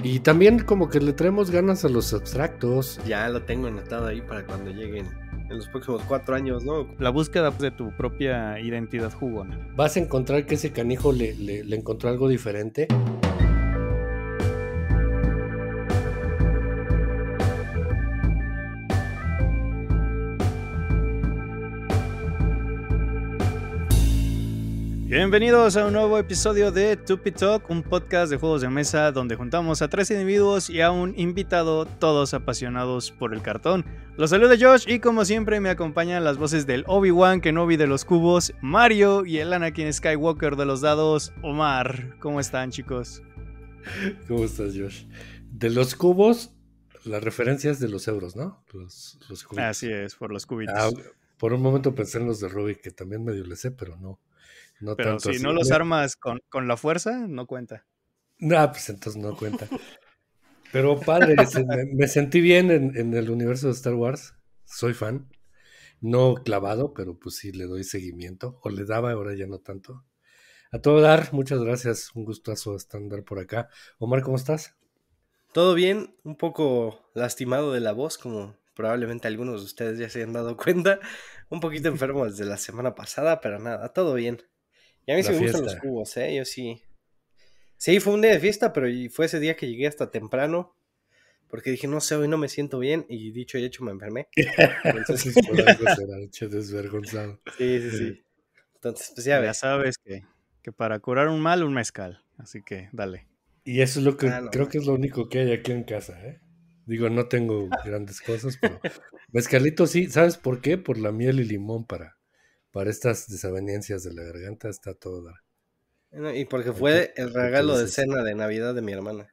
Y también como que le traemos ganas a los abstractos. Ya lo tengo anotado ahí para cuando lleguen en los próximos cuatro años, ¿no? La búsqueda pues, de tu propia identidad jugona. Vas a encontrar que ese canijo le, le encontró algo diferente. Bienvenidos a un nuevo episodio de Tupi Talk, un podcast de juegos de mesa donde juntamos a tres individuos y a un invitado, todos apasionados por el cartón. Los saluda Josh y como siempre me acompañan las voces del Obi-Wan que no vi de los cubos, Mario y el Anakin Skywalker de los dados, Omar. ¿Cómo están chicos? ¿Cómo estás Josh? De los cubos, la referencia es de los euros, ¿no? Así es, por los cubitos. Ah, por un momento pensé en los de Rubik, que también medio le sé, pero no. Pero si no los armas con, con, la fuerza, no cuenta. Ah, pues entonces no cuenta. Pero padre, me, sentí bien en, en, el universo de Star Wars. Soy fan. No clavado, pero pues sí le doy seguimiento. O le daba, ahora ya no tanto. A todo dar, muchas gracias. Un gustazo estar por acá. Omar, ¿cómo estás? Todo bien, un poco lastimado de la voz, como probablemente algunos de ustedes ya se hayan dado cuenta. Un poquito enfermo desde la semana pasada, pero nada, todo bien. Y a mí sí me gustan los cubos, ¿eh? Yo sí. Sí, fue un día de fiesta, pero fue ese día que llegué hasta temprano. Porque dije, no sé, hoy no me siento bien. Y dicho y hecho, me enfermé. Entonces, desvergonzado. Sí, sí, sí. Entonces, pues ya, sabes que, que para curar un mal, un mezcal. Así que dale. Y eso es lo que ah, creo que es lo único que hay aquí en casa, ¿eh? Digo, no tengo grandes cosas, pero mezcalito sí, ¿sabes por qué? Por la miel y limón para para estas desavenencias de la garganta está todo y porque fue el regalo de cena de Navidad de mi hermana.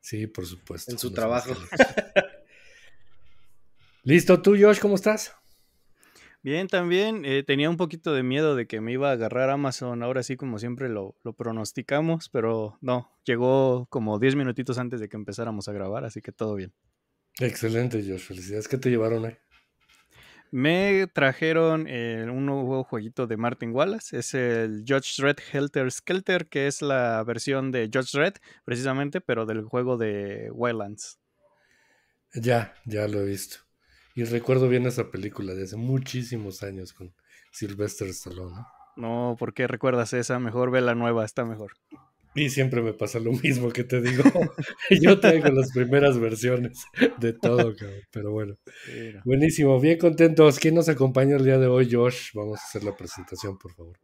Sí, por supuesto. En su trabajo. Listo, tú, Josh, ¿cómo estás? Bien, también eh, tenía un poquito de miedo de que me iba a agarrar Amazon, ahora sí como siempre lo, pronosticamos, pero no, llegó como 10 minutitos antes de que empezáramos a grabar, así que todo bien. Excelente, Josh, felicidades. ¿Qué te llevaron ahí? Me trajeron eh, un nuevo jueguito de Martin Wallace, es el Judge Red Helter Skelter, que es la versión de Judge Red, precisamente, pero del juego de Wildlands. Ya, ya lo he visto. Y recuerdo bien esa película de hace muchísimos años con Sylvester Stallone. No, ¿por porque recuerdas esa? Mejor ve la nueva, está mejor. Y siempre me pasa lo mismo que te digo. Yo traigo las primeras versiones de todo, cabrón. Pero bueno. Buenísimo, bien contentos. ¿Quién nos acompaña el día de hoy, Josh? Vamos a hacer la presentación, por favor.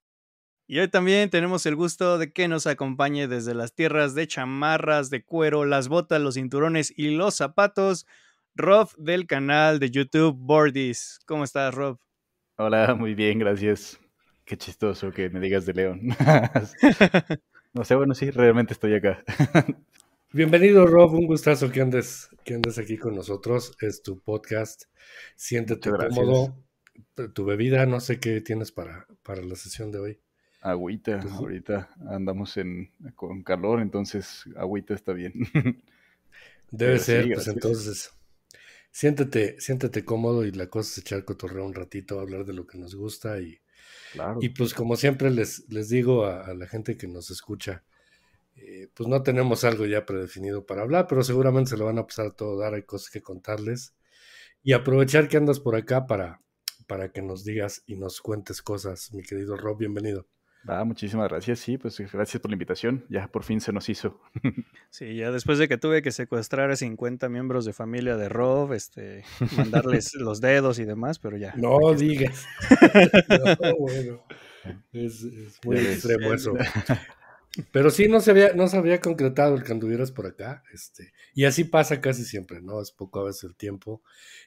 Y hoy también tenemos el gusto de que nos acompañe desde las tierras de chamarras, de cuero, las botas, los cinturones y los zapatos, Rob del canal de YouTube Bordis. ¿Cómo estás, Rob? Hola, muy bien, gracias. Qué chistoso que me digas de León. No sé, bueno, sí, realmente estoy acá. Bienvenido, Rob. Un gustazo que andes, que andes aquí con nosotros. Es tu podcast. Siéntete cómodo. Tu bebida, no sé qué tienes para, para la sesión de hoy. Agüita, pues ahorita andamos en, con calor, entonces agüita está bien. Debe ser, pues entonces. siéntete, siéntete cómodo y la cosa es echar cotorreo un ratito, hablar de lo que nos gusta y, y pues como siempre les, les digo a, la gente que nos escucha, eh, pues no tenemos algo ya predefinido para hablar, pero seguramente se lo van a pasar a todo dar, hay cosas que contarles. Y aprovechar que andas por acá para, para que nos digas y nos cuentes cosas, mi querido Rob, bienvenido muchísimas gracias, sí, pues gracias por la invitación, ya por fin se nos hizo. Sí, ya después de que tuve que secuestrar a 50 miembros de familia de Rob, este, mandarles los dedos y demás, pero ya. No digas. Es, muy extremo eso. Pero sí, no se, había, no se había concretado el que anduvieras por acá. Este, y así pasa casi siempre, ¿no? Es poco a veces el tiempo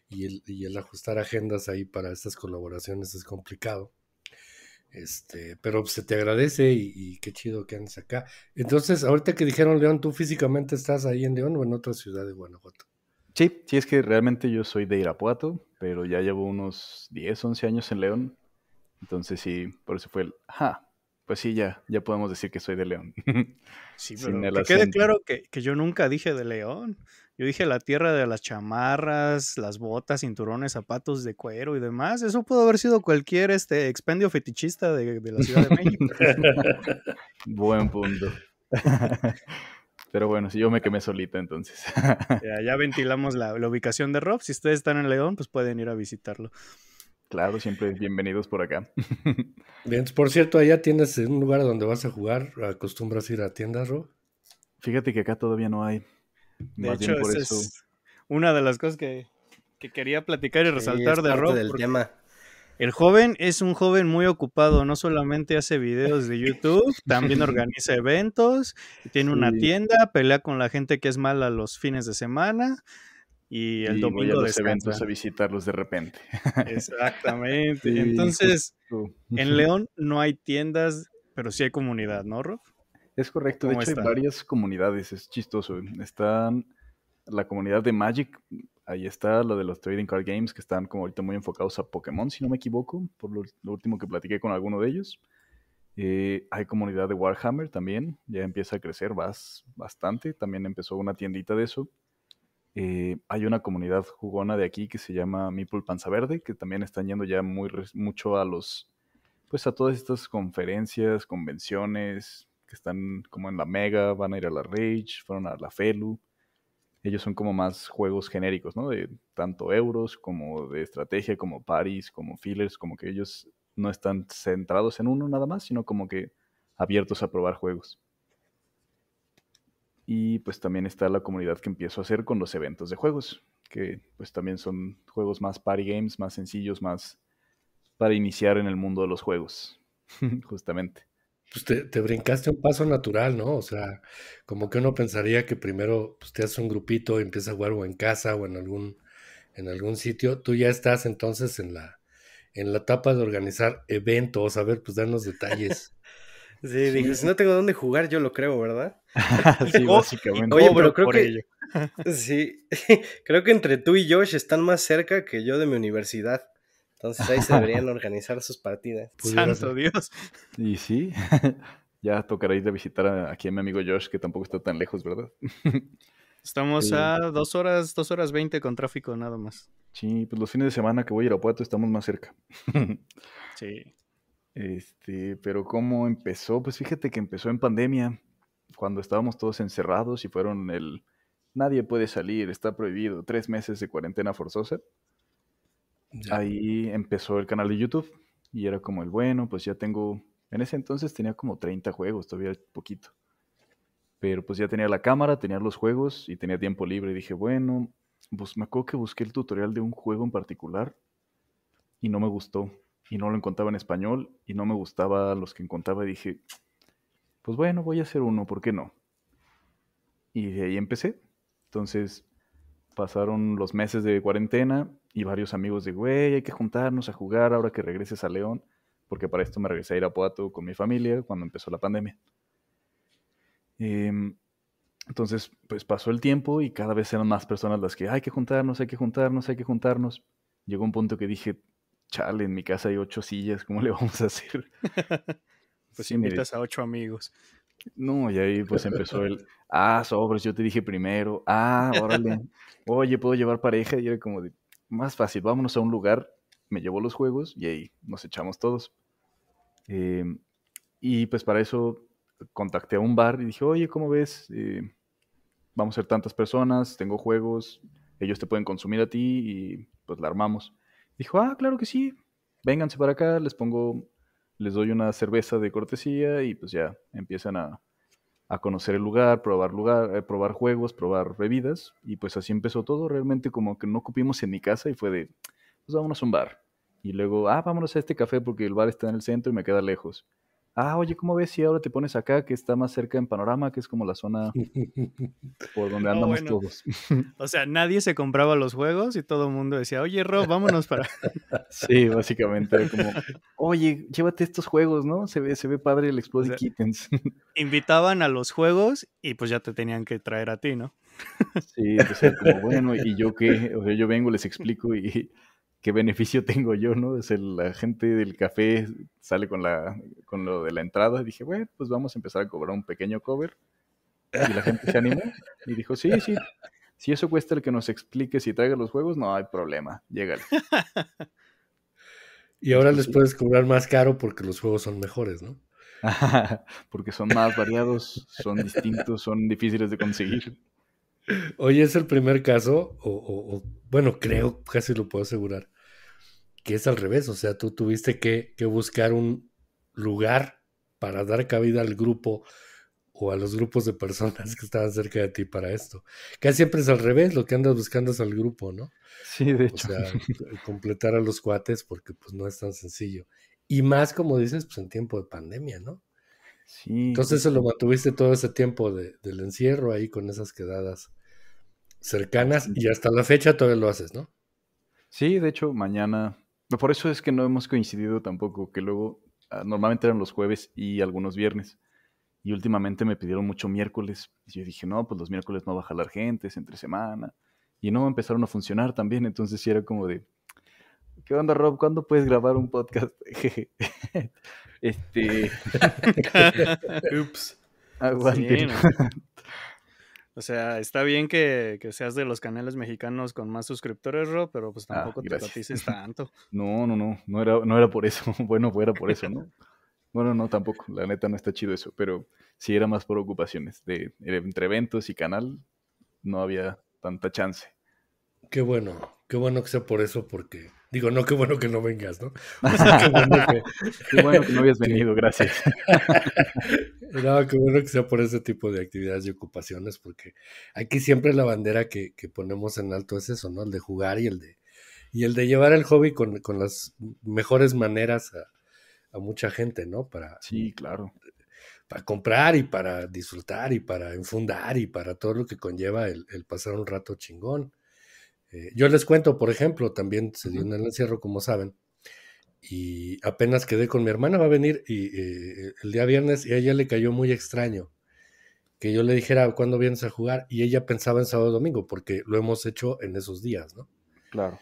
y el, y el ajustar agendas ahí para estas colaboraciones es complicado. Este, pero se te agradece y, qué chido que andes acá. Entonces, ahorita que dijeron León, ¿tú físicamente estás ahí en León o en otra ciudad de Guanajuato? Sí, sí, es que realmente yo soy de Irapuato, pero ya llevo unos 10, 11 años en León. Entonces, sí, por eso fue el, ja, pues sí, ya, ya podemos decir que soy de León. Sí, pero que quede claro que, que, yo nunca dije de León. Yo dije la tierra de las chamarras, las botas, cinturones, zapatos de cuero y demás. Eso pudo haber sido cualquier este expendio fetichista de, la Ciudad de México. Buen punto. Pero bueno, si yo me quemé solito, entonces. ya, ventilamos la, ubicación de Rob. Si ustedes están en León, pues pueden ir a visitarlo. Claro, siempre bienvenidos por acá. Bien, por cierto, allá tienes un lugar donde vas a jugar. ¿Acostumbras ir a tiendas, Rob? Fíjate que acá todavía no hay. De hecho, es una de las cosas que, quería platicar y resaltar de Rob. Del tema. El joven es un joven muy ocupado, no solamente hace videos de YouTube, también organiza eventos, tiene una tienda, pelea con la gente que es mala los fines de semana y el domingo voy a los eventos a visitarlos de repente. Exactamente. Entonces, en León no hay tiendas, pero sí hay comunidad, ¿no, Rob? Es correcto, de hecho hay varias comunidades, es chistoso. ¿eh? Están la comunidad de Magic, ahí está la de los Trading Card Games, que están como ahorita muy enfocados a Pokémon, si no me equivoco, por lo, último que platiqué con alguno de ellos. Eh, hay comunidad de Warhammer también, ya empieza a crecer bastante, también empezó una tiendita de eso. Eh, hay una comunidad jugona de aquí que se llama Meeple Panza Verde, que también están yendo ya muy, mucho a los, pues a todas estas conferencias, convenciones, que están como en la Mega, van a ir a la Rage, fueron a la Felu. Ellos son como más juegos genéricos, ¿no? De tanto euros como de estrategia, como paris, como fillers, como que ellos no están centrados en uno nada más, sino como que abiertos a probar juegos. Y pues también está la comunidad que empiezo a hacer con los eventos de juegos, que pues también son juegos más party games, más sencillos, más para iniciar en el mundo de los juegos, justamente pues te, brincaste un paso natural, ¿no? O sea, como que uno pensaría que primero pues, te haces un grupito y empiezas a jugar o en casa o en algún, en algún sitio. Tú ya estás entonces en la, en la etapa de organizar eventos. A ver, pues danos detalles. Sí, digo si no tengo dónde jugar, yo lo creo, ¿verdad? sí, básicamente. Oye, pero creo que. sí, creo que entre tú y Josh están más cerca que yo de mi universidad. Entonces ahí se deberían organizar sus partidas. Pues, Santo Dios. Y sí, ya tocará ir a visitar aquí a mi amigo Josh, que tampoco está tan lejos, ¿verdad? Estamos a dos horas, dos horas veinte con tráfico nada más. Sí, pues los fines de semana que voy a Irapuato estamos más cerca. sí. Este, pero ¿cómo empezó? Pues fíjate que empezó en pandemia, cuando estábamos todos encerrados y fueron el nadie puede salir, está prohibido, tres meses de cuarentena forzosa. Ahí empezó el canal de YouTube y era como el bueno, pues ya tengo, en ese entonces tenía como 30 juegos, todavía poquito. Pero pues ya tenía la cámara, tenía los juegos y tenía tiempo libre. dije, bueno, pues me acuerdo que busqué el tutorial de un juego en particular y no me gustó. Y no lo encontraba en español y no me gustaba los que encontraba. Y dije, pues bueno, voy a hacer uno, ¿por qué no? Y de ahí empecé. Entonces pasaron los meses de cuarentena y varios amigos de, güey, hay que juntarnos a jugar ahora que regreses a León, porque para esto me regresé a ir a Poato con mi familia cuando empezó la pandemia. Em, entonces, pues pasó el tiempo y cada vez eran más personas las que, hay que juntarnos, hay que juntarnos, hay que juntarnos. Llegó un punto que dije, chale, en mi casa hay ocho sillas, ¿cómo le vamos a hacer? pues invitas a ocho amigos. No, y ahí pues empezó el, ah, sobres, yo te dije primero, ah, órale, oye, ¿puedo llevar pareja? Y era como de, más fácil, vámonos a un lugar, me llevo los juegos y ahí nos echamos todos. Em, y pues para eso contacté a un bar y dije, oye, ¿cómo ves? Eh, vamos a ser tantas personas, tengo juegos, ellos te pueden consumir a ti y pues la armamos. Dijo, ah, claro que sí, vénganse para acá, les pongo, les doy una cerveza de cortesía y pues ya empiezan a, a conocer el lugar, probar lugar, eh, probar juegos, probar bebidas y pues así empezó todo. Realmente como que no cupimos en mi casa y fue de, pues vámonos a un bar. Y luego, ah, vámonos a este café porque el bar está en el centro y me queda lejos ah, oye, ¿cómo ves si ahora te pones acá, que está más cerca en Panorama, que es como la zona por donde andamos todos? o sea, nadie se compraba los juegos y todo el mundo decía, oye, Rob, vámonos para... sí, básicamente, como, oye, llévate estos juegos, ¿no? Se ve, se ve padre el Explosive Kittens. invitaban a los juegos y pues ya te tenían que traer a ti, ¿no? sí, entonces como, bueno, ¿y yo qué? O sea, yo vengo, les explico y ¿qué beneficio tengo yo, no? Es la gente del café sale con, la, con lo de la entrada. Dije, bueno, pues vamos a empezar a cobrar un pequeño cover. Y la gente se animó y dijo, sí, sí, si eso cuesta el que nos explique si traiga los juegos, no hay problema, llégale. Y ahora este, les puedes cobrar más caro porque los juegos son mejores, ¿no? porque son más variados, son distintos, son difíciles de conseguir. Hoy es el primer caso, o, bueno, creo, casi lo puedo asegurar, que es al revés. O sea, tú tuviste que, buscar un lugar para dar cabida al grupo o a los grupos de personas que estaban cerca de ti para esto. Casi siempre es al revés, lo que andas buscando es al grupo, ¿no? Sí, de hecho. O sea, completar a los cuates porque pues no es tan sencillo. Y más, como dices, pues en tiempo de pandemia, ¿no? Sí. Entonces pues eso lo mantuviste todo ese tiempo del encierro ahí con esas quedadas cercanas y hasta la fecha todavía lo haces, ¿no? Sí, de hecho, mañana. Por eso es que no hemos coincidido tampoco, que luego ah, normalmente eran los jueves y algunos viernes. Y últimamente me pidieron mucho miércoles. Y yo dije, no, pues los miércoles no va a jalar gente, es entre semana. Y no empezaron a funcionar también. Entonces sí era como de, ¿qué onda Rob? ¿Cuándo puedes grabar un podcast? este... Ups. O sea, está bien que, seas de los canales mexicanos con más suscriptores, pero pues ah, tampoco te cotices tanto. No, no, no, no era, no era por eso. Bueno, fuera por eso, ¿no? Bueno, no, tampoco. La neta no está chido eso, pero sí era más por ocupaciones. De, entre eventos y canal no había tanta chance. Qué bueno, qué bueno que sea por eso, porque digo, no, qué bueno que no vengas, ¿no? O qué, bueno que, no habías venido, gracias. no, qué bueno que sea por ese tipo de actividades y ocupaciones, porque aquí siempre la bandera que, ponemos en alto es eso, ¿no? El de jugar y el de, y el de llevar el hobby con, las mejores maneras a, mucha gente, ¿no? Para, sí, claro. Para comprar y para disfrutar y para enfundar y para todo lo que conlleva el, el pasar un rato chingón. Eh, yo les cuento, por ejemplo, también se dio en el encierro, como saben, y apenas quedé con mi hermana, va a venir y, eh, el día viernes y a ella le cayó muy extraño que yo le dijera cuándo vienes a jugar y ella pensaba en sábado domingo, porque lo hemos hecho en esos días, ¿no? Claro.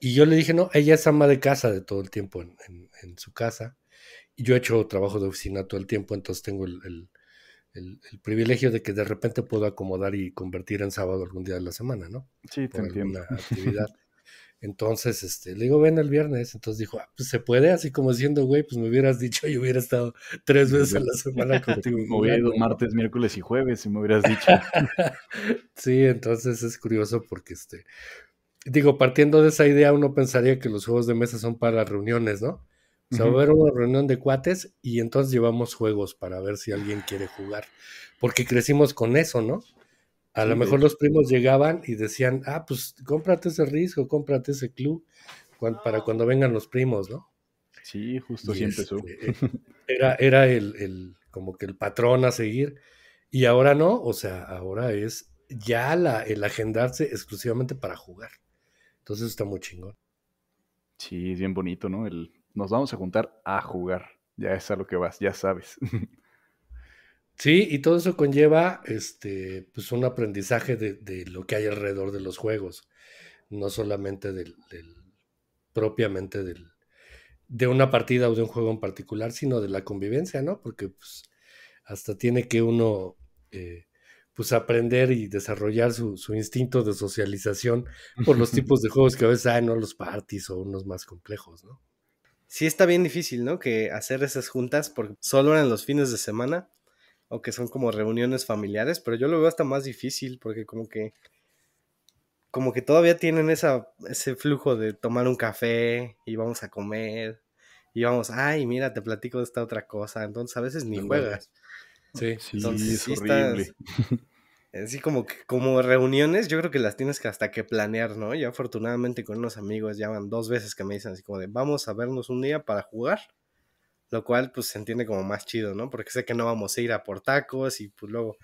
Y yo le dije, no, ella es ama de casa de todo el tiempo en, su casa. Y yo he hecho trabajo de oficina todo el tiempo, entonces tengo el, el, privilegio de que de repente puedo acomodar y convertir en sábado algún día de la semana, ¿no? Sí, te entiendo. Entonces, este, le digo, ven el viernes. Entonces dijo, ah, pues se puede, así como diciendo, güey, pues me hubieras dicho, y hubiera estado tres veces a la semana contigo. me hubiera ido martes, miércoles y jueves, si me hubieras dicho. sí, entonces es curioso porque, este, digo, partiendo de esa idea, uno pensaría que los juegos de mesa son para reuniones, ¿no? O va a haber una reunión de cuates y entonces llevamos juegos para ver si alguien quiere jugar. Porque crecimos con eso, ¿no? A lo mejor los primos llegaban y decían, ah, pues cómprate ese risco, cómprate ese club para cuando vengan los primos, ¿no? Sí, justo siempre este, eh, era era el, el, como que el patrón a seguir. Y ahora no, o sea, ahora es ya la, el agendarse exclusivamente para jugar. Entonces está muy chingón. Sí, es bien bonito, ¿no? El, nos vamos a juntar a jugar. Ya es a lo que vas, ya sabes. Sí, y todo eso conlleva este, pues un aprendizaje de, lo que hay alrededor de los juegos, no solamente del, propiamente del, de una partida o de un juego en particular, sino de la convivencia, ¿no? Porque pues, hasta tiene que uno eh, pues aprender y desarrollar su, su, instinto de socialización por los tipos de juegos que a veces hay, ¿no? Los parties o unos más complejos, ¿no? sí está bien difícil, ¿no? Que hacer esas juntas porque solo eran los fines de semana o que son como reuniones familiares, pero yo lo veo hasta más difícil porque como que como que todavía tienen esa, ese flujo de tomar un café y vamos a comer y vamos, ay, mira, te platico de esta otra cosa, entonces a veces ni juegas. Sí, sí, es horrible. Así como, como reuniones, yo creo que las tienes que hasta que planear, ¿no? Yo afortunadamente con unos amigos ya dos veces que me dicen así como de vamos a vernos un día para jugar, lo cual pues se entiende como más chido, ¿no? Porque sé que no vamos a ir a por tacos y pues luego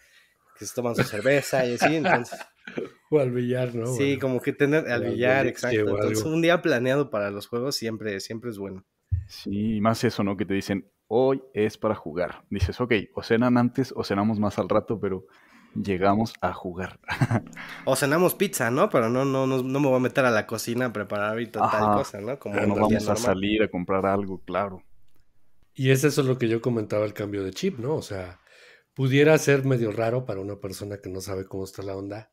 que se toman su cerveza y así, entonces... o al billar, ¿no? Sí, como que tener al billar, exacto. Entonces un día planeado para los juegos siempre, siempre es bueno. Sí, más eso, ¿no? Que te dicen, hoy es para jugar. Dices, ok, o cenan antes o cenamos más al rato, pero llegamos a jugar. o cenamos pizza, ¿no? Pero no, no, no, no, me voy a meter a la cocina a preparar y tal cosa, ¿no? no vamos a salir a comprar algo, claro. Y es lo que yo comentaba el cambio de chip, ¿no? O sea, pudiera ser medio raro para una persona que no sabe cómo está la onda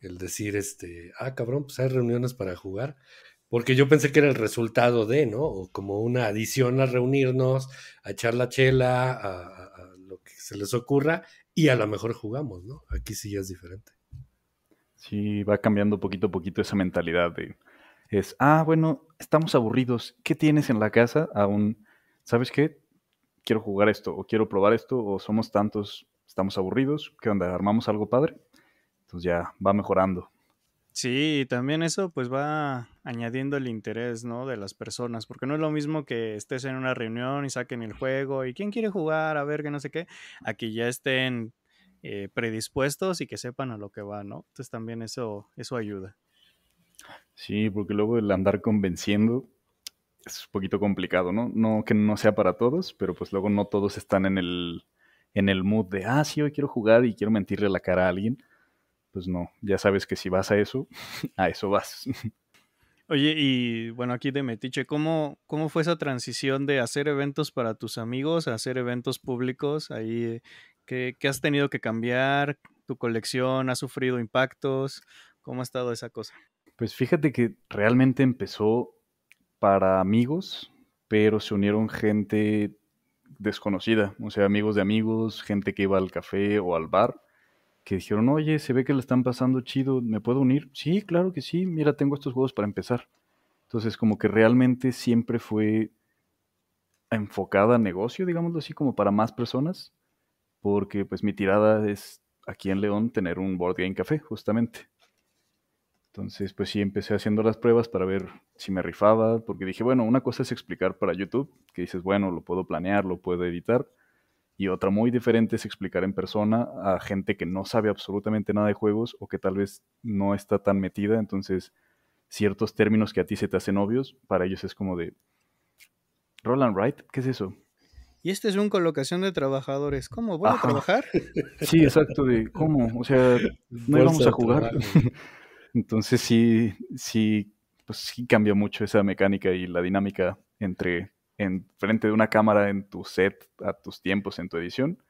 el decir, este, ah, cabrón, pues hay reuniones para jugar. Porque yo pensé que era el resultado de, ¿no? O como una adición a reunirnos, a echar la chela, a lo que se les ocurra, y a lo mejor jugamos, ¿no? Aquí sí ya es diferente. Sí, va cambiando poquito a poquito esa mentalidad de, es, ah, bueno, estamos aburridos, ¿qué tienes en la casa? Aún, ¿sabes qué? Quiero jugar esto, o quiero probar esto, o somos tantos, estamos aburridos, ¿qué onda? ¿Armamos algo padre? Entonces ya va mejorando. Sí, también eso pues va añadiendo el interés, ¿no? De las personas, porque no es lo mismo que estés en una reunión y saquen el juego y quién quiere jugar, a ver, que no sé qué, aquí ya estén eh, predispuestos y que sepan a lo que va, ¿no? Entonces también eso, eso ayuda. Sí, porque luego el andar convenciendo es un poquito complicado, ¿no? No que no sea para todos, pero pues luego no todos están en el, en el mood de, ah, sí, hoy quiero jugar y quiero mentirle la cara a alguien pues no, ya sabes que si vas a eso, a eso vas. Oye, y bueno, aquí de Metiche, ¿cómo, ¿cómo fue esa transición de hacer eventos para tus amigos a hacer eventos públicos? Ahí, ¿qué, qué has tenido que cambiar? ¿Tu colección ha sufrido impactos? ¿Cómo ha estado esa cosa? Pues fíjate que realmente empezó para amigos, pero se unieron gente desconocida, o sea, amigos de amigos, gente que iba al café o al bar que dijeron, oye, se ve que le están pasando chido, ¿me puedo unir? Sí, claro que sí, mira, tengo estos juegos para empezar. Entonces, como que realmente siempre fue enfocada a negocio, digámoslo así, como para más personas, porque pues mi tirada es aquí en León tener un board game café, justamente. Entonces, pues sí, empecé haciendo las pruebas para ver si me rifaba, porque dije, bueno, una cosa es explicar para YouTube, que dices, bueno, lo puedo planear, lo puedo editar, y otra muy diferente es explicar en persona a gente que no sabe absolutamente nada de juegos o que tal vez no está tan metida. Entonces, ciertos términos que a ti se te hacen obvios, para ellos es como de, Roland Wright, ¿qué es eso? Y este es un colocación de trabajadores. ¿Cómo? ¿Voy a trabajar? Sí, exacto, cómo. O sea, no íbamos a jugar. Entonces sí, sí, pues sí cambia mucho esa mecánica y la dinámica entre en frente de una cámara en tu set, a tus tiempos, en tu edición,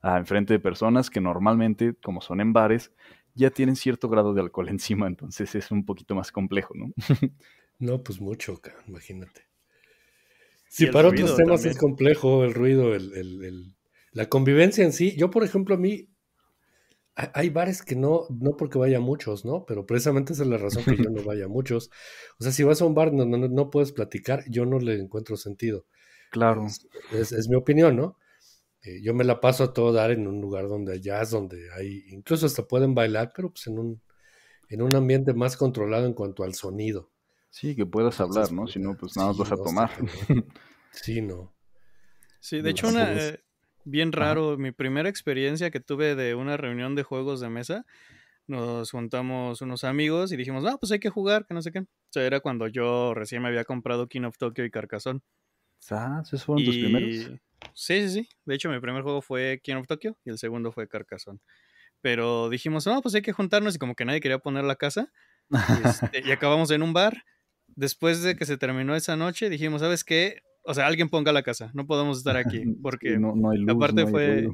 a, enfrente de personas que normalmente, como son en bares, ya tienen cierto grado de alcohol encima, entonces es un poquito más complejo, ¿no? no, pues mucho, imagínate. Si sí, para otros temas es complejo el ruido, el, la convivencia en sí. Yo, por ejemplo, a mí hay bares que no, no porque vaya muchos, ¿no? Pero precisamente esa es la razón que yo no vaya muchos. O sea, si vas a un bar no, no, puedes platicar, yo no le encuentro sentido. Claro. Es, mi opinión, ¿no? Eh, yo me la paso a todo dar en un lugar donde hay jazz, donde hay, incluso hasta pueden bailar, pero pues en un, en un ambiente más controlado en cuanto al sonido. Sí, que puedas hablar, ¿no? Si no, pues nada más vas a tomar. sí, no. Sí, de hecho, una, bien raro. Mi primera experiencia que tuve de una reunión de juegos de mesa, nos juntamos unos amigos y dijimos, no pues hay que jugar, que no sé qué. O sea, era cuando yo recién me había comprado King of Tokyo y Carcassonne. Ah, ¿esos fueron tus primeros? Sí, sí, sí. De hecho, mi primer juego fue King of Tokyo y el segundo fue Carcassonne. Pero dijimos, no, pues hay que juntarnos y como que nadie quería poner la casa. y este, acabamos en un bar. Después de que se terminó esa noche, dijimos, ¿sabes qué? o sea, alguien ponga la casa, no podemos estar aquí, porque no, aparte fue...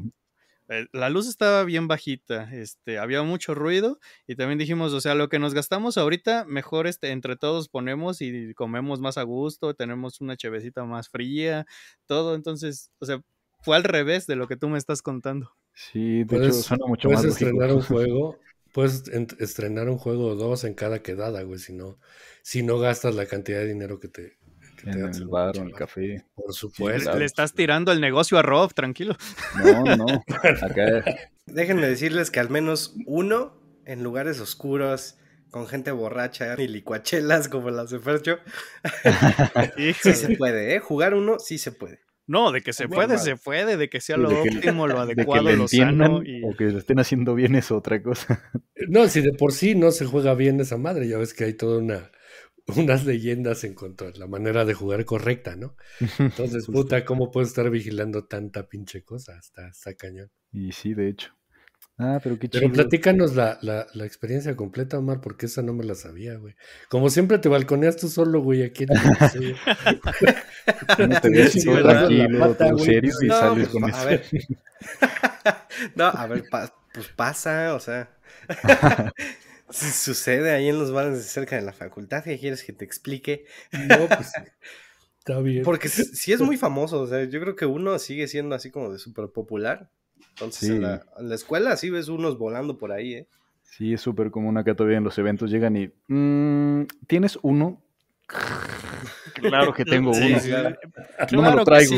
Eh, la luz estaba bien bajita, este, había mucho ruido y también dijimos, o sea, lo que nos gastamos ahorita, mejor este, entre todos ponemos y comemos más a gusto, tenemos una chevecita más fría, todo, entonces, o sea, fue al revés de lo que tú me estás contando. Sí, de hecho suena mucho estrenar un juego, puedes estrenar un juego o dos en cada quedada, güey, si no, si no gastas la cantidad de dinero que te, en el bar o en el café. Por supuesto. Le estás tirando el negocio a Rob, tranquilo. No, no. Acá... Déjenme decirles que al menos uno en lugares oscuros con gente borracha y licuachelas como las de Fercho. sí se puede, ¿eh? Jugar uno sí se puede. No, de que se puede, se puede, de que sea lo óptimo, lo adecuado, lo sano. O que lo estén haciendo bien es otra cosa. No, si de por sí no se juega bien esa madre, ya ves que hay toda una unas leyendas en contra. la manera de jugar correcta, ¿no? Entonces, puta, ¿cómo puedo estar vigilando tanta pinche cosa? Está cañón. Y sí, de hecho. Ah, pero qué chido. Pero platícanos la, experiencia completa, Omar, porque esa no me la sabía, güey. Como siempre te balconeas tú solo, güey, aquí No te y sales pues, con no, a ver, pues pasa, o sea. Sucede ahí en los bares cerca de la facultad, ¿qué quieres que te explique? No, pues está bien. Porque si es muy famoso, o sea, yo creo que uno sigue siendo así como de súper popular. Entonces en, la, escuela sí ves unos volando por ahí, ¿eh? Sí, es súper común acá todavía en los eventos llegan y... Mmm, ¿Tienes uno? Claro que tengo uno. No me lo traigo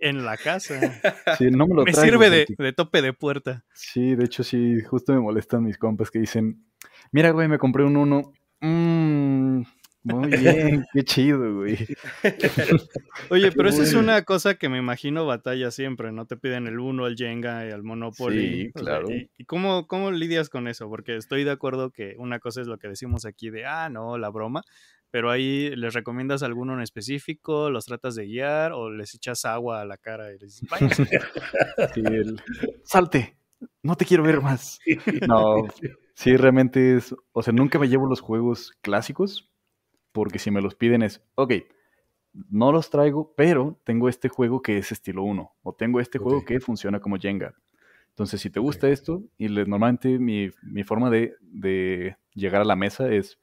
en la casa. me sirve de, tope de puerta. Sí, de hecho, sí, justo me molestan mis compas que dicen: Mira, güey, me compré un uno. Mm, muy bien, qué chido, güey. Oye, pero esa es una cosa que me imagino batalla siempre, ¿no? Te piden el uno, al Jenga y al Monopoly. Sí, claro. ¿Y, cómo, cómo lidias con eso? Porque estoy de acuerdo que una cosa es lo que decimos aquí de, ah, no, la broma, pero ahí les recomiendas alguno en específico, los tratas de guiar o les echas agua a la cara y les dices, salte, no te quiero ver más. No, sí, realmente es, o sea, nunca me llevo los juegos clásicos porque si me los piden es, ok, no los traigo, pero tengo este juego que es estilo 1 o tengo este juego que funciona como Jenga. Entonces, si te gusta esto, y normalmente mi, forma de llegar a la mesa es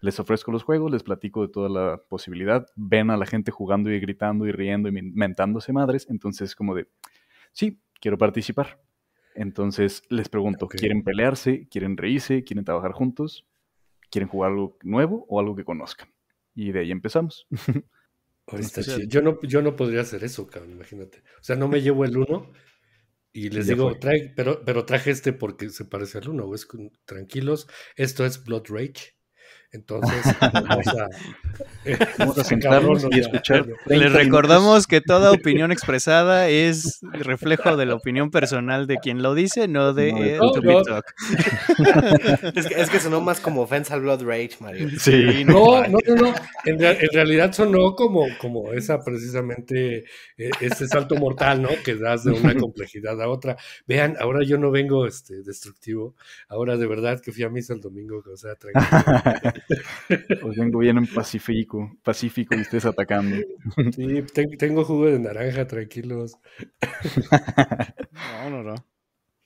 les ofrezco los juegos, les platico de toda la posibilidad, ven a la gente jugando y gritando y riendo y mentándose madres, entonces como de, sí, quiero participar. Entonces les pregunto, ¿quieren pelearse? ¿Quieren reírse? ¿Quieren trabajar juntos? ¿Quieren jugar algo nuevo o algo que conozcan? Y de ahí empezamos. yo, no, yo no podría hacer eso, imagínate. O sea, no me llevo el uno y les digo, pero, pero traje este porque se parece al uno. tranquilos, esto es Blood Rage. Entonces, vamos a, sentarnos y escuchar. Les recordamos que toda opinión expresada es reflejo de la opinión personal de quien lo dice, no de, Es, que, sonó más como ofensa Blood Rage, Mario. Sí. no, no, no, En, realidad sonó como, como esa precisamente, eh, ese salto mortal, ¿no? Que das de una complejidad a otra. Vean, ahora yo no vengo este, destructivo. Ahora de verdad que fui a misa el domingo, o sea, tranquilo. Pues vengo bien en Pacífico, Pacífico y estés atacando. Sí, tengo jugo de naranja, tranquilos. No, no,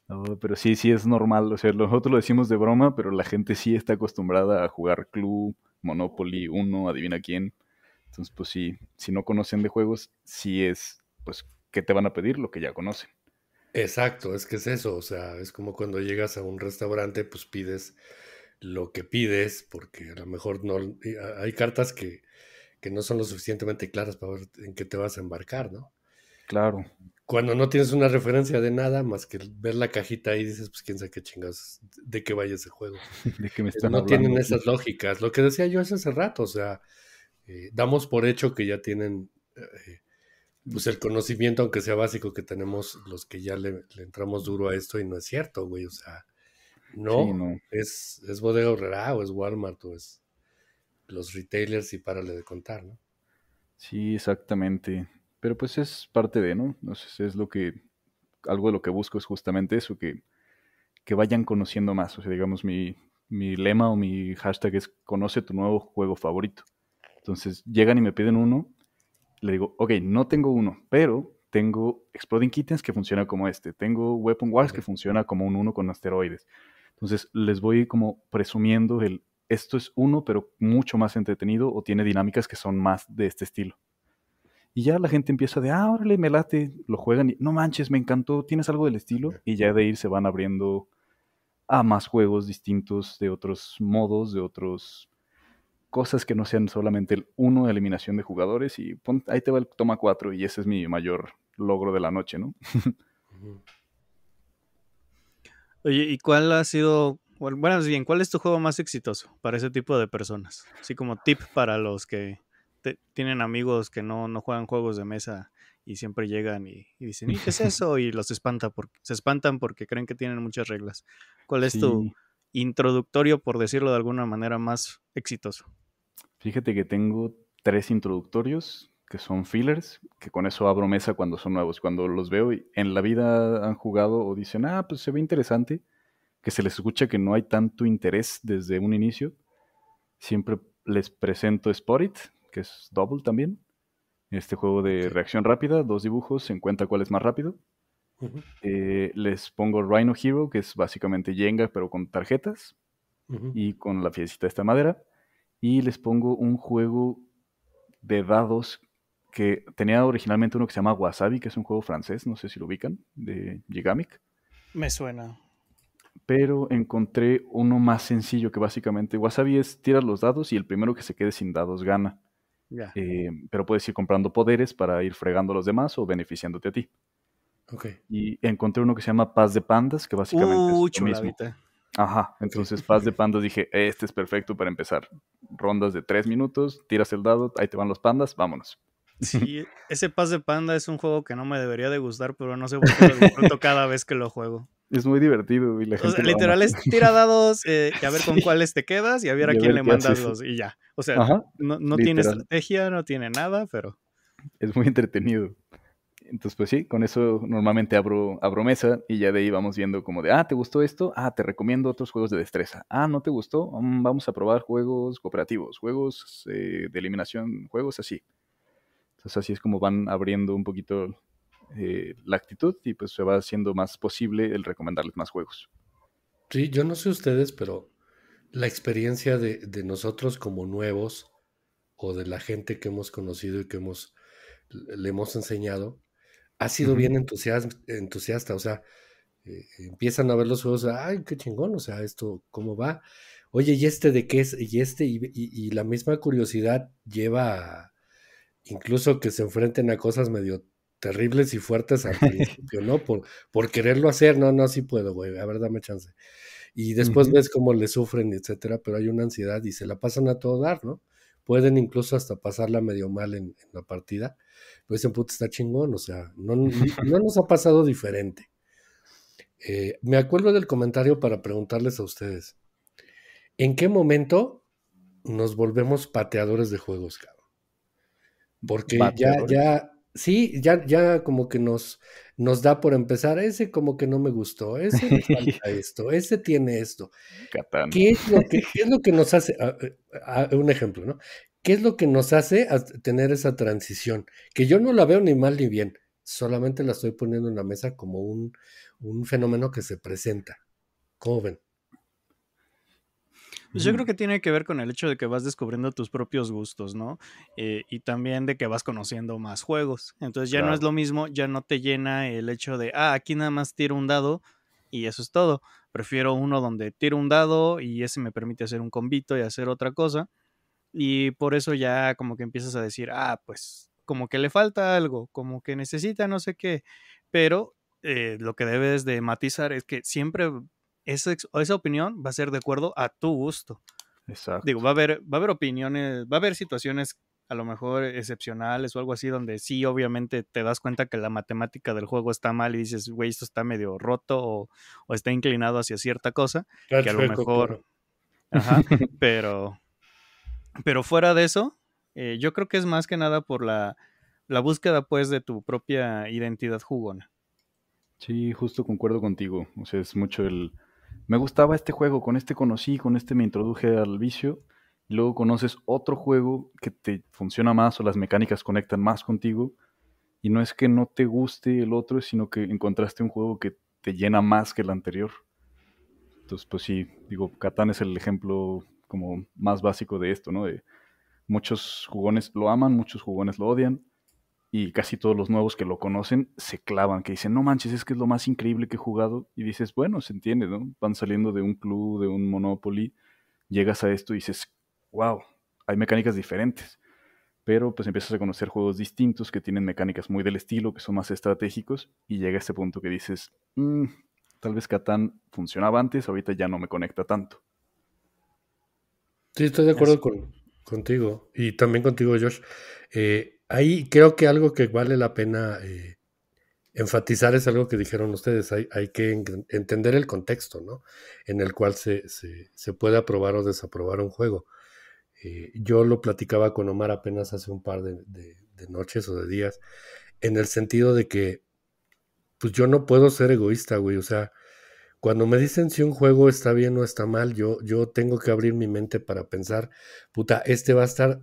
no. pero sí, sí es normal. O sea, nosotros lo decimos de broma, pero la gente sí está acostumbrada a jugar Club, Monopoly, Uno, adivina quién. Entonces, pues sí, si no conocen de juegos, sí es, pues, ¿qué te van a pedir? Lo que ya conocen. Exacto, es que es eso. O sea, es como cuando llegas a un restaurante, pues pides lo que pides, porque a lo mejor no eh, hay cartas que, no son lo suficientemente claras para ver en qué te vas a embarcar, ¿no? Claro. Cuando no tienes una referencia de nada más que ver la cajita ahí dices, pues quién sabe qué chingados, de qué vaya ese juego. No tienen esas lógicas. Lo que decía yo hace, hace rato, o sea, eh, damos por hecho que ya tienen eh, pues, el conocimiento, aunque sea básico, que tenemos los que ya le, le entramos duro a esto y no es cierto, güey. O sea, no, no. Es, es Bodega Horrera o es Walmart o es los retailers y párale de contar, ¿no? Sí, exactamente. Pero pues es parte de, ¿no? Entonces es lo que, algo de lo que busco es justamente eso, que, que vayan conociendo más. O sea, digamos, mi, mi lema o mi hashtag es conoce tu nuevo juego favorito. Entonces llegan y me piden uno, le digo, ok, no tengo uno, pero tengo Exploding Kittens que funciona como este, tengo Weapon Wars que funciona como un uno con asteroides. Entonces les voy como presumiendo el, esto es uno, pero mucho más entretenido o tiene dinámicas que son más de este estilo. Y ya la gente empieza de, ah, órale, me late, lo juegan y, no manches, me encantó, tienes algo del estilo. Y ya de ir se van abriendo a más juegos distintos de otros modos, de otros cosas que no sean solamente el uno de eliminación de jugadores y ahí te va el toma cuatro y ese es mi mayor logro de la noche, ¿no? Oye, ¿y cuál ha sido, bueno, bien, cuál es tu juego más exitoso para ese tipo de personas? Así como tip para los que tienen amigos que no, no juegan juegos de mesa y siempre llegan y, dicen, ¿y qué es eso? Y los espanta porque, se espantan porque creen que tienen muchas reglas. ¿Cuál es tu introductorio, por decirlo de alguna manera, más exitoso? Fíjate que tengo tres introductorios que son fillers, que con eso abro mesa cuando son nuevos. Cuando los veo y en la vida han jugado o dicen, ah, pues se ve interesante, que se les escucha que no hay tanto interés desde un inicio, siempre les presento Spot que es Double también. Este juego de reacción rápida, dos dibujos, se encuentra cuál es más rápido. Eh, les pongo Rhino Hero, que es básicamente Jenga, pero con tarjetas y con la piecita de esta madera. Y les pongo un juego de dados que tenía originalmente uno que se llama Wasabi, que es un juego francés, no sé si lo ubican, de Gigamic. Me suena. Pero encontré uno más sencillo que básicamente Wasabi es tirar los dados y el primero que se quede sin dados gana. Eh, pero puedes ir comprando poderes para ir fregando a los demás o beneficiándote a ti. Okay. Y encontré uno que se llama Paz de Pandas, que básicamente es uh, lo mismo. Ajá, entonces Paz de Pandas dije, este es perfecto para empezar. Rondas de tres minutos, tiras el dado, ahí te van los pandas, vámonos. Sí, ese Paz de Panda es un juego que no me debería de gustar, pero no sé por qué lo disfruto cada vez que lo juego. Es muy divertido. Y la gente literal es tira dados eh, y a ver con cuáles te quedas y a ver a, quién le mandas los y ya. O sea, no, tiene estrategia, no tiene nada, pero... Es muy entretenido. Entonces, pues sí, con eso normalmente abro, mesa y ya de ahí vamos viendo como de, ah, ¿te gustó esto? Ah, te recomiendo otros juegos de destreza. Ah, ¿no te gustó? Mm, vamos a probar juegos cooperativos, juegos eh, de eliminación, juegos así así es como van abriendo un poquito eh, la actitud y pues se va haciendo más posible el recomendarles más juegos. Sí, yo no sé ustedes, pero la experiencia de, nosotros como nuevos o de la gente que hemos conocido y que hemos, le hemos enseñado, ha sido bien entusiasta, entusiasta, o sea, eh, empiezan a ver los juegos, ay, qué chingón, o sea, esto, ¿cómo va? Oye, ¿y este de qué es? ¿Y este? Y, y la misma curiosidad lleva a, incluso que se enfrenten a cosas medio terribles y fuertes al principio, ¿no? Por, por quererlo hacer, no, no, sí puedo, güey, a ver, dame chance. Y después ves cómo le sufren, etcétera, pero hay una ansiedad y se la pasan a todo dar, ¿no? Pueden incluso hasta pasarla medio mal en, la partida, Pues dicen, puta, está chingón, o sea, no, no nos ha pasado diferente. Eh, me acuerdo del comentario para preguntarles a ustedes, ¿en qué momento nos volvemos pateadores de juegos, cabrón? Porque ya, ya, sí, ya, ya como que nos, nos da por empezar, ese como que no me gustó, ese falta esto, ese tiene esto. ¿Qué es, lo que, es lo que nos hace, ah, eh, ah, un ejemplo, ¿no? ¿Qué es lo que nos hace tener esa transición? Que yo no la veo ni mal ni bien, solamente la estoy poniendo en la mesa como un, un fenómeno que se presenta. ¿Cómo pues yo creo que tiene que ver con el hecho de que vas descubriendo tus propios gustos, ¿no? Eh, y también de que vas conociendo más juegos. Entonces ya no es lo mismo, ya no te llena el hecho de, ah, aquí nada más tiro un dado y eso es todo. Prefiero uno donde tiro un dado y ese me permite hacer un convito y hacer otra cosa. Y por eso ya como que empiezas a decir, ah, pues como que le falta algo, como que necesita no sé qué. Pero eh, lo que debes de matizar es que siempre esa, opinión va a ser de acuerdo a tu gusto. Exacto. Digo, va a haber, va a haber opiniones, va a haber situaciones a lo mejor excepcionales o algo así, donde sí, obviamente te das cuenta que la matemática del juego está mal y dices, güey, esto está medio roto o, está inclinado hacia cierta cosa, que a lo mejor... Ajá, pero, pero fuera de eso, eh, yo creo que es más que nada por la, la búsqueda, pues, de tu propia identidad jugona. Sí, justo concuerdo contigo. O sea, es mucho el me gustaba este juego, con este conocí, con este me introduje al vicio, y luego conoces otro juego que te funciona más o las mecánicas conectan más contigo, y no es que no te guste el otro, sino que encontraste un juego que te llena más que el anterior. Entonces, pues sí, digo, Catán es el ejemplo como más básico de esto, ¿no? De muchos jugones lo aman, muchos jugones lo odian, y casi todos los nuevos que lo conocen se clavan, que dicen, no manches, es que es lo más increíble que he jugado. Y dices, bueno, se entiende, ¿no? Van saliendo de un club, de un Monopoly, llegas a esto y dices, wow, hay mecánicas diferentes. Pero pues empiezas a conocer juegos distintos que tienen mecánicas muy del estilo, que son más estratégicos, y llega a este punto que dices, mm, tal vez Catán funcionaba antes, ahorita ya no me conecta tanto. Sí, estoy de acuerdo con, contigo, y también contigo, Josh. Eh, Ahí creo que algo que vale la pena eh, enfatizar es algo que dijeron ustedes, hay, que entender el contexto ¿no? en el cual se, puede aprobar o desaprobar un juego. Eh, yo lo platicaba con Omar apenas hace un par de, noches o de días, en el sentido de que, pues yo no puedo ser egoísta, güey, o sea, cuando me dicen si un juego está bien o está mal, yo, yo tengo que abrir mi mente para pensar, puta, este va a estar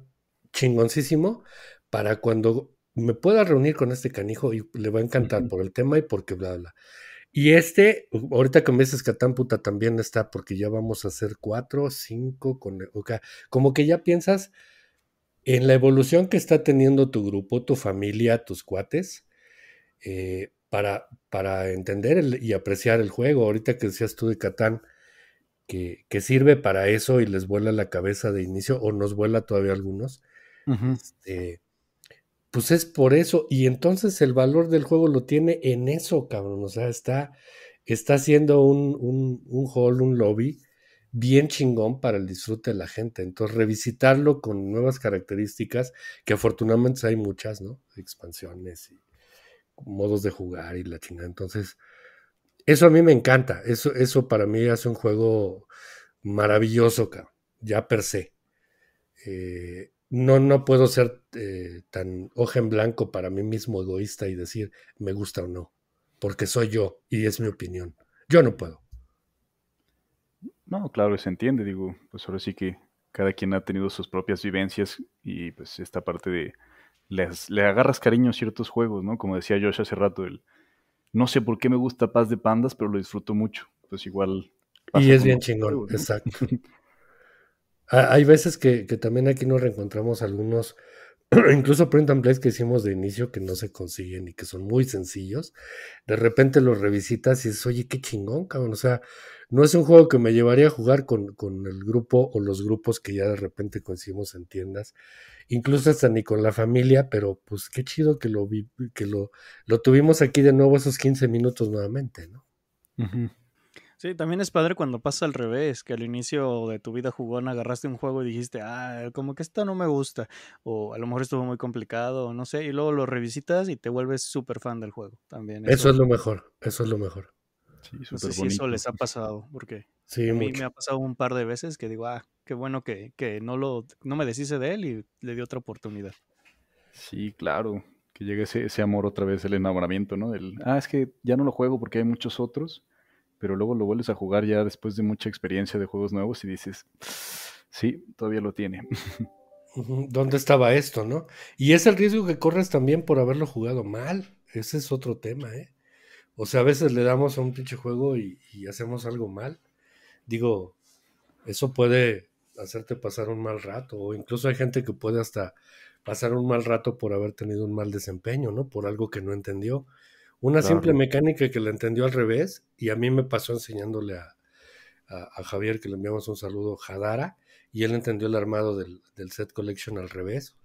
chingoncísimo, para cuando me pueda reunir con este canijo y le va a encantar por el tema y porque bla, bla. Y este, ahorita que me dices Catán, puta también está, porque ya vamos a hacer cuatro, cinco, con, okay. como que ya piensas en la evolución que está teniendo tu grupo, tu familia, tus cuates, eh, para, para entender y apreciar el juego. Ahorita que decías tú de Catán, que, sirve para eso y les vuela la cabeza de inicio, o nos vuela todavía algunos. Uh pues es por eso. Y entonces el valor del juego lo tiene en eso, cabrón. O sea, está, está haciendo un, hall, un lobby bien chingón para el disfrute de la gente. Entonces, revisitarlo con nuevas características, que afortunadamente hay muchas, ¿no? Expansiones y modos de jugar y la chingada. Entonces, eso a mí me encanta. Eso, eso para mí hace un juego maravilloso, cabrón. Ya per se. Eh, no, no puedo ser eh, tan hoja en blanco para mí mismo egoísta y decir me gusta o no, porque soy yo y es mi opinión. Yo no puedo. No, claro, se entiende, digo, pues ahora sí que cada quien ha tenido sus propias vivencias y pues esta parte de le agarras cariño a ciertos juegos, ¿no? Como decía Josh hace rato, el no sé por qué me gusta Paz de Pandas, pero lo disfruto mucho. Pues igual. Y es bien chingón, exacto. Hay veces que, también aquí nos reencontramos algunos, incluso print and plays que hicimos de inicio que no se consiguen y que son muy sencillos. De repente los revisitas y dices, oye, qué chingón, cabrón. O sea, no es un juego que me llevaría a jugar con, con el grupo o los grupos que ya de repente coincidimos en tiendas, incluso hasta ni con la familia, pero pues qué chido que lo, vi, que lo, lo tuvimos aquí de nuevo esos 15 minutos nuevamente, ¿no? Sí, también es padre cuando pasa al revés, que al inicio de tu vida jugón agarraste un juego y dijiste, ah, como que esto no me gusta, o a lo mejor estuvo muy complicado, o no sé, y luego lo revisitas y te vuelves súper fan del juego también. Eso, es lo mejor, eso es lo mejor. Sí, no sé si eso les ha pasado, porque a mí me ha pasado un par de veces que digo, ah, qué bueno que, que no, lo, no me deshice de él y le di otra oportunidad. Sí, claro, que llegue ese, amor otra vez, el enamoramiento, ¿no? Del, ah, es que ya no lo juego porque hay muchos otros pero luego lo vuelves a jugar ya después de mucha experiencia de juegos nuevos y dices, sí, todavía lo tiene. ¿Dónde estaba esto, no? Y es el riesgo que corres también por haberlo jugado mal. Ese es otro tema, ¿eh? O sea, a veces le damos a un pinche juego y, y hacemos algo mal. Digo, eso puede hacerte pasar un mal rato. O incluso hay gente que puede hasta pasar un mal rato por haber tenido un mal desempeño, ¿no? Por algo que no entendió. Una simple mecánica que la entendió al revés y a mí me pasó enseñándole a, Javier, que le enviamos un saludo, Jadara y él entendió el armado del, set collection al revés.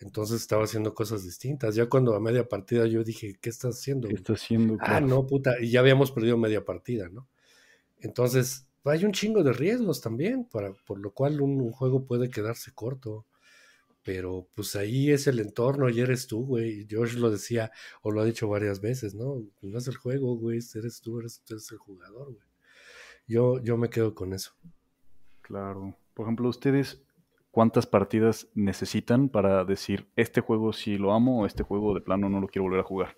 Entonces estaba haciendo cosas distintas. Ya cuando a media partida yo dije, ¿qué estás haciendo? ¿Qué estás haciendo? Ah, no, puta. Y ya habíamos perdido media partida, ¿no? Entonces, hay un chingo de riesgos también, para, por lo cual un juego puede quedarse corto pero pues ahí es el entorno y eres tú, güey. George lo decía o lo ha dicho varias veces, ¿no? Pues, no es el juego, güey, eres tú, eres, el jugador, güey. Yo, yo me quedo con eso. Claro. Por ejemplo, ustedes, ¿cuántas partidas necesitan para decir, este juego si lo amo o este juego de plano no lo quiero volver a jugar?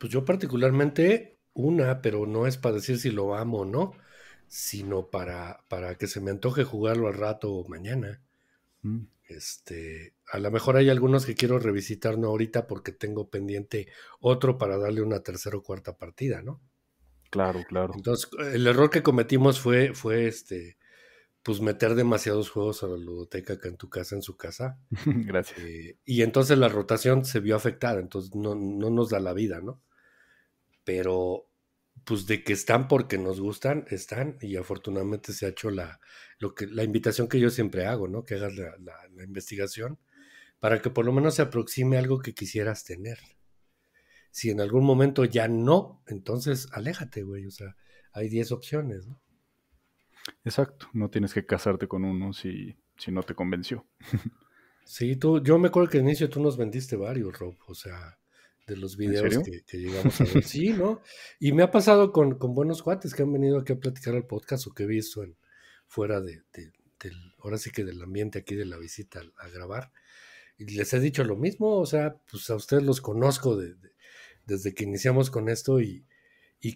Pues yo particularmente una, pero no es para decir si lo amo o no, sino para, para que se me antoje jugarlo al rato o mañana. Mm. Este, a lo mejor hay algunos que quiero revisitar no ahorita porque tengo pendiente otro para darle una tercera o cuarta partida, ¿no? Claro, claro. Entonces, el error que cometimos fue, fue este, pues meter demasiados juegos a la ludoteca acá en tu casa, en su casa. Gracias. Eh, y entonces la rotación se vio afectada, entonces no, no nos da la vida, ¿no? Pero pues de que están porque nos gustan, están, y afortunadamente se ha hecho la, lo que, la invitación que yo siempre hago, ¿no? Que hagas la, investigación para que por lo menos se aproxime algo que quisieras tener. Si en algún momento ya no, entonces aléjate, güey. O sea, hay 10 opciones, ¿no? Exacto, no tienes que casarte con uno si, si no te convenció. sí, tú, yo me acuerdo que al inicio tú nos vendiste varios, Rob. O sea, de los videos que, llegamos a ver. sí, ¿no? Y me ha pasado con, con buenos cuates que han venido aquí a platicar al podcast o que he visto en, fuera de, del, ahora sí que del ambiente aquí de la visita a, grabar. Y les he dicho lo mismo, o sea, pues a ustedes los conozco de, desde que iniciamos con esto y,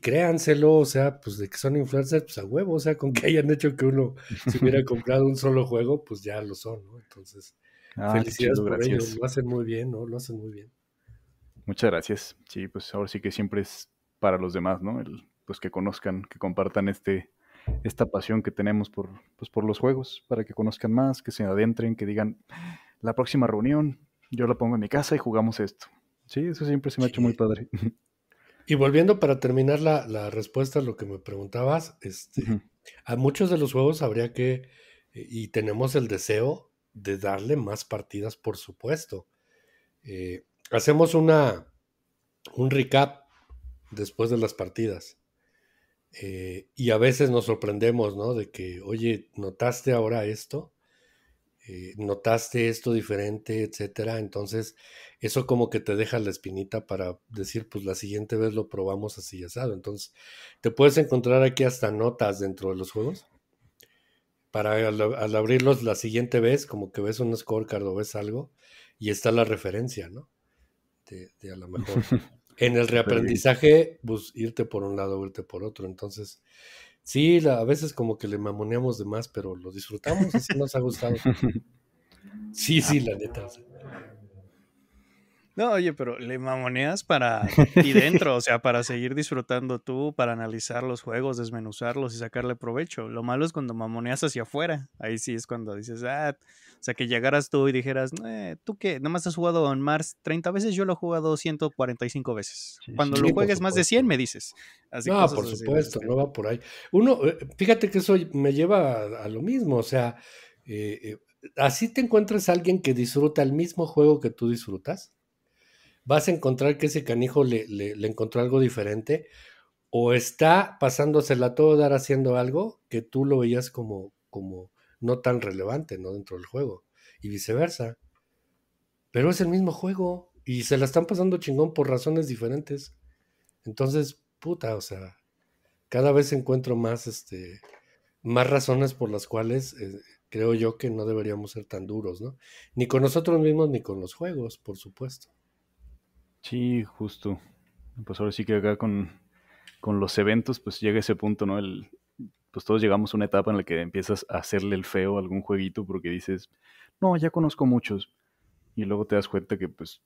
créanselo, o sea, pues de que son influencers, pues a huevo, o sea, con que hayan hecho que uno se hubiera comprado un solo juego, pues ya lo son, ¿no? Entonces, ah, felicidades por gracias. lo hacen muy bien, ¿no? Lo hacen muy bien. Muchas gracias. Sí, pues ahora sí que siempre es para los demás, ¿no? El, pues que conozcan, que compartan este, esta pasión que tenemos por, pues por los juegos, para que conozcan más, que se adentren, que digan, la próxima reunión, yo la pongo en mi casa y jugamos esto. Sí, eso siempre se me ha hecho muy padre. Y volviendo para terminar la, respuesta a lo que me preguntabas, este, a muchos de los juegos habría que, eh, y tenemos el deseo de darle más partidas, por supuesto. Eh, hacemos una, un recap después de las partidas. Eh, y a veces nos sorprendemos, ¿no? De que, oye, ¿notaste ahora esto? Eh, ¿Notaste esto diferente, etcétera? Entonces, eso como que te deja la espinita para decir, pues la siguiente vez lo probamos así asado. Entonces, te puedes encontrar aquí hasta notas dentro de los juegos. Para al, al abrirlos la siguiente vez, como que ves un scorecard o ves algo y está la referencia, ¿no? Este, a lo mejor en el reaprendizaje pues, irte por un lado o irte por otro. Entonces, sí, a veces como que le mamoneamos de más, pero lo disfrutamos, así nos ha gustado. Sí, sí, la neta. No, oye, pero le mamoneas para y dentro, o sea, para seguir disfrutando tú, para analizar los juegos, desmenuzarlos y sacarle provecho. Lo malo es cuando mamoneas hacia afuera. Ahí sí es cuando dices, ah, o sea, que llegaras tú y dijeras, eh, tú qué, más has jugado en Mars 30 veces, yo lo he jugado 145 veces. cuando lo juegues más de 100, me dices. no, por supuesto, no va por ahí. Uno, eh, fíjate que eso me lleva a, lo mismo, o sea, eh, eh, así te encuentras a alguien que disfruta el mismo juego que tú disfrutas vas a encontrar que ese canijo le, encontró algo diferente o está pasándosela todo dar haciendo algo que tú lo veías como, como no tan relevante, ¿no? Dentro del juego y viceversa. Pero es el mismo juego y se la están pasando chingón por razones diferentes. Entonces, puta, o sea, cada vez encuentro más, este, más razones por las cuales eh, creo yo que no deberíamos ser tan duros, ¿no? Ni con nosotros mismos ni con los juegos, por supuesto. Sí, justo. Pues ahora sí que acá con, los eventos, pues llega ese punto, ¿no? El, pues todos llegamos a una etapa en la que empiezas a hacerle el feo a algún jueguito porque dices, no, ya conozco muchos. Y luego te das cuenta que pues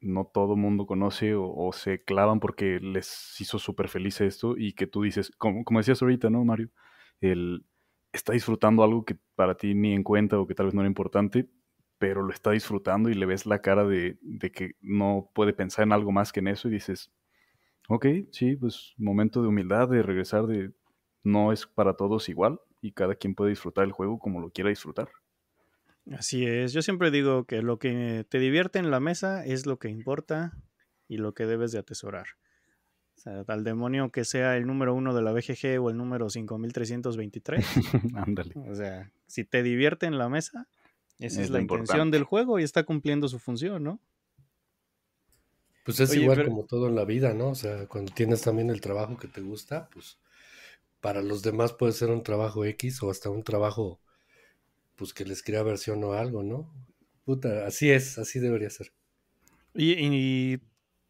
no todo mundo conoce o, se clavan porque les hizo súper feliz esto y que tú dices, como, como decías ahorita, ¿no, Mario? El, está disfrutando algo que para ti ni en cuenta o que tal vez no era importante pero lo está disfrutando y le ves la cara de, que no puede pensar en algo más que en eso y dices, ok, sí, pues momento de humildad, de regresar, de no es para todos igual y cada quien puede disfrutar el juego como lo quiera disfrutar. Así es, yo siempre digo que lo que te divierte en la mesa es lo que importa y lo que debes de atesorar. O sea, al demonio que sea el número uno de la BGG o el número 5323. Ándale. o sea, si te divierte en la mesa, esa es, la intención del juego y está cumpliendo su función, ¿no? Pues es igual como todo en la vida, ¿no? O sea, cuando tienes también el trabajo que te gusta, pues para los demás puede ser un trabajo X o hasta un trabajo, pues que les crea versión o algo, ¿no? Puta, así es, así debería ser. Y,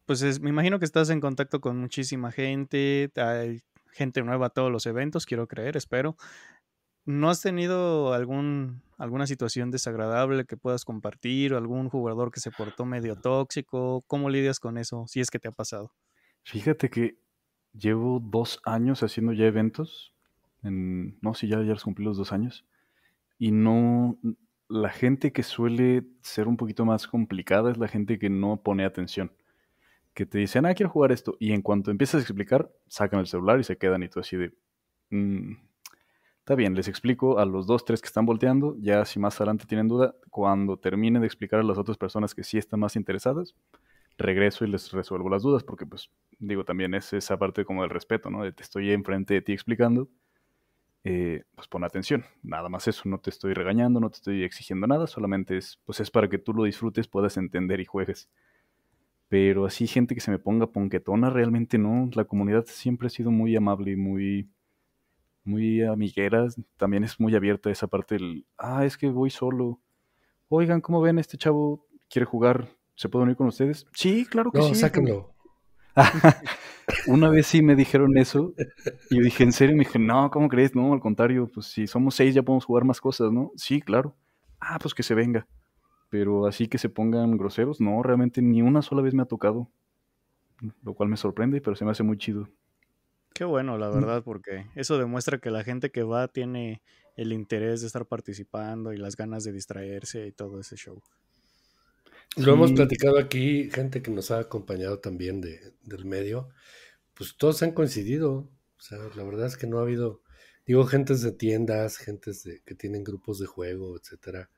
pues me imagino que estás en contacto con muchísima gente, hay gente nueva a todos los eventos, quiero creer, espero. ¿No has tenido algún, alguna situación desagradable que puedas compartir o algún jugador que se portó medio tóxico? ¿Cómo lidias con eso si es que te ha pasado? Fíjate que llevo dos años haciendo ya eventos. En, no, si ya, ya cumplí los dos años. Y no, la gente que suele ser un poquito más complicada es la gente que no pone atención. Que te dicen, ah, quiero jugar esto. Y en cuanto empiezas a explicar, sacan el celular y se quedan y tú así de... Mm, Está bien, les explico a los dos, tres que están volteando. Ya si más adelante tienen duda, cuando termine de explicar a las otras personas que sí están más interesadas, regreso y les resuelvo las dudas, porque pues digo, también es esa parte como del respeto, ¿no? De te estoy enfrente de ti explicando, eh, pues pon atención, nada más eso, no te estoy regañando, no te estoy exigiendo nada, solamente es, pues es para que tú lo disfrutes, puedas entender y juegues. Pero así gente que se me ponga ponquetona, realmente no, la comunidad siempre ha sido muy amable y muy muy amigueras, también es muy abierta esa parte del, ah, es que voy solo. Oigan, ¿cómo ven? Este chavo quiere jugar, ¿se puede unir con ustedes? Sí, claro que no, sí. Sáquenlo. Una vez sí me dijeron eso y yo dije, ¿en serio? me dije, no, ¿cómo crees? No, al contrario, pues si somos seis ya podemos jugar más cosas, ¿no? Sí, claro. Ah, pues que se venga. Pero así que se pongan groseros, no, realmente ni una sola vez me ha tocado. Lo cual me sorprende, pero se me hace muy chido. Qué bueno, la mm. verdad, porque eso demuestra que la gente que va tiene el interés de estar participando y las ganas de distraerse y todo ese show. Lo hemos platicado aquí, gente que nos ha acompañado también de, del medio, pues todos han coincidido. O sea, la verdad es que no ha habido, digo, gente de tiendas, gente que tienen grupos de juego, etcétera.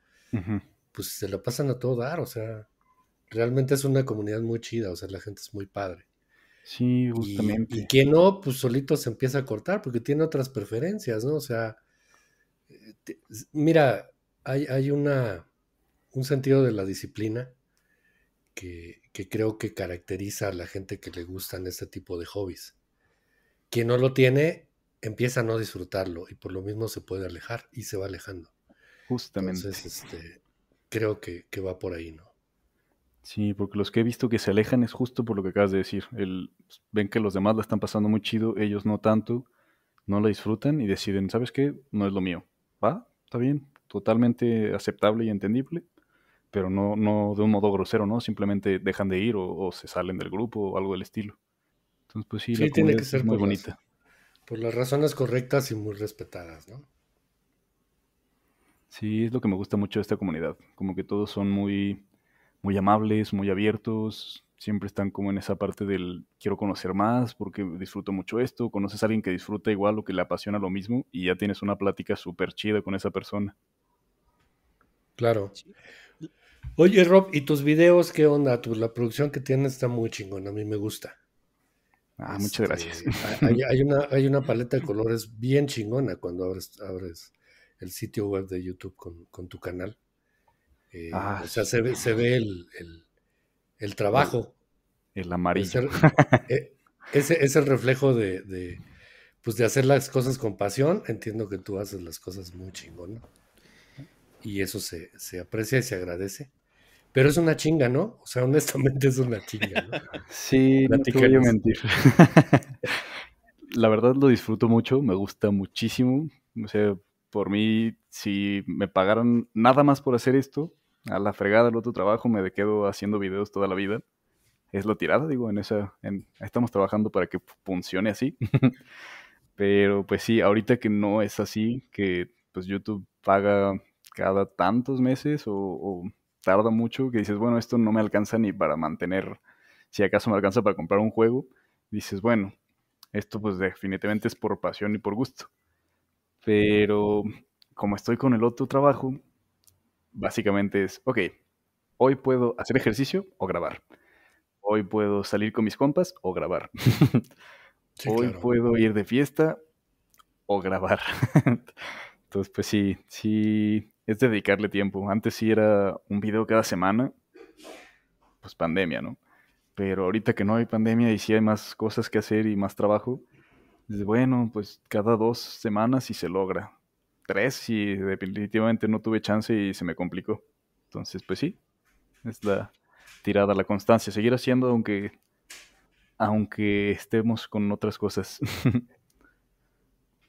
Pues se la pasan a todo dar, o sea, realmente es una comunidad muy chida, o sea, la gente es muy padre. Sí, justamente. Y, quien no, pues solito se empieza a cortar porque tiene otras preferencias, ¿no? O sea, eh, mira, hay, una, un sentido de la disciplina que, creo que caracteriza a la gente que le gustan este tipo de hobbies. Quien no lo tiene, empieza a no disfrutarlo y por lo mismo se puede alejar y se va alejando. Justamente. Entonces, este, creo que, que va por ahí, ¿no? Sí, porque los que he visto que se alejan es justo por lo que acabas de decir. El, pues, ven que los demás la están pasando muy chido, ellos no tanto, no la disfrutan y deciden, ¿sabes qué? No es lo mío. Va, está bien, totalmente aceptable y entendible, pero no, no de un modo grosero, ¿no? Simplemente dejan de ir o, se salen del grupo o algo del estilo. Entonces, pues sí, tiene que ser muy bonita. por las razones correctas y muy respetadas, ¿no? Sí, es lo que me gusta mucho de esta comunidad. Como que todos son muy muy amables, muy abiertos, siempre están como en esa parte del quiero conocer más porque disfruto mucho esto, conoces a alguien que disfruta igual o que le apasiona lo mismo y ya tienes una plática súper chida con esa persona. Claro. Oye, Rob, ¿y tus videos qué onda? Tu, la producción que tienes está muy chingona, a mí me gusta. Ah, muchas este, gracias. Hay, hay, una, hay una paleta de colores bien chingona cuando abres, abres el sitio web de YouTube con, con tu canal. Eh, ah, o sea, se ve, el, trabajo. El amarillo. Eh, es el, es el reflejo de, pues, de, hacer las cosas con pasión. Entiendo que tú haces las cosas muy chingón. Y eso se, aprecia y se agradece. Pero es una chinga, ¿no? O sea, honestamente es una chinga, Sí, no te voy mentir. La verdad lo disfruto mucho, me gusta muchísimo. O sea, por mí, si me pagaran nada más por hacer esto, a la fregada el otro trabajo, me quedo haciendo videos toda la vida. Es lo tirada, digo, en esa, estamos trabajando para que funcione así. Pero pues sí, ahorita que no es así, que pues YouTube paga cada tantos meses o tarda mucho, que dices, bueno, esto no me alcanza ni para mantener, si acaso me alcanza para comprar un juego, dices, bueno, esto pues definitivamente es por pasión y por gusto. Pero como estoy con el otro trabajo, Básicamente es, ok, hoy puedo hacer ejercicio o grabar. Hoy puedo salir con mis compas o grabar. hoy puedo ir de fiesta o grabar. Entonces, pues sí, sí, es dedicarle tiempo. Antes sí era un video cada semana, pues pandemia, ¿no? Pero ahorita que no hay pandemia y sí hay más cosas que hacer y más trabajo, bueno, pues cada dos semanas sí se logra tres y definitivamente no tuve chance y se me complicó. Entonces, pues sí, es la tirada, la constancia, seguir haciendo aunque aunque estemos con otras cosas.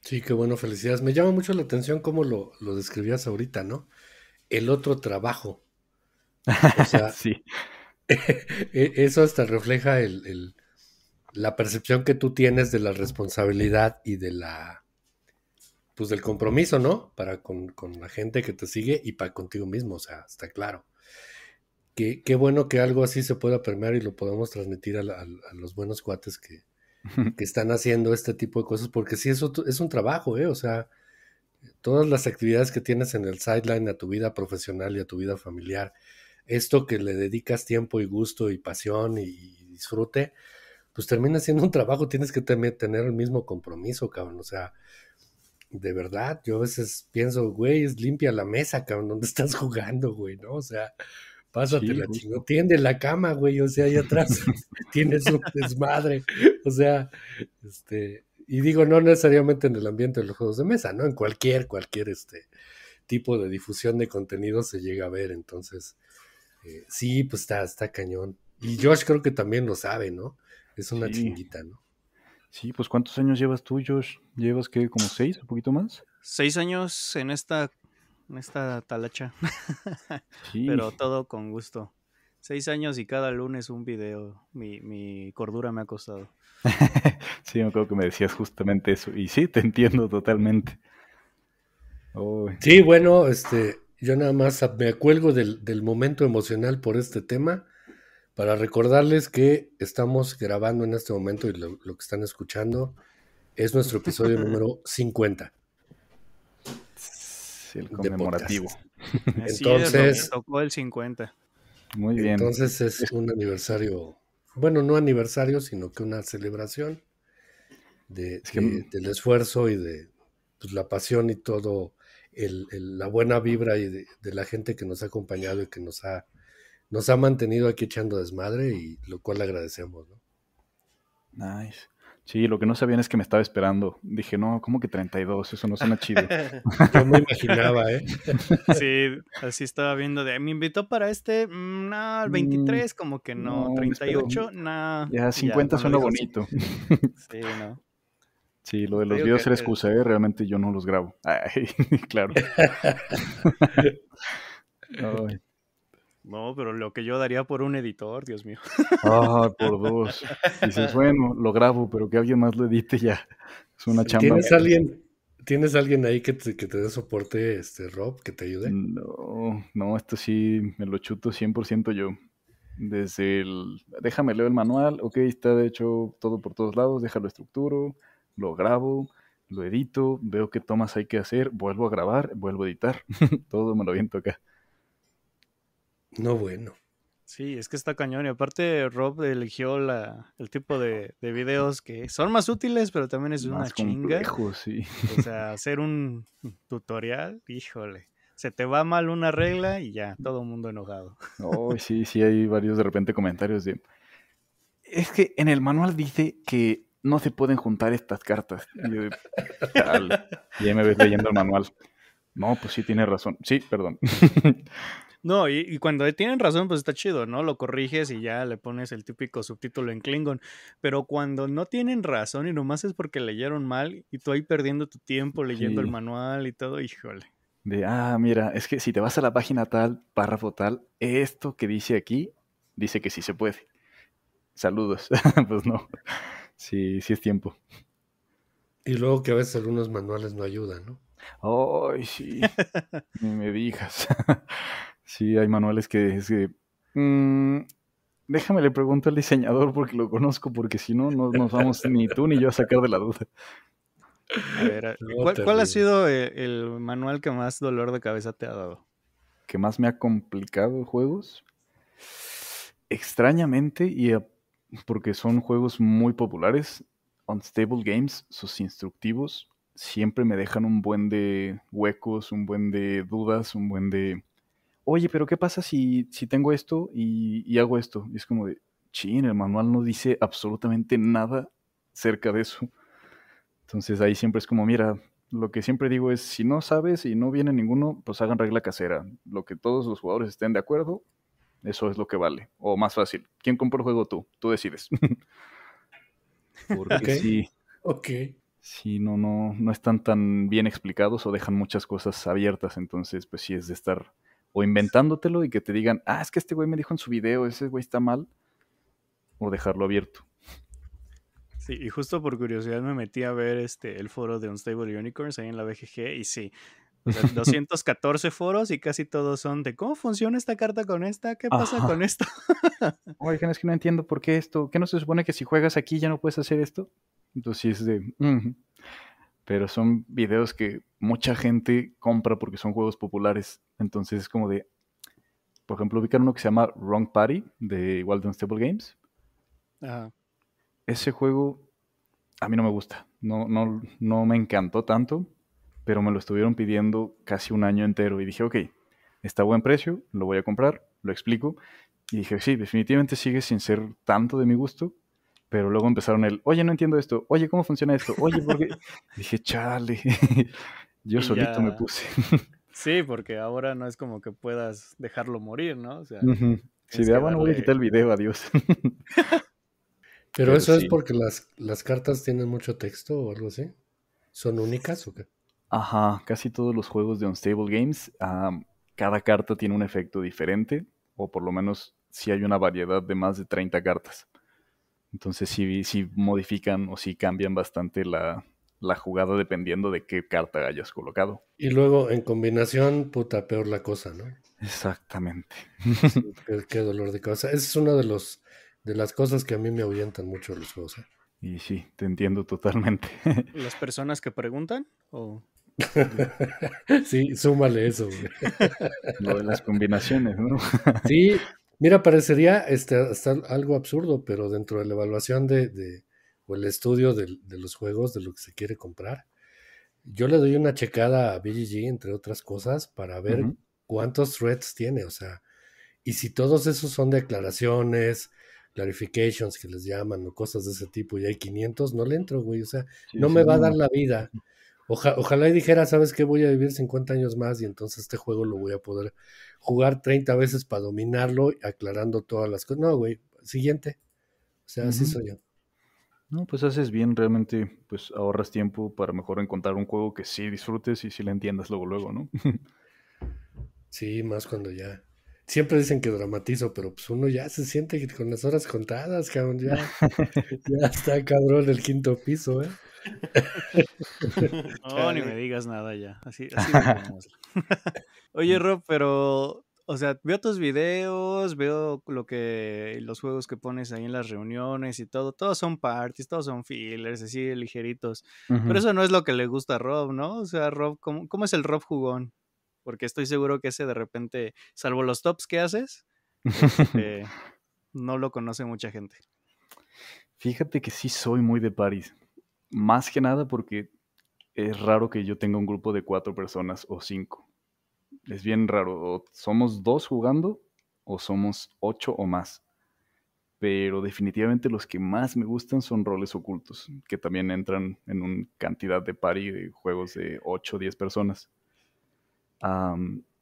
sí, qué bueno, felicidades. Me llama mucho la atención cómo lo, lo describías ahorita, ¿no? El otro trabajo. O sea, sí. E, eso hasta refleja la percepción que tú tienes de la responsabilidad y de la pues del compromiso, ¿no? Para con, la gente que te sigue y para contigo mismo, o sea, está claro. Qué, qué bueno que algo así se pueda permear y lo podamos transmitir a, los buenos cuates que, están haciendo este tipo de cosas, porque sí, eso es un trabajo, ¿eh? O sea, todas las actividades que tienes en el sideline a tu vida profesional y a tu vida familiar, esto que le dedicas tiempo y gusto y pasión y disfrute, pues termina siendo un trabajo, tienes que tener el mismo compromiso, cabrón, o sea, de verdad, yo a veces pienso, güey, es limpia la mesa, cabrón, donde estás jugando, güey, ¿no? O sea, pásate la No tiende la cama, güey, o sea, ahí atrás tienes un desmadre, o sea, este, y digo, no necesariamente en el ambiente de los juegos de mesa, ¿no? En cualquier, cualquier, este, tipo de difusión de contenido se llega a ver, entonces, eh, sí, pues está, está cañón. Y Josh creo que también lo sabe, ¿no? Es una chinguita, ¿no? Sí, pues ¿cuántos años llevas tú, Josh? ¿Llevas qué? ¿Como seis? ¿Un poquito más? Seis años en esta, esta talacha. Pero todo con gusto. Seis años y cada lunes un video. Mi, mi cordura me ha costado. sí, me creo que me decías justamente eso. Y sí, te entiendo totalmente. Sí, bueno, este, yo nada más me acuelgo del, del momento emocional por este tema para recordarles que estamos grabando en este momento y lo, que están escuchando es nuestro episodio número 50. el conmemorativo. entonces, tocó el 50. Muy bien. Entonces es un aniversario, bueno, no aniversario, sino que una celebración de, del esfuerzo y de pues, la pasión y todo, la buena vibra y de, la gente que nos ha acompañado y que nos ha nos ha mantenido aquí echando desmadre y lo cual le agradecemos, ¿no? Nice. Sí, lo que no sabían es que me estaba esperando. Dije, no, ¿cómo que 32? Eso no suena chido. Yo me imaginaba, ¿eh? Sí, así estaba viendo de, me invitó para este, mm, no, el 23 como que no, 38, mm, no. Ya, 50 suena bonito. Sí, no. Sí, lo de los videos era excusa, ¿eh? Realmente yo no los grabo. Ay, claro. Ay. No, pero lo que yo daría por un editor, Dios mío. Ah, por dos. Dices, bueno, lo grabo, pero que alguien más lo edite ya. Es una chamba. ¿Tienes alguien, ¿tienes alguien ahí que te, que te dé soporte, este, Rob, que te ayude? No, no, esto sí me lo chuto 100% yo. Desde el, déjame leo el manual, ok, está de hecho todo por todos lados, déjalo estructuro, lo grabo, lo edito, veo qué tomas hay que hacer, vuelvo a grabar, vuelvo a editar, todo me lo viento acá. No, bueno. Sí, es que está cañón. Y aparte, Rob eligió el tipo de, de videos que son más útiles, pero también es una chinga. Sí. O sea, hacer un tutorial, híjole. Se te va mal una regla y ya, todo el mundo enojado. Oh, sí, sí, hay varios de repente comentarios Es que en el manual dice que no se pueden juntar estas cartas. Y, ahí me ves leyendo el manual. No, pues sí, tiene razón. Sí, perdón. No, y, cuando e, tienen razón, pues está chido, ¿no? Lo corriges y ya le pones el típico subtítulo en Klingon. Pero cuando no tienen razón y nomás es porque leyeron mal y tú ahí perdiendo tu tiempo leyendo el manual y todo, híjole. De, ah, mira, es que si te vas a la página tal, párrafo tal, esto que dice aquí, dice que sí se puede. Saludos. pues no. Sí, sí es tiempo. Y luego que a veces algunos manuales no ayudan, ¿no? Ay, sí. Ni me digas. Sí, hay manuales que es que... Mm, déjame le pregunto al diseñador porque lo conozco, porque si no, no nos vamos ni tú ni yo a sacar de la duda. A ver, ¿cuál, ha sido eh, el, manual que más dolor de cabeza te ha dado? ¿Qué más me ha complicado juegos? Extrañamente, y porque son juegos muy populares, Unstable Games, sus instructivos, siempre me dejan un buen de huecos, un buen de dudas, un buen de oye, pero ¿qué pasa si, si tengo esto y, hago esto? Y es como de, chin, el manual no dice absolutamente nada cerca de eso. Entonces ahí siempre es como, mira, lo que siempre digo es, si no sabes y no viene ninguno, pues hagan regla casera. Lo que todos los jugadores estén de acuerdo, eso es lo que vale. O más fácil, ¿quién compra el juego tú? Tú decides. Porque sí. Ok. Si no, no, no están tan bien explicados o dejan muchas cosas abiertas, entonces pues sí es de estar o inventándotelo y que te digan, ah, es que este güey me dijo en su video, ese güey está mal, o dejarlo abierto. Sí, y justo por curiosidad me metí a ver este, el foro de Unstable Unicorns ahí en la BGG y sí, 214 foros y casi todos son de cómo funciona esta carta con esta, qué pasa con esto. Oigan, es que no entiendo por qué esto, ¿qué no se supone que si juegas aquí ya no puedes hacer esto? Entonces es de pero son videos que mucha gente compra porque son juegos populares. Entonces es como de, por ejemplo, ubicar uno que se llama Wrong Party de walden stable Games. Ese juego a mí no me gusta, no, no, no me encantó tanto, pero me lo estuvieron pidiendo casi un año entero y dije, ok, está a buen precio, lo voy a comprar, lo explico. Y dije, sí, definitivamente sigue sin ser tanto de mi gusto, pero luego empezaron el, oye, no entiendo esto, oye, ¿cómo funciona esto? Oye, porque Dije, chale, yo solito me puse. sí, porque ahora no es como que puedas dejarlo morir, ¿no? Si de, ah, bueno, voy a quitar el video, adiós. pero, eso es porque las, las cartas tienen mucho texto o algo así. ¿Son únicas o qué? Ajá, casi todos los juegos de Unstable Games, cada carta tiene un efecto diferente, o por lo menos si hay una variedad de más de 30 cartas. Entonces sí, sí modifican o sí cambian bastante la, jugada dependiendo de qué carta hayas colocado. Y luego en combinación, puta, peor la cosa, ¿no? Exactamente. qué, dolor de cabeza. Esa es una de, los, de las cosas que a mí me ahuyentan mucho los juegos. ¿eh? Y sí, te entiendo totalmente. ¿Las personas que preguntan? O... sí, súmale eso. Lo de las combinaciones, ¿no? sí, Mira, parecería este, algo absurdo, pero dentro de la evaluación de, o el estudio de, los juegos, de lo que se quiere comprar, yo le doy una checada a BGG, entre otras cosas, para ver cuántos threads tiene, o sea, y si todos esos son declaraciones, clarifications que les llaman o cosas de ese tipo, y hay 500, no le entro, güey, o sea, no me va a dar la vida ojalá y dijera, ¿sabes qué? Voy a vivir 50 años más y entonces este juego lo voy a poder jugar 30 veces para dominarlo, aclarando todas las cosas. No, güey, siguiente. O sea, así soy yo. No, pues haces bien, realmente, pues ahorras tiempo para mejor encontrar un juego que sí disfrutes y sí le entiendas luego, luego, ¿no? sí, más cuando ya. Siempre dicen que dramatizo, pero pues uno ya se siente con las horas contadas, cabrón, ya está cabrón el quinto piso, ¿eh? no, ni me digas nada ya. Así, Oye, Rob, pero o sea, veo tus videos, veo lo que los juegos que pones ahí en las reuniones y todo, todos son parties, todos son fillers, así ligeritos. Pero eso no es lo que le gusta a Rob, ¿no? O sea, Rob, ¿cómo, es el Rob jugón? Porque estoy seguro que ese de repente, salvo los tops que haces, este, no lo conoce mucha gente. Fíjate que sí soy muy de París. Más que nada porque es raro que yo tenga un grupo de cuatro personas o cinco. Es bien raro. somos dos jugando o somos ocho o más. Pero definitivamente los que más me gustan son roles ocultos, que también entran en una cantidad de pari de juegos de ocho o diez personas.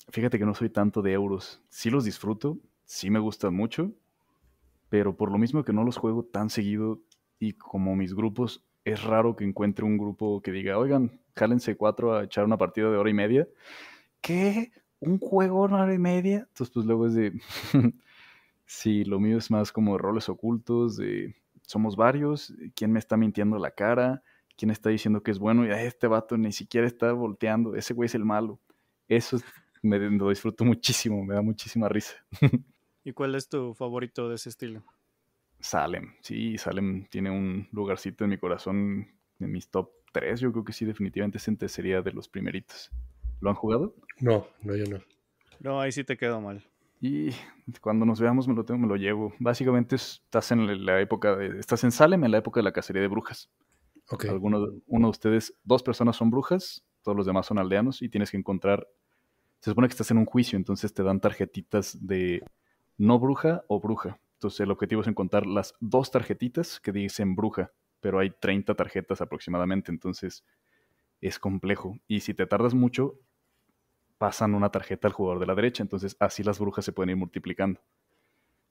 fíjate que no soy tanto de euros. Sí los disfruto, sí me gustan mucho, pero por lo mismo que no los juego tan seguido y como mis grupos es raro que encuentre un grupo que diga, oigan, jálense cuatro a echar una partida de hora y media. ¿Qué? ¿Un juego de hora y media? Entonces, pues luego es de, si lo mío es más como roles ocultos, de somos varios, ¿quién me está mintiendo la cara? ¿Quién está diciendo que es bueno? Y este vato ni siquiera está volteando, ese güey es el malo. Eso me lo disfruto muchísimo, me da muchísima risa. ¿Y cuál es tu favorito de ese estilo? Salem. Sí, Salem tiene un lugarcito en mi corazón, en mis top 3. Yo creo que sí, definitivamente ese sería de los primeritos. ¿Lo han jugado? No, no, yo no. No, ahí sí te quedo mal. Y cuando nos veamos me lo tengo, me lo llevo. Básicamente estás en la época de, estás en Salem en la época de la cacería de brujas. ¿Ok? Alguno, uno de ustedes, dos personas son brujas, todos los demás son aldeanos y tienes que encontrar. Se supone que estás en un juicio, entonces te dan tarjetitas de no bruja o bruja. Entonces el objetivo es encontrar las dos tarjetitas que dicen bruja, pero hay 30 tarjetas aproximadamente, entonces es complejo. Y si te tardas mucho, pasan una tarjeta al jugador de la derecha, entonces así las brujas se pueden ir multiplicando.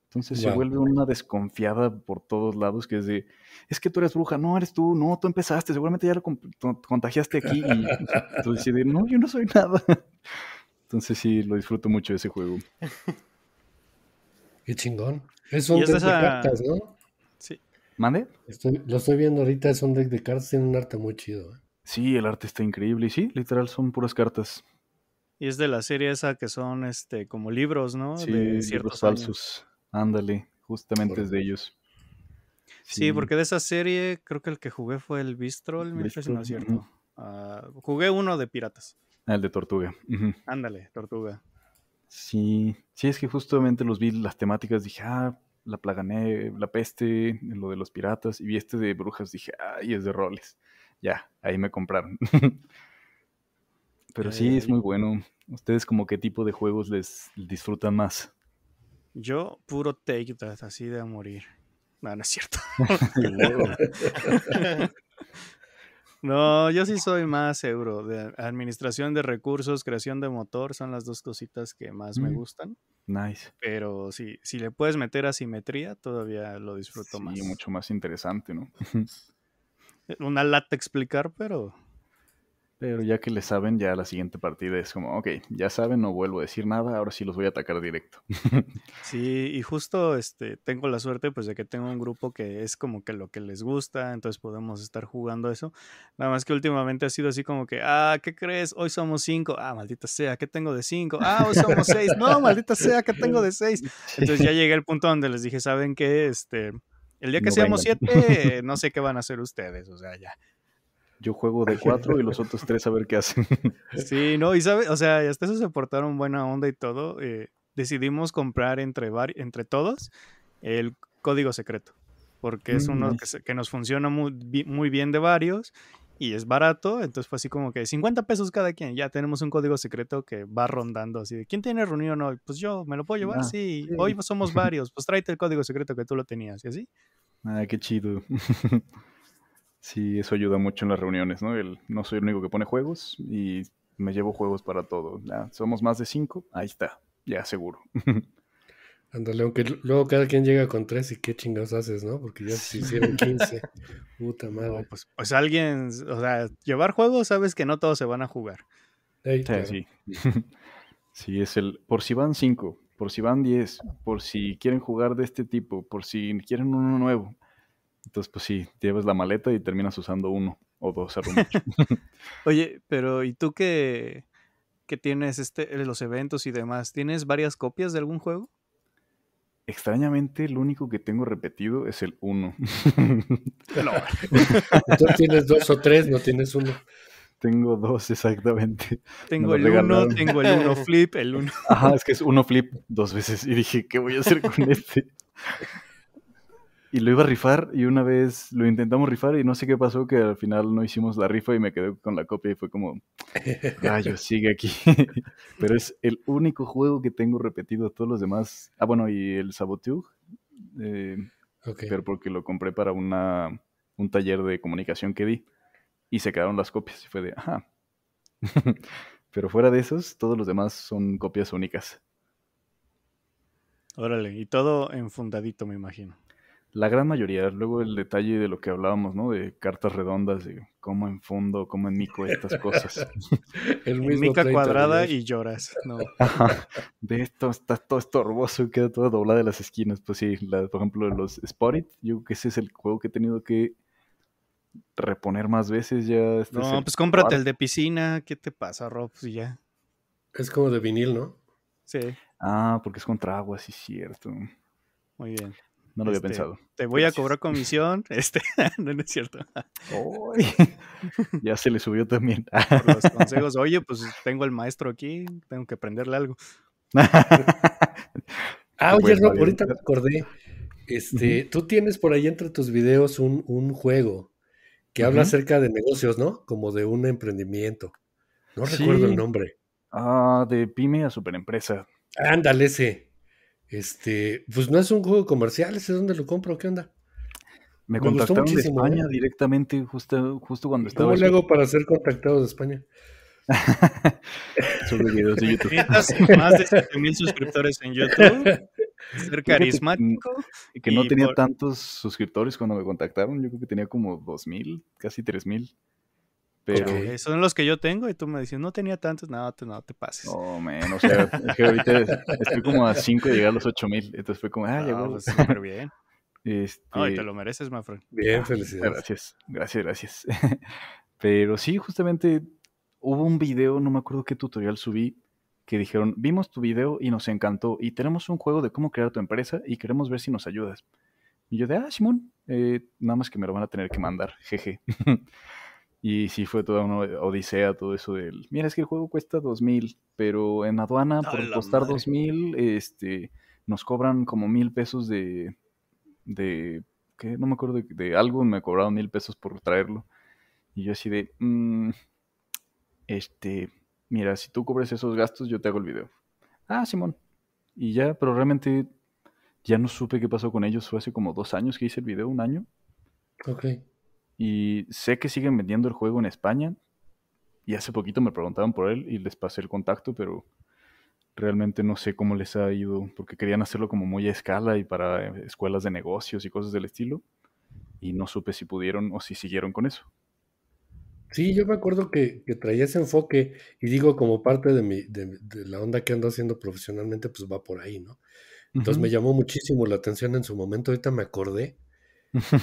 Entonces se vuelve una desconfiada por todos lados que es de, es que tú eres bruja, no eres tú, no, tú empezaste, seguramente ya lo contagiaste aquí. Y, entonces de, no, yo no soy nada. Entonces sí, lo disfruto mucho de ese juego. Qué chingón. Es un deck de cartas, ¿no? Sí. ¿Mande? lo estoy viendo ahorita, es un deck de cartas, tiene un arte muy chido. ¿eh? Sí, el arte está increíble. Y sí, literal, son puras cartas. Y es de la serie esa que son este como libros, ¿no? Sí, de ciertos falsos. Ándale, justamente es de ellos. Sí, porque de esa serie creo que el que jugué fue el Bistrol, Bistrol no es cierto. Ah, jugué uno de piratas. Ah, el de Tortuga. Ándale, Tortuga. Sí, sí, es que justamente los vi las temáticas, dije, ah, la plagané, la peste, lo de los piratas, y vi este de brujas, dije, ay, es de roles. Ya, ahí me compraron. Pero sí, es muy bueno. ¿Ustedes como qué tipo de juegos les disfrutan más? Yo puro take that, así de a morir. No, no es cierto. No, yo sí soy más euro. De administración de recursos, creación de motor, son las dos cositas que más me mm. gustan. Nice. Pero sí, si le puedes meter asimetría, todavía lo disfruto más. Y mucho más interesante, ¿no? Una lata explicar, pero pero ya que le saben, ya la siguiente partida es como, ok, ya saben, no vuelvo a decir nada, ahora sí los voy a atacar directo. Sí, y justo este, tengo la suerte pues de que tengo un grupo que es como que lo que les gusta, entonces podemos estar jugando eso. Nada más que últimamente ha sido así como que, ah, ¿qué crees? Hoy somos cinco, ah, maldita sea, ¿qué tengo de cinco? Ah, hoy somos seis, no, maldita sea, ¿qué tengo de seis? Entonces ya llegué al punto donde les dije, ¿saben que, Este, el día que seamos siete, no sé qué van a hacer ustedes, o sea, ya yo juego de cuatro y los otros tres a ver qué hacen. Sí, no, y sabe o sea, hasta eso se portaron buena onda y todo. Eh, decidimos comprar entre, entre todos el código secreto, porque es uno mm. que, nos funciona muy, bien de varios y es barato, entonces fue así como que 50 pesos cada quien, ya tenemos un código secreto que va rondando así de, ¿quién tiene reunión hoy? Pues yo, ¿me lo puedo llevar? Ah, sí. hoy somos varios, pues tráete el código secreto que tú lo tenías y así. Ah, qué chido. Sí, eso ayuda mucho en las reuniones, ¿no? El, no soy el único que pone juegos y me llevo juegos para todo. somos más de cinco, ahí está, ya seguro. Ándale, aunque luego cada quien llega con tres y qué chingados haces, ¿no? Porque ya se hicieron 15. Puta madre. Pues, pues, alguien, o sea, llevar juegos, sabes que no todos se van a jugar. Ahí sí, es el por si van cinco, por si van diez, por si quieren jugar de este tipo, por si quieren uno nuevo. Entonces, pues sí, llevas la maleta y terminas usando uno o dos Oye, pero ¿y tú qué tienes este, los eventos y demás? ¿Tienes varias copias de algún juego? Extrañamente, el único que tengo repetido es el uno. Entonces tienes dos o tres, no tienes uno. Tengo dos, exactamente. Tengo el uno, tengo el uno flip, el uno. Ajá, es que es uno flip dos veces. Y dije, ¿qué voy a hacer con este? Y lo iba a rifar y una vez lo intentamos rifar y no sé qué pasó, que al final no hicimos la rifa y me quedé con la copia y fue como, yo sigue aquí. Pero es el único juego que tengo repetido, todos los demás. Ah, bueno, y el Saboteur, eh, pero porque lo compré para una, un taller de comunicación que vi y se quedaron las copias y fue de, ajá. pero fuera de esos, todos los demás son copias únicas. Órale, y todo enfundadito, me imagino la gran mayoría. Luego el detalle de lo que hablábamos, ¿no? De cartas redondas, de cómo en fondo, cómo en mico estas cosas. el mismo mica cuadrada y lloras, ¿no? De esto está todo estorboso y queda toda doblada de las esquinas. Pues sí, por ejemplo, los Spotted, yo creo que ese es el juego que he tenido que reponer más veces ya. Este no, pues cómprate el de piscina. ¿Qué te pasa, Rob? Pues ya. Es como de vinil, ¿no? Sí. Ah, porque es contra agua, sí, cierto. Muy bien. No lo había este, pensado. Te voy a cobrar comisión. Este, no, es cierto. ya se le subió también. los consejos. Oye, pues tengo el maestro aquí, tengo que aprenderle algo. ah, oye, ahorita me acordé. Este, tú tienes por ahí entre tus videos un, juego que habla acerca de negocios, ¿no? Como de un emprendimiento. No recuerdo el nombre. Ah, de pyme a superempresa. Ándale ese. Este, pues no es un juego comercial, ¿es donde lo compro? ¿Qué onda? Me, contactaron de España ¿eh? directamente justo, justo cuando estaba. ¿Cómo le hago para ser contactado de España? Sobre videos de YouTube. más de 7 mil suscriptores en YouTube, ser carismático. Y que no tenía tantos suscriptores cuando me contactaron. Yo creo que tenía como 2 mil, casi 3 mil. Son los que yo tengo y tú me dices, no tenía tantos, no, te, no te pases. No, menos o sea, ahorita estoy como a 5 de llegar a los mil entonces fue como, ah, no, llegó. Pues, súper bien. Este... Ay, te lo mereces, friend. Bien, ah, felicidades. Gracias, gracias, gracias. Pero sí, justamente hubo un video, no me acuerdo qué tutorial subí, que dijeron, vimos tu video y nos encantó y tenemos un juego de cómo crear tu empresa y queremos ver si nos ayudas. Y yo de, ah, Simón, eh, nada más que me lo van a tener que mandar, jeje. Y sí fue toda una odisea todo eso del, mira, es que el juego cuesta 2000, pero en aduana por costar 2000, este, nos cobran como mil pesos de, de, ¿qué? No me acuerdo de, algo, me cobraron mil pesos por traerlo. Y yo así de, mm, este, mira, si tú cobres esos gastos, yo te hago el video. Ah, Simón. Y ya, pero realmente ya no supe qué pasó con ellos. Fue hace como dos años que hice el video, un año. Ok. Y sé que siguen vendiendo el juego en España. Y hace poquito me preguntaban por él y les pasé el contacto, pero realmente no sé cómo les ha ido, porque querían hacerlo como muy a escala y para eh, escuelas de negocios y cosas del estilo. Y no supe si pudieron o si siguieron con eso. Sí, yo me acuerdo que, traía ese enfoque y digo, como parte de, la onda que ando haciendo profesionalmente, pues va por ahí, ¿no? Entonces me llamó muchísimo la atención en su momento, ahorita me acordé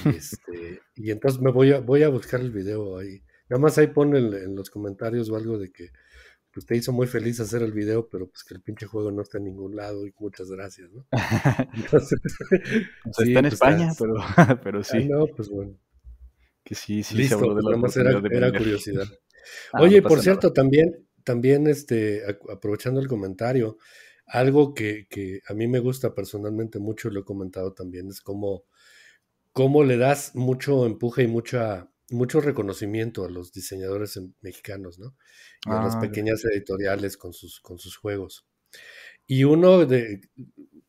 y, este, y entonces me voy a, voy a buscar el video ahí. Nada más ahí pone en, los comentarios o algo de que pues, te hizo muy feliz hacer el video, pero pues que el pinche juego no está en ningún lado y muchas gracias, ¿no? Entonces, pues, está en pues, España, pero, pero ah, sí. Pues, que sí, sí, se habló de la era, curiosidad. Ah, Oye, por cierto, también, también este, aprovechando el comentario, algo que, que a mí me gusta personalmente mucho lo he comentado también es como cómo le das mucho empuje y mucha, mucho reconocimiento a los diseñadores mexicanos, ¿no? Y a las pequeñas editoriales con sus, con sus juegos. Y uno de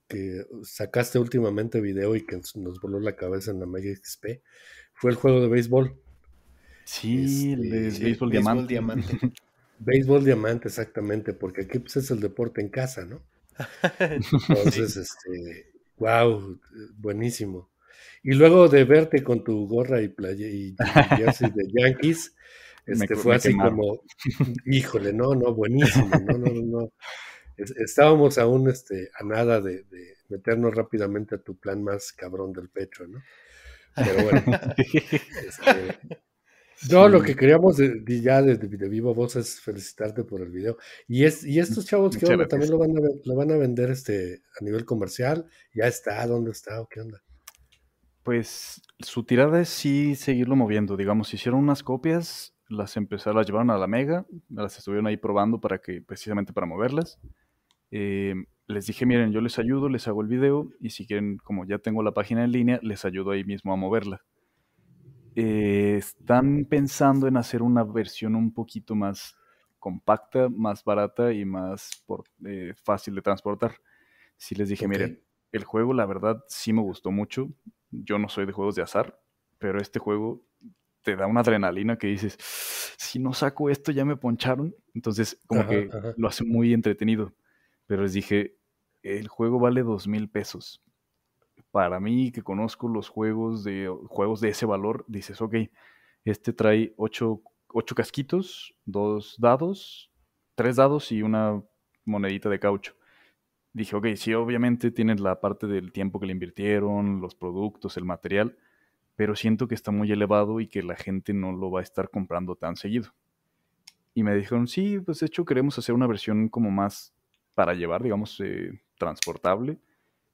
que sacaste últimamente video y que nos voló la cabeza en la Mega XP fue el juego de béisbol. Sí, el este, béisbol, diamante. béisbol diamante, exactamente, porque aquí pues, es el deporte en casa, ¿no? Entonces, este, wow, buenísimo. Y luego de verte con tu gorra y playa y, de Yankees, este, fue así como, híjole, no, no, buenísimo, no, no, no. Estábamos aún este, a nada de, meternos rápidamente a tu plan más cabrón del pecho, ¿no? Pero bueno. Este, no, lo que queríamos ya desde de viva voz es felicitarte por el video. Y, es, y mm, estos chavos, que onda? También lo van, a, vender este, a nivel comercial. Ya está, ¿dónde está? ¿O qué onda? Pues su tirada es sí seguirlo moviendo. Digamos, hicieron unas copias, las empezaron, las llevaron a la Mega, las estuvieron ahí probando para que, precisamente para moverlas. Eh, les dije, miren, yo les ayudo, les hago el video y si quieren, como ya tengo la página en línea, les ayudo ahí mismo a moverla. Eh, están pensando en hacer una versión un poquito más compacta, más barata y más eh, fácil de transportar. sí les dije, miren, el juego la verdad sí me gustó mucho, yo no soy de juegos de azar, pero este juego te da una adrenalina que dices, si no saco esto ya me poncharon. Entonces, como que lo hace muy entretenido. Pero les dije, el juego vale dos mil pesos. Para mí, que conozco los juegos de, juegos de ese valor, dices, ok, este trae ocho casquitos, dos dados, tres dados y una monedita de caucho dije, ok, sí, obviamente tienes la parte del tiempo que le invirtieron, los productos, el material, pero siento que está muy elevado y que la gente no lo va a estar comprando tan seguido. Y me dijeron, sí, pues de hecho queremos hacer una versión como más para llevar, digamos, eh, transportable,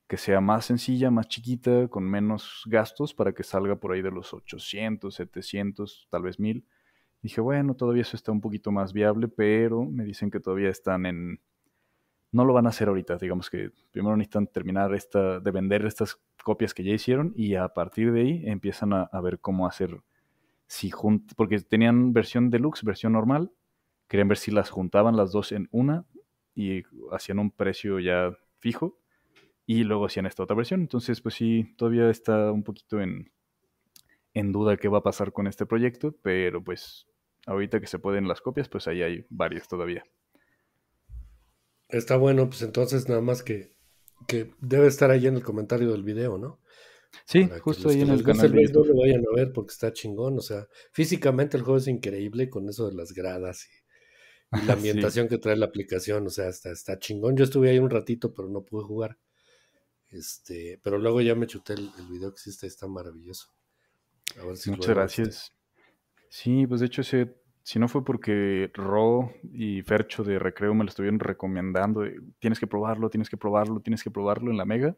que sea más sencilla, más chiquita, con menos gastos para que salga por ahí de los 800, 700, tal vez 1000. Dije, bueno, todavía eso está un poquito más viable, pero me dicen que todavía están en no lo van a hacer ahorita. Digamos que primero necesitan terminar esta, de vender estas copias que ya hicieron y a partir de ahí empiezan a, ver cómo hacer, si porque tenían versión deluxe, versión normal, querían ver si las juntaban las dos en una y hacían un precio ya fijo y luego hacían esta otra versión. Entonces, pues sí, todavía está un poquito en, en duda qué va a pasar con este proyecto, pero pues ahorita que se pueden las copias, pues ahí hay varias todavía. Está bueno, pues entonces nada más que, debe estar ahí en el comentario del video, ¿no? Sí, justo ahí en el canal. no lo vayan a ver porque está chingón. O sea, físicamente el juego es increíble con eso de las gradas y, la ambientación que trae la aplicación. O sea, está, está chingón. Yo estuve ahí un ratito, pero no pude jugar. Este, pero luego ya me chuté el, video que existe, está maravilloso. A ver si Muchas gracias. Sí, pues de hecho ese si no fue porque Ro y Fercho de Recreo me lo estuvieron recomendando, tienes que probarlo, tienes que probarlo, tienes que probarlo en la Mega,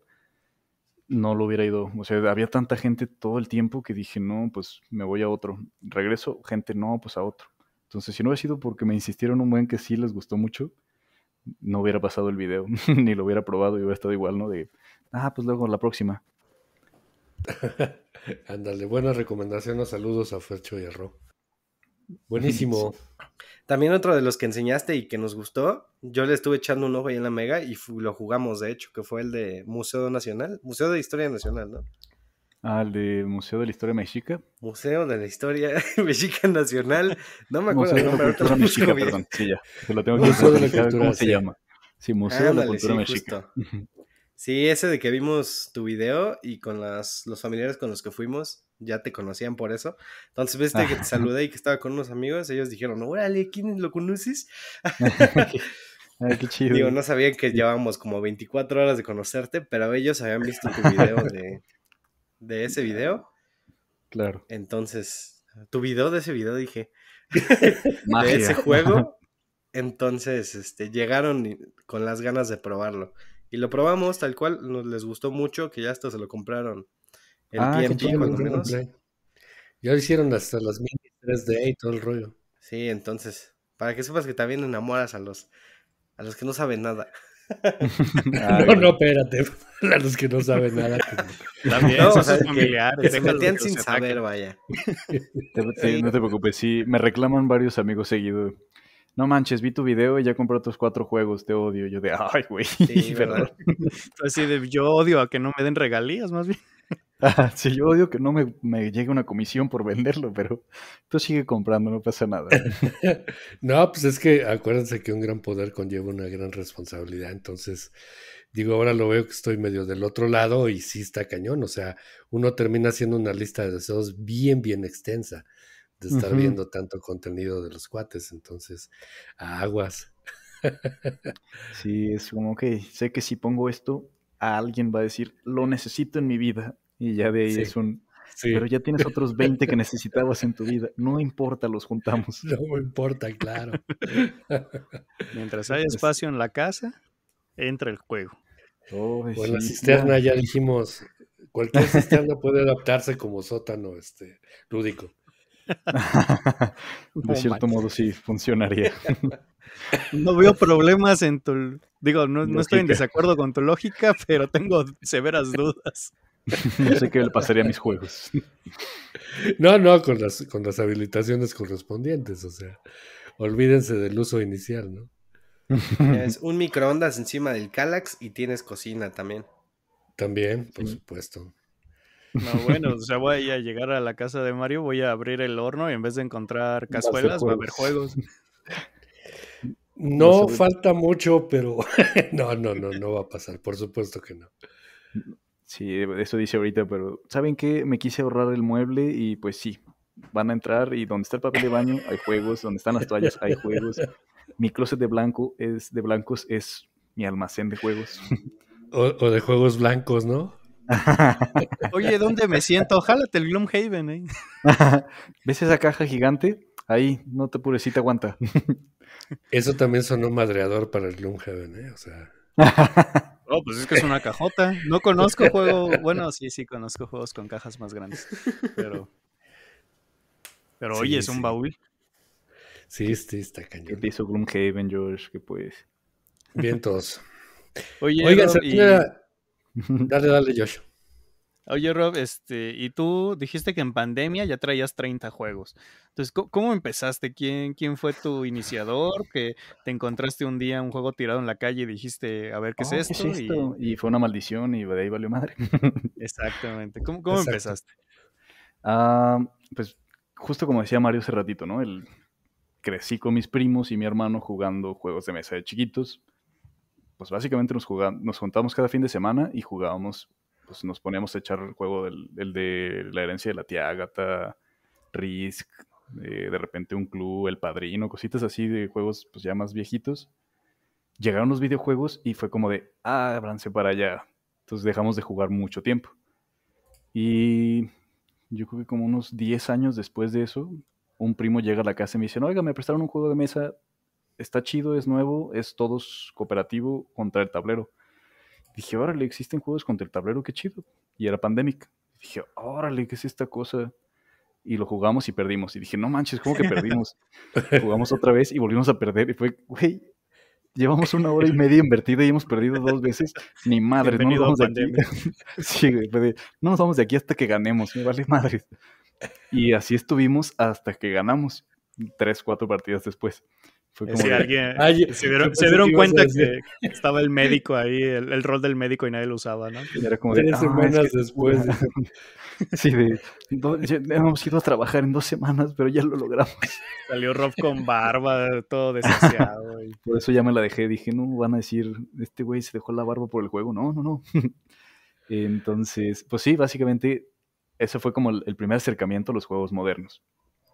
no lo hubiera ido. O sea, había tanta gente todo el tiempo que dije, no, pues me voy a otro. Regreso, gente, no, pues a otro. Entonces, si no hubiera sido porque me insistieron un buen que sí les gustó mucho, no hubiera pasado el video, ni lo hubiera probado y hubiera estado igual, ¿no? De, ah, pues luego la próxima. Ándale, buena recomendaciones, Saludos a Fercho y a Ro. Buenísimo. También otro de los que enseñaste y que nos gustó, yo le estuve echando un ojo ahí en la Mega y lo jugamos, de hecho, que fue el de Museo Nacional, Museo de Historia Nacional, ¿no? Ah, el de Museo de la Historia Mexica. Museo de la Historia Mexica Nacional. No me acuerdo el nombre. De la Cultura Mexica, perdón. Sí, ya. Se lo tengo que Museo de la ¿Cómo se sí. llama? Sí, Museo de la Cultura Mexica. Sí, ese de que vimos tu video y con las, los familiares con los que fuimos, ya te conocían por eso. Entonces, viste que te saludé y que estaba con unos amigos, ellos dijeron, órale, ¿quién lo conoces? Ay, qué chido. Digo, no sabían que llevábamos como 24 horas de conocerte, pero ellos habían visto tu video de, de ese video. Claro. Entonces, tu video de ese video, dije. De ese juego. Entonces, este, llegaron con las ganas de probarlo. Y lo probamos tal cual, nos les gustó mucho, que ya hasta se lo compraron. El ah, tiempo cuando menos. Ya lo hicieron hasta las mini 3D y todo el rollo. Sí, entonces, para que sepas que también enamoras a los, a los que no saben nada. no, no, ah, espérate, a los que no saben nada. También, no, o sea, familiares. se metían sin saber, vaya. No te preocupes, sí, me reclaman varios amigos seguidos no manches, vi tu video y ya compré otros cuatro juegos, te odio. Yo de, ay, güey, sí, ¿verdad? Así de, yo odio a que no me den regalías, más bien. sí, yo odio que no me, me, llegue una comisión por venderlo, pero tú sigue comprando, no pasa nada. no, pues es que acuérdense que un gran poder conlleva una gran responsabilidad, entonces digo, ahora lo veo que estoy medio del otro lado y sí está cañón, o sea, uno termina haciendo una lista de deseos bien, bien extensa de estar viendo tanto contenido de los cuates, entonces, a aguas. sí, es como que sé que si pongo esto, a alguien va a decir, lo necesito en mi vida, y ya de ahí es un... Pero ya tienes otros 20 que necesitabas en tu vida. No importa, los juntamos. No importa, claro. Mientras haya espacio en la casa, entra el juego. Oh, o la cisterna, ya dijimos, cualquier cisterna puede adaptarse como sótano este, lúdico. de cierto modo sí funcionaría. no veo problemas en tu... Digo, no, estoy en desacuerdo con tu lógica, pero tengo severas dudas. No sé qué le pasaría a mis juegos. No, no, con las, con las habilitaciones correspondientes, o sea, olvídense del uso inicial, ¿no? Es un microondas encima del Calax y tienes cocina también. También, por supuesto. No, bueno, o voy a llegar a la casa de Mario, voy a abrir el horno y en vez de encontrar cazuelas, va a haber juegos. No, falta mucho, pero no, no, no, no va a pasar, por supuesto que no. Sí, eso dice ahorita, pero ¿saben qué? Me quise ahorrar el mueble y pues sí, van a entrar y donde está el papel de baño hay juegos, donde están las toallas hay juegos. Mi closet de blanco es de blancos es mi almacén de juegos. o de juegos blancos, ¿no? Oye, ¿dónde me siento? Jálate el Gloomhaven, ¿eh? ¿Ves esa caja gigante? Ahí, no te purecita, aguanta. Eso también sonó madreador para el Gloomhaven, ¿eh? O sea. No, oh, pues es que es una cajota. No conozco juego. Bueno, sí, sí, conozco juegos con cajas más grandes. Pero. Pero oye, es un baúl. Sí, sí, está cañón. ¿Qué te hizo Gloomhaven, George? Que pues. Vientos. Oye, Oigan, se y... Dale, dale, Josh. Oye, Rob, este, y tú dijiste que en pandemia ya traías 30 juegos. Entonces, ¿cómo, empezaste? ¿Quién, ¿Quién fue tu iniciador? Que te encontraste un día un juego tirado en la calle y dijiste, a ver, ¿qué, es, oh, esto? Y... fue una maldición y de ahí valió madre. Exactamente. ¿Cómo, empezaste? Ah, pues, justo como decía Mario hace ratito, ¿no? El, crecí con mis primos y mi hermano jugando juegos de mesa de chiquitos pues, básicamente nos, juntábamos nos juntamos cada fin de semana y jugábamos, pues nos poníamos a echar el juego del, el de la herencia de la tía Agatha, Risk, eh, de repente un club, el padrino, cositas así de juegos pues ya más viejitos. Llegaron los videojuegos y fue como de, ah, para allá. Entonces dejamos de jugar mucho tiempo. Y yo creo que como unos 10 años después de eso, un primo llega a la casa y me dice, oiga, me prestaron un juego de mesa, está chido, es nuevo, es todos cooperativo contra el tablero. Dije, órale, existen juegos contra el tablero, qué chido. Y era Pandemic. Dije, órale, ¿qué es esta cosa? Y lo jugamos y perdimos. Y dije, no manches, ¿cómo que perdimos? jugamos otra vez y volvimos a perder. Y fue, güey, llevamos una hora y media invertida y hemos perdido dos veces. Ni madre, no nos vamos de aquí. no nos vamos de aquí hasta que ganemos, vale madres. Y así estuvimos hasta que ganamos, tres, cuatro partidas después. Fue como alguien, se dieron, se dieron cuenta que, estaba el médico ahí, el, rol del médico y nadie lo usaba, ¿no? Tres ah, semanas después. sí, hemos ido a trabajar en dos semanas, pero ya lo logramos. Salió Rob con barba, todo desasiado. Por eso ya me la dejé, dije, no, van a decir, este güey se dejó la barba por el juego, no, no, no. Entonces, pues sí, básicamente ese fue como el primer acercamiento a los juegos modernos.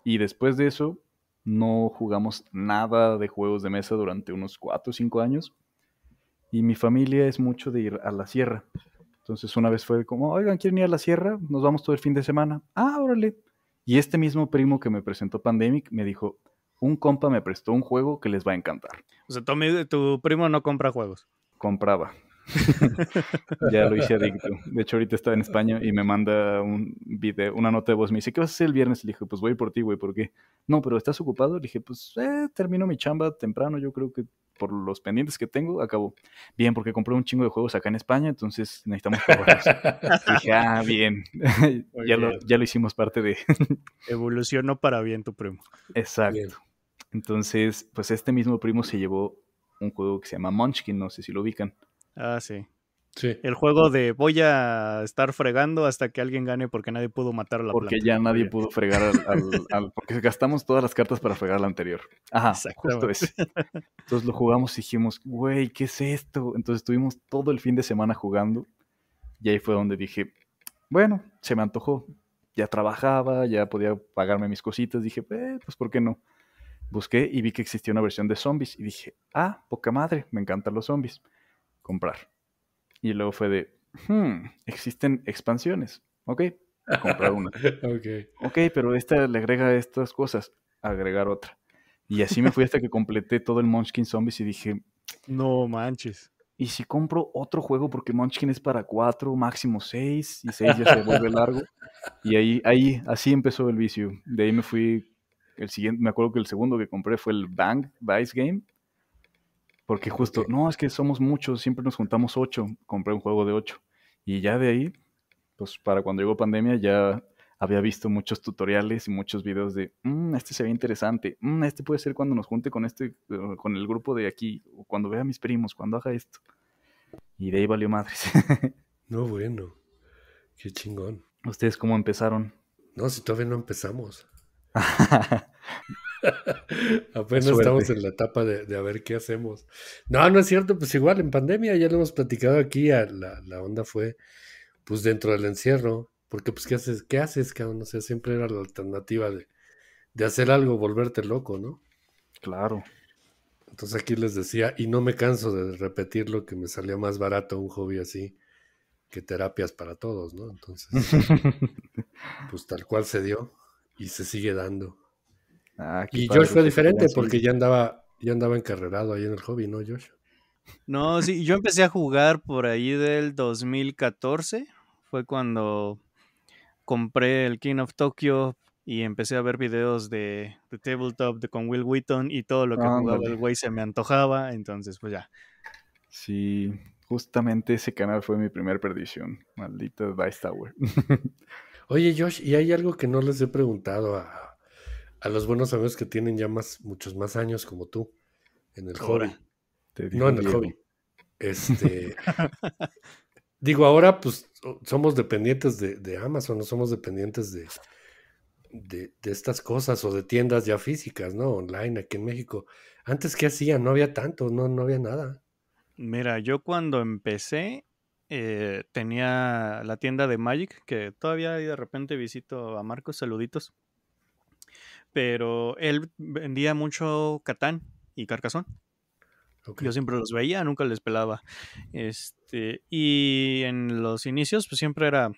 Y después de eso, no jugamos nada de juegos de mesa durante unos 4 o 5 años. Y mi familia es mucho de ir a la sierra. Entonces una vez fue como, oigan, ¿quieren ir a la sierra? Nos vamos todo el fin de semana. Ah, órale. Y este mismo primo que me presentó Pandemic me dijo, un compa me prestó un juego que les va a encantar. O sea, tu primo no compra juegos. Compraba. ya lo hice adicto. De hecho, ahorita estaba en España y me manda un video, una nota de voz. Me dice, ¿qué vas a hacer el viernes? Le dije, pues voy por ti, güey, ¿por qué? No, pero ¿estás ocupado? Le dije, pues eh, termino mi chamba temprano, yo creo que por los pendientes que tengo, acabo. Bien, porque compré un chingo de juegos acá en España, entonces necesitamos Le dije, ah, bien. ya, lo, ya lo hicimos parte de... Evolucionó para bien tu primo. Exacto. Entonces, pues este mismo primo se llevó un juego que se llama Munchkin, no sé si lo ubican. Ah, sí. El juego de voy a estar fregando hasta que alguien gane porque nadie pudo matar a la Porque ya nadie pudo fregar al, Porque gastamos todas las cartas para fregar la anterior. Ajá, justo ese. Entonces lo jugamos y dijimos, güey, ¿qué es esto? Entonces estuvimos todo el fin de semana jugando. Y ahí fue donde dije, bueno, se me antojó. Ya trabajaba, ya podía pagarme mis cositas. Dije, eh, pues ¿por qué no? Busqué y vi que existía una versión de zombies. Y dije, ah, poca madre, me encantan los zombies comprar. Y luego fue de, hmm, existen expansiones, ok, comprar una. okay. ok, pero esta le agrega estas cosas, agregar otra. Y así me fui hasta que completé todo el Munchkin Zombies y dije, no manches. ¿Y si compro otro juego? Porque Munchkin es para cuatro, máximo seis, y seis ya se vuelve largo. Y ahí, ahí, así empezó el vicio. De ahí me fui, el siguiente, me acuerdo que el segundo que compré fue el Bang Vice Game. Porque justo, no, es que somos muchos, siempre nos juntamos ocho, compré un juego de ocho. Y ya de ahí, pues para cuando llegó pandemia ya había visto muchos tutoriales y muchos videos de, mm, este se ve interesante, mm, este puede ser cuando nos junte con este, eh, con el grupo de aquí, o cuando vea a mis primos, cuando haga esto. Y de ahí valió madres. no, bueno, qué chingón. ¿Ustedes cómo empezaron? No, si todavía no empezamos. Apenas estamos en la etapa de, a ver qué hacemos. No, no es cierto, pues igual en pandemia ya lo hemos platicado aquí, ah, la, onda fue pues dentro del encierro, porque pues qué haces, qué haces, cabrón, o sea, siempre era la alternativa de, hacer algo, volverte loco, ¿no? Claro. Entonces aquí les decía, y no me canso de repetir lo que me salió más barato un hobby así que terapias para todos, ¿no? Entonces, pues tal cual se dio y se sigue dando. Ah, y Josh fue pues, diferente porque ya andaba, ya andaba encarrerado ahí en el hobby, ¿no, Josh? No, sí, yo empecé a jugar por ahí del 2014. Fue cuando compré el King of Tokyo y empecé a ver videos de, de Tabletop de, con Will Wheaton y todo lo que ah, jugaba el güey se me antojaba. Entonces, pues ya. Sí, justamente ese canal fue mi primer perdición. Maldito Dice Tower. Oye, Josh, y hay algo que no les he preguntado a, a los buenos amigos que tienen ya más, muchos más años como tú en el hobby. No, en el hobby. Este, digo, ahora pues somos dependientes de, Amazon, no somos dependientes de, de, estas cosas o de tiendas ya físicas, ¿no? Online aquí en México. Antes, ¿qué hacía? No había tanto, no, no había nada. Mira, yo cuando empecé eh, tenía la tienda de Magic, que todavía de repente visito a Marcos, saluditos. Pero él vendía mucho Catán y Carcasón. Yo siempre los veía, nunca les pelaba. Este, y en los inicios, pues siempre era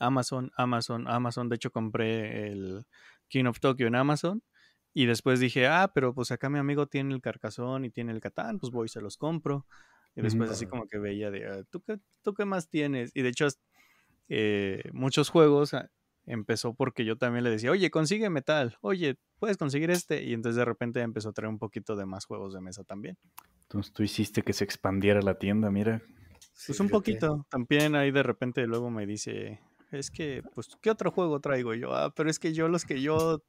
Amazon, Amazon, Amazon. De hecho, compré el King of Tokyo en Amazon. Y después dije, ah, pero pues acá mi amigo tiene el carcasón y tiene el catán, pues voy y se los compro. Y después así como que veía de, ah, ¿Tú qué, qué más tienes? Y de hecho, eh, muchos juegos ah, empezó porque yo también le decía, oye, consigue metal, oye, puedes conseguir este. Y entonces de repente empezó a traer un poquito de más juegos de mesa también. Entonces tú hiciste que se expandiera la tienda, mira. pues un poquito. También ahí de repente luego me dice, es que, pues, ¿qué otro juego traigo yo? Ah, pero es que yo los que yo,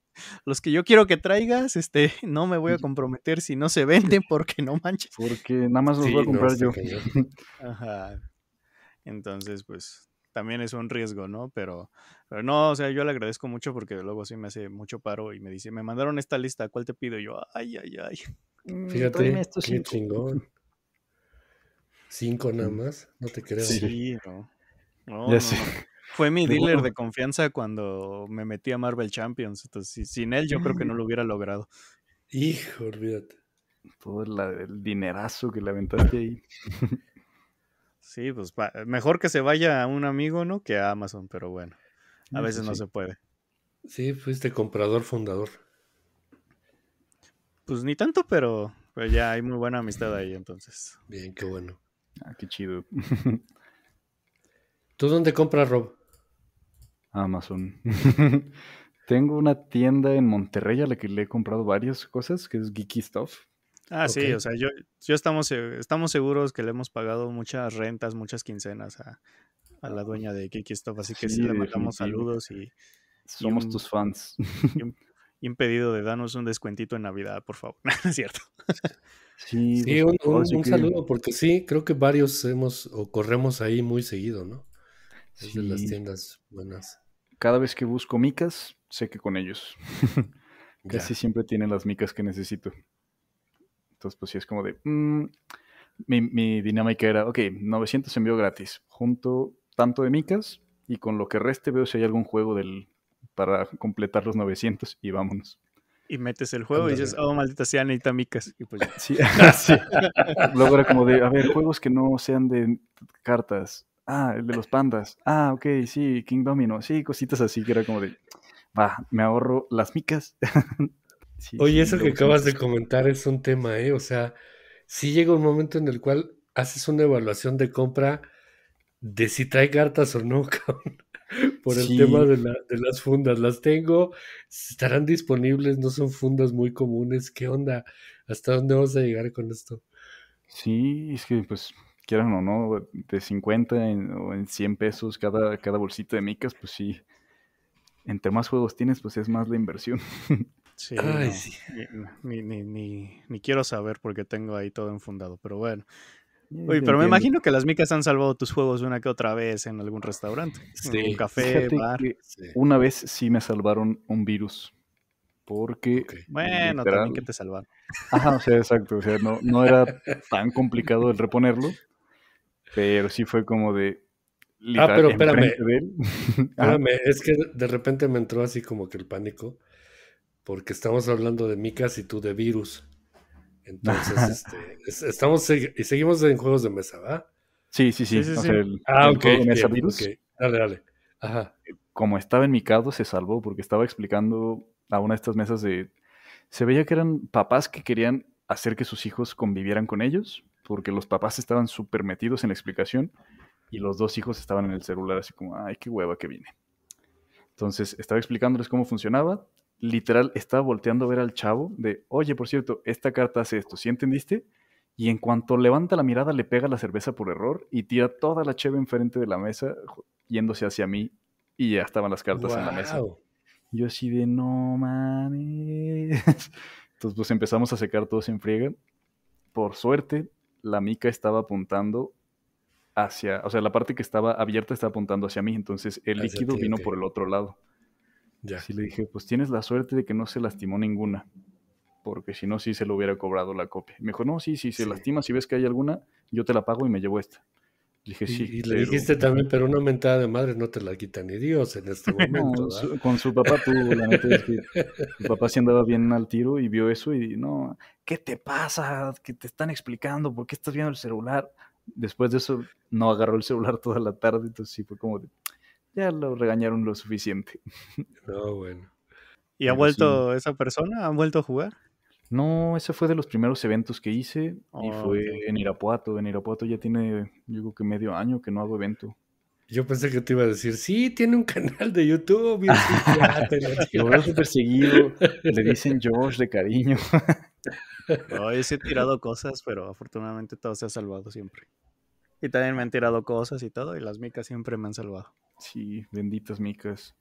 los que yo quiero que traigas, este, no me voy a comprometer si no se venden porque no manches. Porque nada más los voy a comprar yo. Ajá. Entonces, pues, también es un riesgo, ¿no? Pero, pero no, o sea, yo le agradezco mucho porque luego sí me hace mucho paro y me dice, me mandaron esta lista, ¿cuál te pido? Y yo, ay, ay, ay. Mm, Fíjate, qué chingón. Cinco nada mm. más, no te creo. Sí, no. Fue mi dealer de confianza cuando me metí a Marvel Champions, entonces sin él yo creo que no lo hubiera logrado. Hijo, olvídate. Todo el dinerazo que le aventaste ahí. Sí, pues mejor que se vaya a un amigo, ¿no? Que a Amazon, pero bueno, a mm, pues veces no se puede. Sí, fuiste comprador fundador. Pues ni tanto, pero, pero ya hay muy buena amistad ahí entonces. Bien, qué bueno. Ah, qué chido. ¿Tú dónde compras, Rob? Amazon. Tengo una tienda en Monterrey a la que le he comprado varias cosas, que es Geeky Stuff. Ah, sí, o sea, yo, yo estamos, eh, estamos seguros que le hemos pagado muchas rentas, muchas quincenas a, la ah. dueña de Kikistop, así que sí, le mandamos saludos y... Somos tus fans. Y un, pedido de danos un descuentito en Navidad, por favor, es cierto. Sí, pues, un, saludo, porque sí, creo que varios hemos o corremos ahí muy seguido, ¿no? Es de las tiendas buenas. Cada vez que busco micas, sé que con ellos. Casi siempre tienen las micas que necesito. Entonces, pues sí es como de... Mm, mi, dinámica era, ok, 900 envío gratis, junto tanto de micas y con lo que reste veo si hay algún juego del, para completar los 900 y vámonos. Y metes el juego y dices, oh, maldita sea, necesita micas. Y pues Sí, Luego era como de, a ver, juegos que no sean de cartas. Ah, el de los pandas. Ah, ok, sí, King Domino. Sí, cositas así que era como de, va, me ahorro las micas Oye, eso que acabas de comentar es un tema, ¿eh? O sea, si llega un momento en el cual haces una evaluación de compra de si trae cartas o no, Por el tema de, las fundas. Las tengo, estarán disponibles, no son fundas muy comunes. ¿Qué onda? ¿Hasta dónde vamos a llegar con esto? Sí, es que pues quieran o no, de 50 o en 100 pesos cada, cada bolsita de micas, pues sí. Entre más juegos tienes, pues es más la inversión. Sí, Ni, ni, ni, quiero saber porque tengo ahí todo enfundado, pero bueno. Uy, pero me imagino que las micas han salvado tus juegos una que otra vez en algún restaurante, un café, bar. Una vez sí me salvaron un virus. Porque. Bueno, también que te salvaron. Ajá, o sea, exacto. O sea, no, no era tan complicado el reponerlo, pero sí fue como de. Ah, pero espérame. espérame, es que de repente me entró así como que el pánico porque estamos hablando de micas y tú de virus. Entonces, este, estamos y seguimos en juegos de mesa, ¿va? Sí, sí, sí. ah, ok. Dale, dale. Ajá. Como estaba en mi se salvó porque estaba explicando a una de estas mesas de. Se veía que eran papás que querían hacer que sus hijos convivieran con ellos, porque los papás estaban súper metidos en la explicación y los dos hijos estaban en el celular, así como, ay, qué hueva que viene. Entonces estaba explicándoles cómo funcionaba, literal estaba volteando a ver al chavo de, oye, por cierto, esta carta hace esto, ¿sí entendiste? Y en cuanto levanta la mirada, le pega la cerveza por error y tira toda la cheve enfrente de la mesa, yéndose hacia mí, y ya estaban las cartas en la mesa. Yo así de, no mames. Entonces, pues empezamos a secar todos en friega. Por suerte, la mica estaba apuntando hacia, o sea, la parte que estaba abierta estaba apuntando hacia mí, entonces el líquido vino por el otro lado. Y le dije, pues tienes la suerte de que no se lastimó ninguna, porque si no, sí se lo hubiera cobrado la copia. Me dijo, no, sí, si se lastima, si ves que hay alguna, yo te la pago y me llevo esta. Le dije, sí. Y, le dijiste también, pero una mentada de madre no te la quita ni Dios en este momento. con su papá tuvo, la su papá sí andaba bien al tiro y vio eso y no, ¿qué te pasa? ¿Qué te están explicando? ¿Por qué estás viendo el celular? Después de eso, no agarró el celular toda la tarde, entonces sí fue como de, ya lo regañaron lo suficiente. No, bueno. ¿Y ha vuelto esa persona? ¿Han vuelto a jugar? No, ese fue de los primeros eventos que hice y oh, fue en Irapuato. En Irapuato ya tiene, yo creo que medio año que no hago evento. Yo pensé que te iba a decir, sí, tiene un canal de YouTube. Lo súper Le dicen Josh de cariño. no, yo sí he tirado cosas, pero afortunadamente todo se ha salvado siempre. Y también me han tirado cosas y todo, y las micas siempre me han salvado. Sí, benditas micas.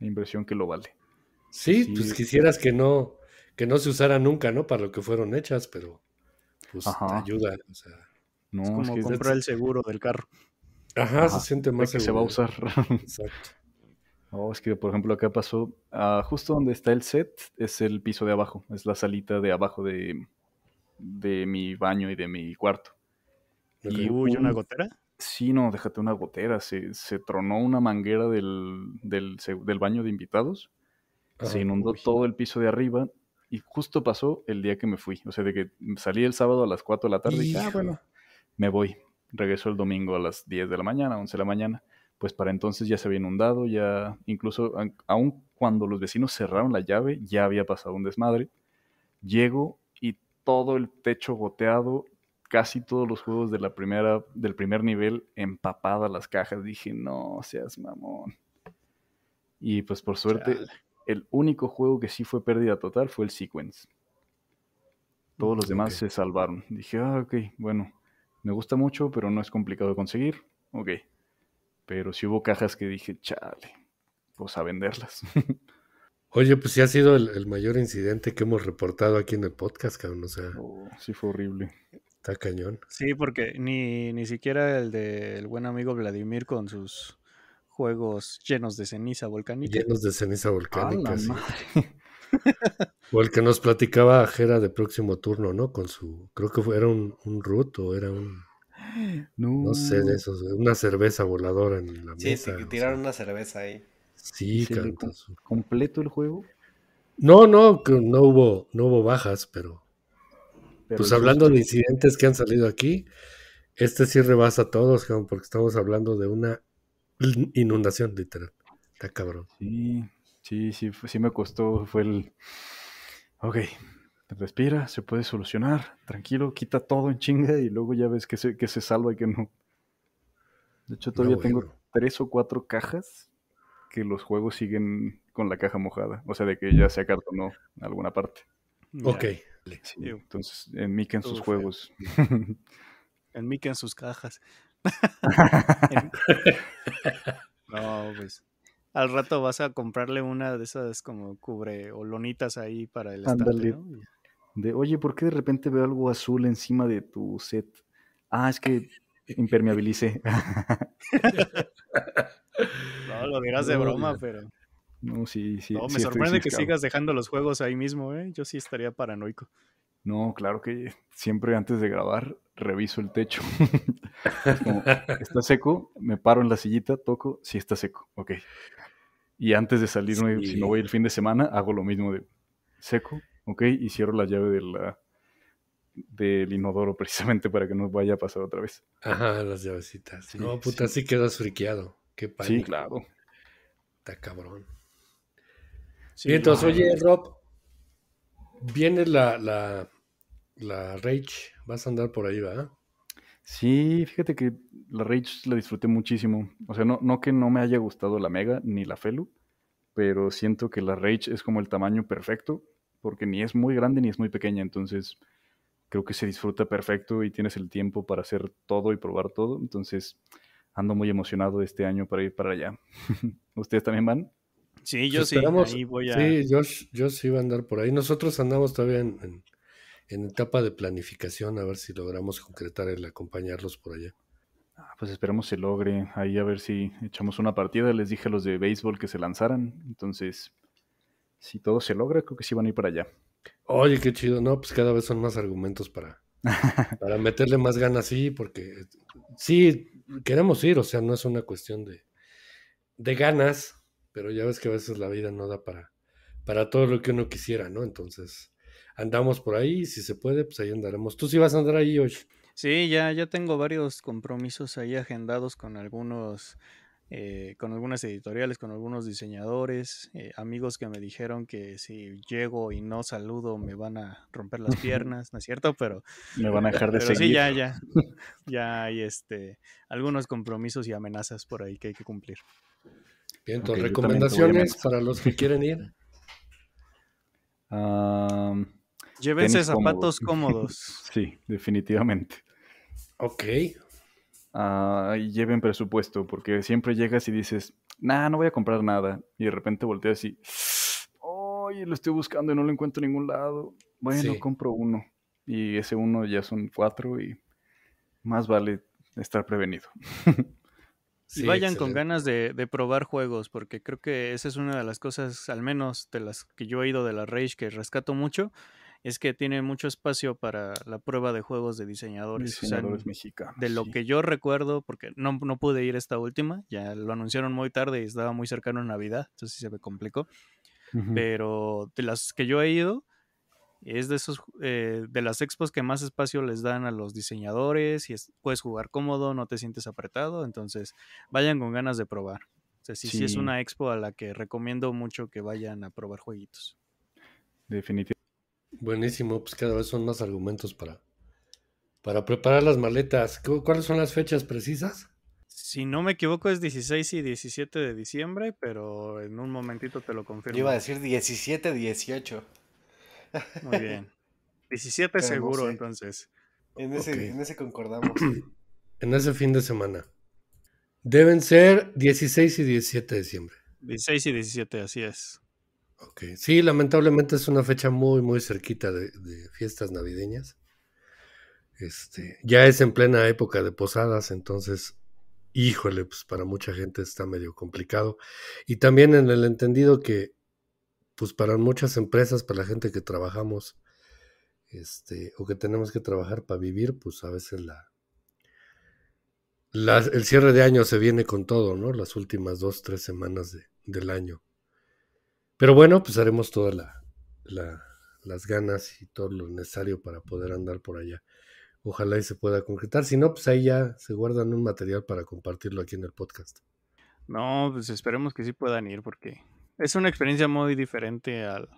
La inversión que lo vale. Sí, pues quisieras que no, que no se usara nunca, ¿no? Para lo que fueron hechas, pero pues ayuda. O no, es como comprar el seguro del carro. Ajá, se siente más. Que se va a usar. Exacto. es que por ejemplo acá pasó, ah, justo donde está el set, es el piso de abajo, es la salita de abajo de, de mi baño y de mi cuarto. ¿Y hubo una gotera? Sí, no, déjate una gotera. Se, tronó una manguera del, baño de invitados. se inundó todo el piso de arriba. Y justo pasó el día que me fui. O sea, de que salí el sábado a las 4 de la tarde y ah, bueno, me voy. Regreso el domingo a las 10 de la mañana, 11 de la mañana. Pues para entonces ya se había inundado, ya incluso aún cuando los vecinos cerraron la llave, ya había pasado un desmadre. Llego y todo el techo goteado, casi todos los juegos primera, del primer nivel empapadas las cajas. Dije, no seas mamón. Y pues por suerte, el único juego que sí fue pérdida total fue el Sequence. Todos los demás se salvaron. Dije, ah, ok, bueno, me gusta mucho, pero no es complicado de conseguir. Ok. Pero sí hubo cajas que dije, chale, pues a venderlas. Oye, pues sí ha sido el, mayor incidente que hemos reportado aquí en el podcast, cabrón. O sea, oh, sí fue horrible cañón. Sí, porque ni, ni siquiera el del buen amigo Vladimir con sus juegos llenos de ceniza volcánica. Llenos de ceniza ah, volcánica, sí. O el que nos platicaba Jera de próximo turno, ¿no? Con su. Creo que era un, un root o era un. No. sé de esos. Una cerveza voladora en la sí, mesa. Sí, que tiraron una cerveza ahí. Sí, cantas. ¿Completo el juego? No, no, no hubo, no hubo bajas, pero pues hablando de incidentes que han salido aquí, este sí rebasa a todos, porque estamos hablando de una inundación, literal. Está cabrón. Sí, sí, sí, sí me costó. Fue el. Ok, respira, se puede solucionar, tranquilo, quita todo en chinga y luego ya ves que se, se salva y que no. De hecho, todavía tengo tres o cuatro cajas que los juegos siguen con la caja mojada. O sea, de que ya se acartonó alguna parte. Ok entonces, en eh, en sus juegos. En en sus cajas. no, pues. Al rato vas a comprarle una de esas como cubre o lonitas ahí para el estante, De, oye, ¿por qué de repente veo algo azul encima de tu set? Ah, es que impermeabilice. no, lo dirás de broma, pero. No, sí, sí. me sorprende que sigas dejando los juegos ahí mismo, ¿eh? Yo sí estaría paranoico. No, claro que siempre antes de grabar reviso el techo. está seco, me paro en la sillita, toco, sí está seco, ok. Y antes de salir, si no voy el fin de semana, hago lo mismo de seco, ok, y cierro la llave de del inodoro precisamente para que no vaya a pasar otra vez. Ajá, las llavecitas. no, puta, sí, quedas friqueado. Qué pánico. Sí, claro. Está cabrón. Sí, entonces, oye, Rob, viene la, la, Rage, vas a andar por ahí, ¿verdad? Sí, fíjate que la Rage la disfruté muchísimo. O sea, no, no que no me haya gustado la Mega ni la Felu, pero siento que la Rage es como el tamaño perfecto, porque ni es muy grande ni es muy pequeña, entonces creo que se disfruta perfecto y tienes el tiempo para hacer todo y probar todo. Entonces ando muy emocionado este año para ir para allá. ¿Ustedes también van? Sí, yo sí, iba a andar por ahí. Nosotros andamos todavía en, etapa de planificación, a ver si logramos concretar el acompañarlos por allá. Ah, pues esperamos se logre. Ahí a ver si echamos una partida. Les dije a los de béisbol que se lanzaran. Entonces, si todo se logra, creo que sí van a ir para allá. Oye, qué chido. No, pues cada vez son más argumentos para, para meterle más ganas, sí, porque sí, queremos ir. O sea, no es una cuestión de, de ganas pero ya ves que a veces la vida no da para, para todo lo que uno quisiera, ¿no? Entonces, andamos por ahí, si se puede, pues ahí andaremos. Tú sí vas a andar ahí hoy. Sí, ya, ya tengo varios compromisos ahí agendados con algunos, eh, con algunas editoriales, con algunos diseñadores, eh, amigos que me dijeron que si llego y no saludo me van a romper las piernas, ¿no es cierto? Pero me van a dejar de seguir. Sí, ya, ya, ya hay este, algunos compromisos y amenazas por ahí que hay que cumplir. Bien, recomendaciones para los que quieren ir. lleven Llévense zapatos cómodos. sí, definitivamente. Ok. Ah, lleven presupuesto, porque siempre llegas y dices, nah, no voy a comprar nada. Y de repente volteas y, oye, lo estoy buscando y no lo encuentro en ningún lado. Bueno, compro uno. Y ese uno ya son cuatro y más vale estar prevenido. vayan con ganas de, de, probar juegos, porque creo que esa es una de las cosas, al menos de las que yo he ido de la Rage, que rescato mucho, es que tiene mucho espacio para la prueba de juegos de diseñadores. diseñadores de lo que yo recuerdo, porque no, no pude ir esta última, ya lo anunciaron muy tarde y estaba muy cercano a Navidad, entonces se me complicó. Pero de las que yo he ido, es de esos eh, de las expos que más espacio les dan a los diseñadores y es, puedes jugar cómodo, no te sientes apretado, entonces vayan con ganas de probar. sí, sí. es una expo a la que recomiendo mucho que vayan a probar jueguitos. Definitivamente. Buenísimo, pues cada vez son más argumentos para, para preparar las maletas. ¿Cuáles son las fechas precisas? Si no me equivoco es 16 y 17 de diciembre, pero en un momentito te lo confirmo. iba a decir 17, 18. Muy bien. 17 seguro, entonces. En ese, concordamos. en ese fin de semana. Deben ser 16 y 17 de diciembre. 16 y 17, así es. Ok. Sí, lamentablemente es una fecha muy, muy cerquita de, de fiestas navideñas. Este, ya es en plena época de posadas, entonces, híjole, pues para mucha gente está medio complicado. Y también en el entendido que pues para muchas empresas, para la gente que trabajamos este, o que tenemos que trabajar para vivir, pues a veces la, el cierre de año se viene con todo, ¿no? Las últimas dos, tres semanas del año. Pero bueno, pues haremos todas la, las ganas y todo lo necesario para poder andar por allá. Ojalá y se pueda concretar. Si no, pues ahí ya se guardan un material para compartirlo aquí en el podcast. No, pues esperemos que sí puedan ir porque es una experiencia muy diferente al,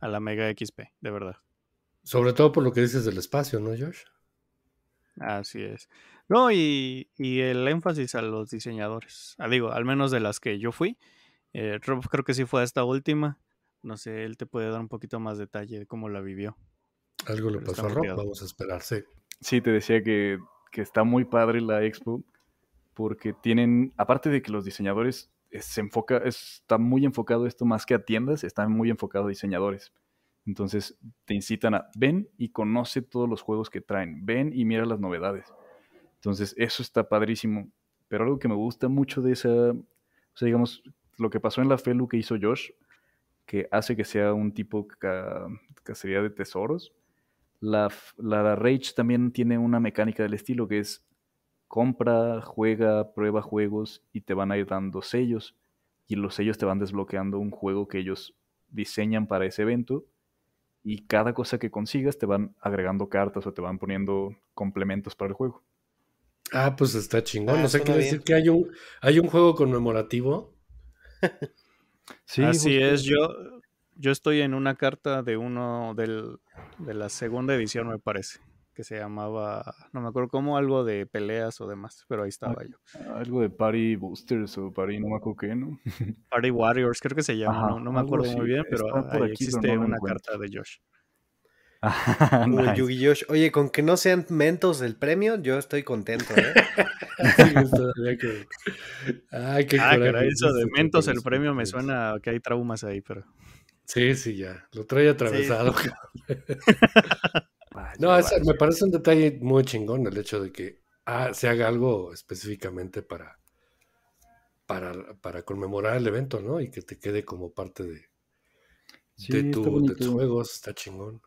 a la Mega XP, de verdad. Sobre todo por lo que dices del espacio, ¿no, Josh? Así es. No, y, el énfasis a los diseñadores. digo, al menos de las que yo fui. Eh, Rob creo que sí fue a esta última. No sé, él te puede dar un poquito más detalle de cómo la vivió. Algo le pasó a Rob, vamos a esperar, sí. Sí, te decía que, que está muy padre la expo porque tienen, aparte de que los diseñadores se enfoca, está muy enfocado esto más que a tiendas, está muy enfocado a diseñadores. Entonces te incitan a ven y conoce todos los juegos que traen, ven y mira las novedades. Entonces eso está padrísimo. Pero algo que me gusta mucho de esa, o sea, digamos, lo que pasó en la FELU que hizo Josh, que hace que sea un tipo que cacería de tesoros. La, la, Rage también tiene una mecánica del estilo que es compra, juega, prueba juegos y te van a ir dando sellos. Y los sellos te van desbloqueando un juego que ellos diseñan para ese evento. Y cada cosa que consigas te van agregando cartas o te van poniendo complementos para el juego. Ah, pues está chingón. no ah, sé sea, quiere decir que hay un, hay un juego conmemorativo. sí, así es. Yo, yo estoy en una carta de uno de la segunda edición, me parece que se llamaba, no me acuerdo cómo, algo de peleas o demás, pero ahí estaba yo. Algo de Party Boosters o Party, no me acuerdo qué, ¿no? Party Warriors, creo que se llama, no, me acuerdo muy bien, pero ahí existe una carta de Josh. Oye, con que no sean mentos del premio, yo estoy contento, ¿eh? que... Ay, qué ah, eso de este mentos el premio me pues. suena que hay traumas ahí, pero... Sí, sí, ya. Lo trae atravesado. No, me parece un detalle muy chingón el hecho de que ah, se haga algo específicamente para, para, conmemorar el evento, ¿no? Y que te quede como parte de, tu, tus juegos, está chingón.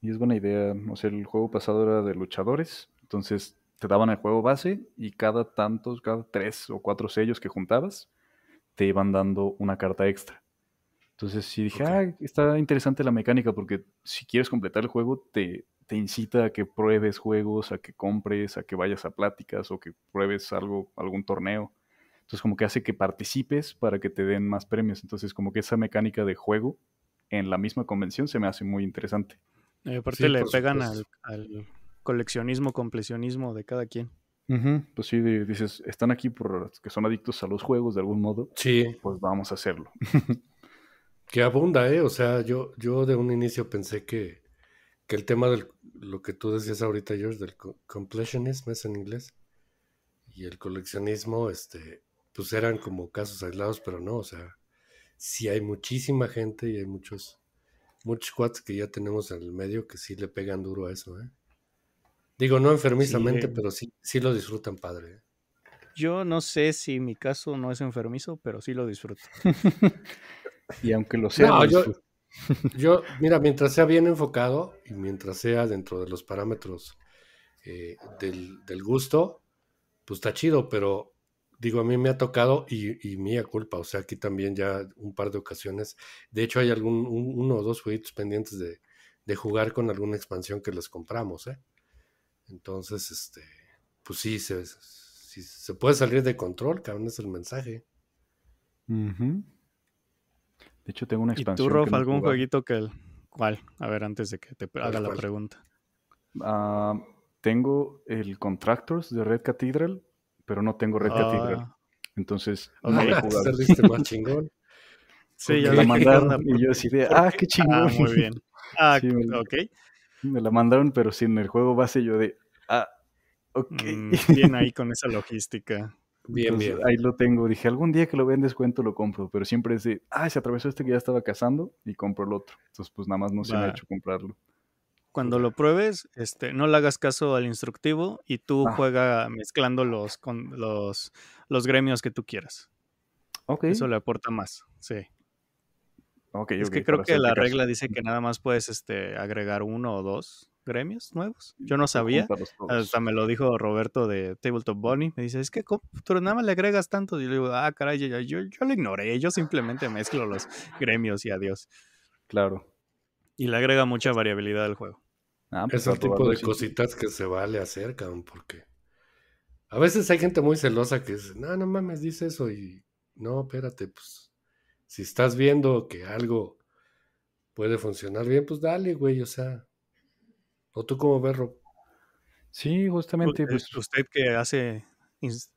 Y es buena idea, o sea, el juego pasado era de luchadores, entonces te daban el juego base y cada tantos, cada tres o cuatro sellos que juntabas, te iban dando una carta extra. Entonces sí dije, ah, está interesante la mecánica porque si quieres completar el juego, te, te incita a que pruebes juegos, a que compres, a que vayas a pláticas o que pruebes algo, algún torneo. Entonces como que hace que participes para que te den más premios. Entonces como que esa mecánica de juego en la misma convención se me hace muy interesante. aparte le pegan al, coleccionismo, completionismo de cada quien. pues sí, dices, están aquí por que son adictos a los juegos de algún modo. Sí. Pues vamos a hacerlo. que abunda, ¿eh? O sea, yo, yo de un inicio pensé que, que el tema de lo que tú decías ahorita, George, del completionism es en inglés, y el coleccionismo, este, pues eran como casos aislados, pero no, o sea, sí hay muchísima gente y hay muchos, muchos cuates que ya tenemos en el medio que sí le pegan duro a eso, ¿eh? Digo, no enfermizamente, pero sí, sí lo disfrutan padre. ¿eh? Yo no sé si mi caso no es enfermizo, pero sí lo disfruto. y aunque lo sea, yo, mira, mientras sea bien enfocado y mientras sea dentro de los parámetros eh, del, gusto, pues está chido, pero digo, a mí me ha tocado y, y, mía culpa, o sea, aquí también ya un par de ocasiones. De hecho, hay algún, uno o dos jueguitos pendientes de, jugar con alguna expansión que les compramos, ¿eh? Entonces, este, pues sí, se, puede salir de control, cabrón, es el mensaje. De hecho, tengo una expansión. ¿Y tú, Rof, algún jueguito que el... cuál? A ver, antes de que te haga la pregunta. Ah, tengo el Contractors de Red Cathedral, pero no tengo Red Cathedral. Ah. Entonces, a jugar. lo más chingón. Sí, ya la mandaron y yo decidí, ah, qué chingón. Ah, muy bien. Ah, me, ok. Me la mandaron, pero sin el juego base yo de, ah, ok. Mm, bien ahí con esa logística. Bien, bien. Ahí lo tengo. Dije, algún día que lo vea descuento lo compro, pero siempre es de, ah, se atravesó este que ya estaba cazando y compro el otro. Entonces, pues nada más no se me ha hecho comprarlo. Cuando lo pruebes, este, no le hagas caso al instructivo y tú ah. juega mezclando los, con los, los gremios que tú quieras. Okay. Eso le aporta más, sí. Okay, es que creo que la regla dice que nada más puedes este, agregar uno o dos gremios nuevos. Yo no pues, sabía. Hasta me lo dijo Roberto de Tabletop Bunny. Me dice, es que tú nada más le agregas tanto, Y yo digo, ah, caray, yo, lo ignoré. Yo simplemente mezclo los gremios y adiós. Claro. Y le agrega mucha variabilidad al juego. Ah, pues, es el tipo de cositas que se vale hacer, cabrón, porque a veces hay gente muy celosa que dice, no, no mames, dice eso y no, espérate, pues si estás viendo que algo puede funcionar bien, pues dale, güey, o sea, ¿O tú como ves, Sí, justamente. usted pues que hace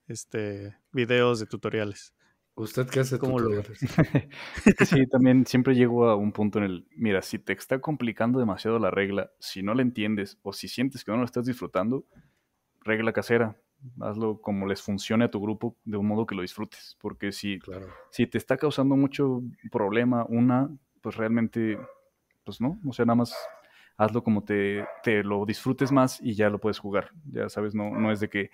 este, videos de tutoriales. ¿Usted que hace ¿Cómo Lo sí, también siempre llego a un punto en el, mira, si te está complicando demasiado la regla, si no la entiendes o si sientes que no lo estás disfrutando, regla casera, hazlo como les funcione a tu grupo de un modo que lo disfrutes, porque si, si te está causando mucho problema una, pues realmente, pues no, o sea, nada más hazlo como te, te lo disfrutes más y ya lo puedes jugar. Ya sabes, no, no es de que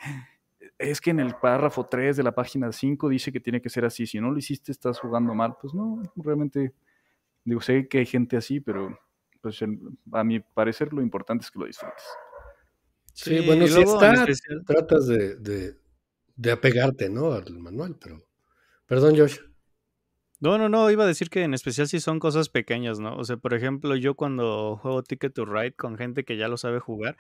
es que en el párrafo 3 de la página 5 dice que tiene que ser así. Si no lo hiciste, estás jugando mal. Pues no, realmente, digo, sé que hay gente así, pero pues a mi parecer lo importante es que lo disfrutes. Sí, bueno, si está, tratas de, de, apegarte, ¿no? Al manual, pero... Perdón, Josh. No, no, no, iba a decir que en especial si son cosas pequeñas, ¿no? O sea, por ejemplo, yo cuando juego Ticket to Ride con gente que ya lo sabe jugar,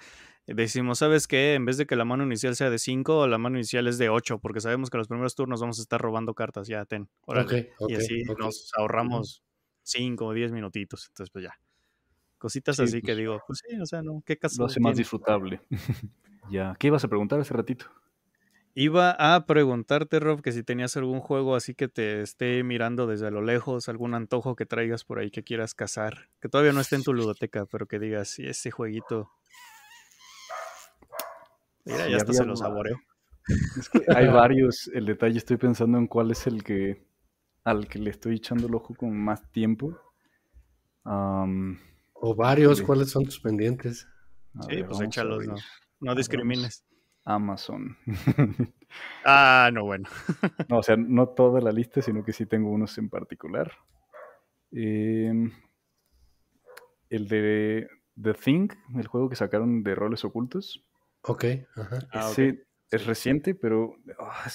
decimos, ¿sabes qué? En vez de que la mano inicial sea de 5, la mano inicial es de 8, porque sabemos que los primeros turnos vamos a estar robando cartas, ya, ten. Okay, y así nos ahorramos 5 o 10 minutitos, entonces pues ya. Cositas así pues que digo, pues sí, o sea, no, qué caso. Lo hace más disfrutable. ya, ¿qué ibas a preguntar hace ratito? Iba a preguntarte, Rob, que si tenías algún juego así que te esté mirando desde lo lejos, algún antojo que traigas por ahí que quieras cazar, que todavía no esté en tu ludoteca, pero que digas, sí, ese jueguito. Mira, ya hasta se lo saboreo. Es que hay varios, el detalle estoy pensando en cuál es el que al que le estoy echando el ojo con más tiempo. o varios, ¿cuáles son tus pendientes? sí, pues échalos, no discrimines. Amazon. ah, no, bueno. no, o sea, no toda la lista, sino que sí tengo unos en particular. Em, el de The Thing, el juego que sacaron de roles ocultos. Ok, ah, es reciente, pero ah,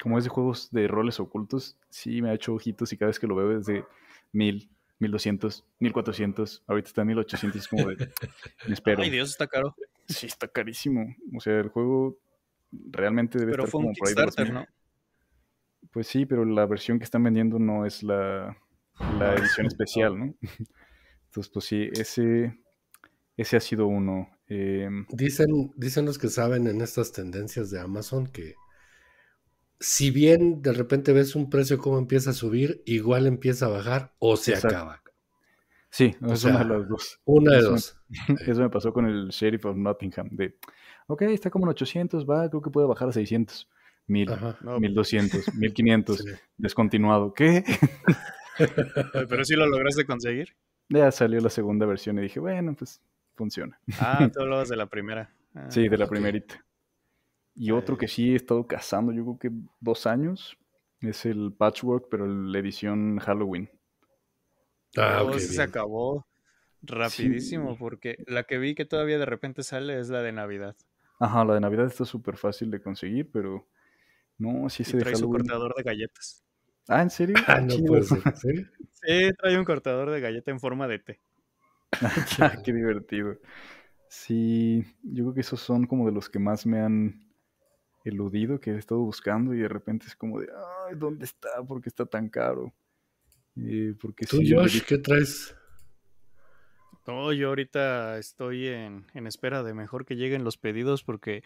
como es de juegos de roles ocultos, sí me ha hecho ojitos y cada vez que lo veo es de mil. 1200, 1400, ahorita está en 1800, como de. espero. Ay, Dios, está caro. Sí, está carísimo. O sea, el juego realmente debe pero estar como un ¿no? Pues sí, pero la versión que están vendiendo no es la, ah, edición especial, ¿no? Entonces, pues sí, ese, ese ha sido uno. Em, dicen, dicen los que saben en estas tendencias de Amazon que si bien de repente ves un precio como empieza a subir, igual empieza a bajar o se acaba. Sí, es una de las dos. Una de eso dos. eso me pasó con el Sheriff of Nottingham. De, ok, está como en 800, va, creo que puede bajar a 600, 1000, 1200, 1500, descontinuado. ¿Qué? Pero sí lo lograste conseguir. Ya salió la segunda versión y dije, bueno, pues funciona. Ah, tú hablabas de la primera. Ah, sí, de la primerita. Y otro que sí he estado cazando, yo creo que dos años, es el Patchwork, pero la edición Halloween. Ah, se acabó rapidísimo, porque la que vi que todavía de repente sale es la de Navidad. Ajá, la de Navidad está súper fácil de conseguir, pero no, sí se y trae su cortador de galletas. Ah, ¿en serio? Ah, no ¿Sí? trae un cortador de galleta en forma de té. Ah, qué divertido. Sí, yo creo que esos son como de los que más me han eludido, que he estado buscando y de repente es como de, ay, ¿dónde está? ¿Por qué está tan caro? Eh, porque ¿Tú, Josh, qué traes? No, yo ahorita estoy en, espera de mejor que lleguen los pedidos porque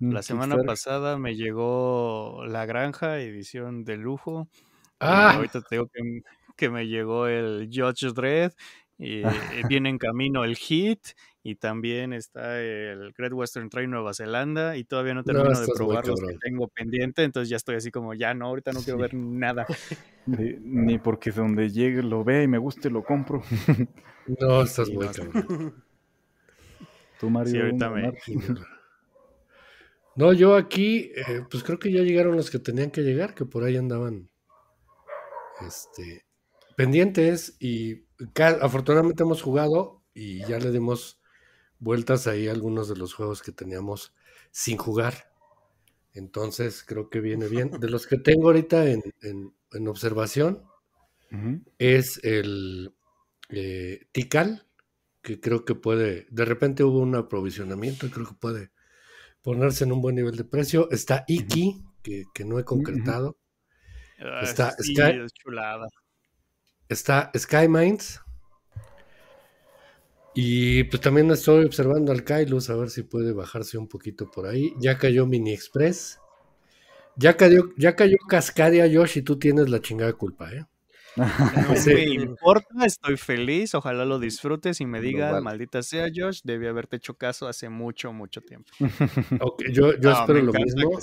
mm, la semana pasada me llegó La Granja, edición de lujo. Ah. ahorita tengo que, que me llegó el Josh Dredd y eh, viene en camino el Hit y también está el Great Western Trail Nueva Zelanda y todavía no termino de probar los que tengo pendiente, entonces ya estoy así como, ya no, ahorita no quiero ver nada. Ni, porque donde llegue lo vea y me guste lo compro. No, estás muy Tú, Mario. No, yo aquí, eh, pues creo que ya llegaron los que tenían que llegar, que por ahí andaban este, pendientes y afortunadamente hemos jugado y ya le dimos vueltas ahí a algunos de los juegos que teníamos sin jugar. Entonces creo que viene bien. De los que tengo ahorita en, en, observación es el eh, Tical que creo que puede, de repente hubo un aprovisionamiento y creo que puede ponerse en un buen nivel de precio. Está Iki, que, no he concretado. Ah, Está es chulada está Sky Mines. Y pues también estoy observando al Kailus a ver si puede bajarse un poquito por ahí. Ya cayó Mini Express. Ya cayó, ya cayó Cascadia tú tienes la chingada culpa, ¿eh? No me importa, estoy feliz, ojalá lo disfrutes y me diga, maldita sea Josh, debí haberte hecho caso hace mucho, mucho tiempo. yo, espero lo mismo.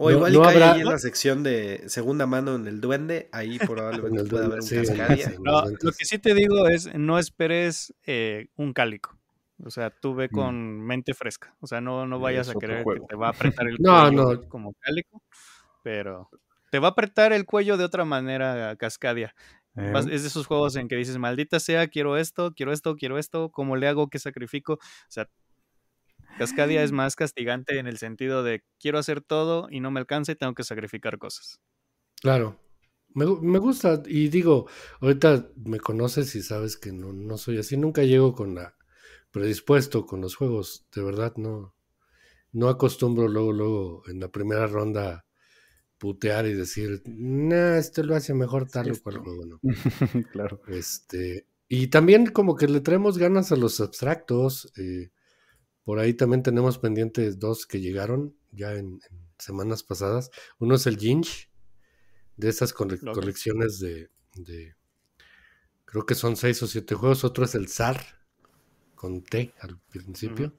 O igual que en la sección de segunda mano en el duende, ahí probablemente pueda haber un cascadia. lo que sí te digo es, no esperes eh, un cálico. O sea, tú ve mm. con mente fresca. O sea, no, no vayas a creer que te va a apretar el cuello no, como cálico, pero te va a apretar el cuello de otra manera, Cascadia. Eh. Es de esos juegos en que dices, maldita sea, quiero esto, quiero esto, quiero esto, ¿cómo le hago? ¿Qué sacrifico? O sea, Cascadia es más castigante en el sentido de quiero hacer todo y no me alcanza y tengo que sacrificar cosas. Claro. Me, gusta y digo, ahorita me conoces y sabes que no, no soy así, nunca llego con la predispuesto con los juegos, de verdad no no acostumbro luego luego en la primera ronda putear y decir, nah, esto lo hace mejor tal o cual juego, ¿no? claro. Este, y también como que le traemos ganas a los abstractos. Eh, por ahí también tenemos pendientes dos que llegaron ya en, semanas pasadas. Uno es el Ginch, de esas colecciones de, Creo que son seis o siete juegos. Otro es el ZAR, con T al principio.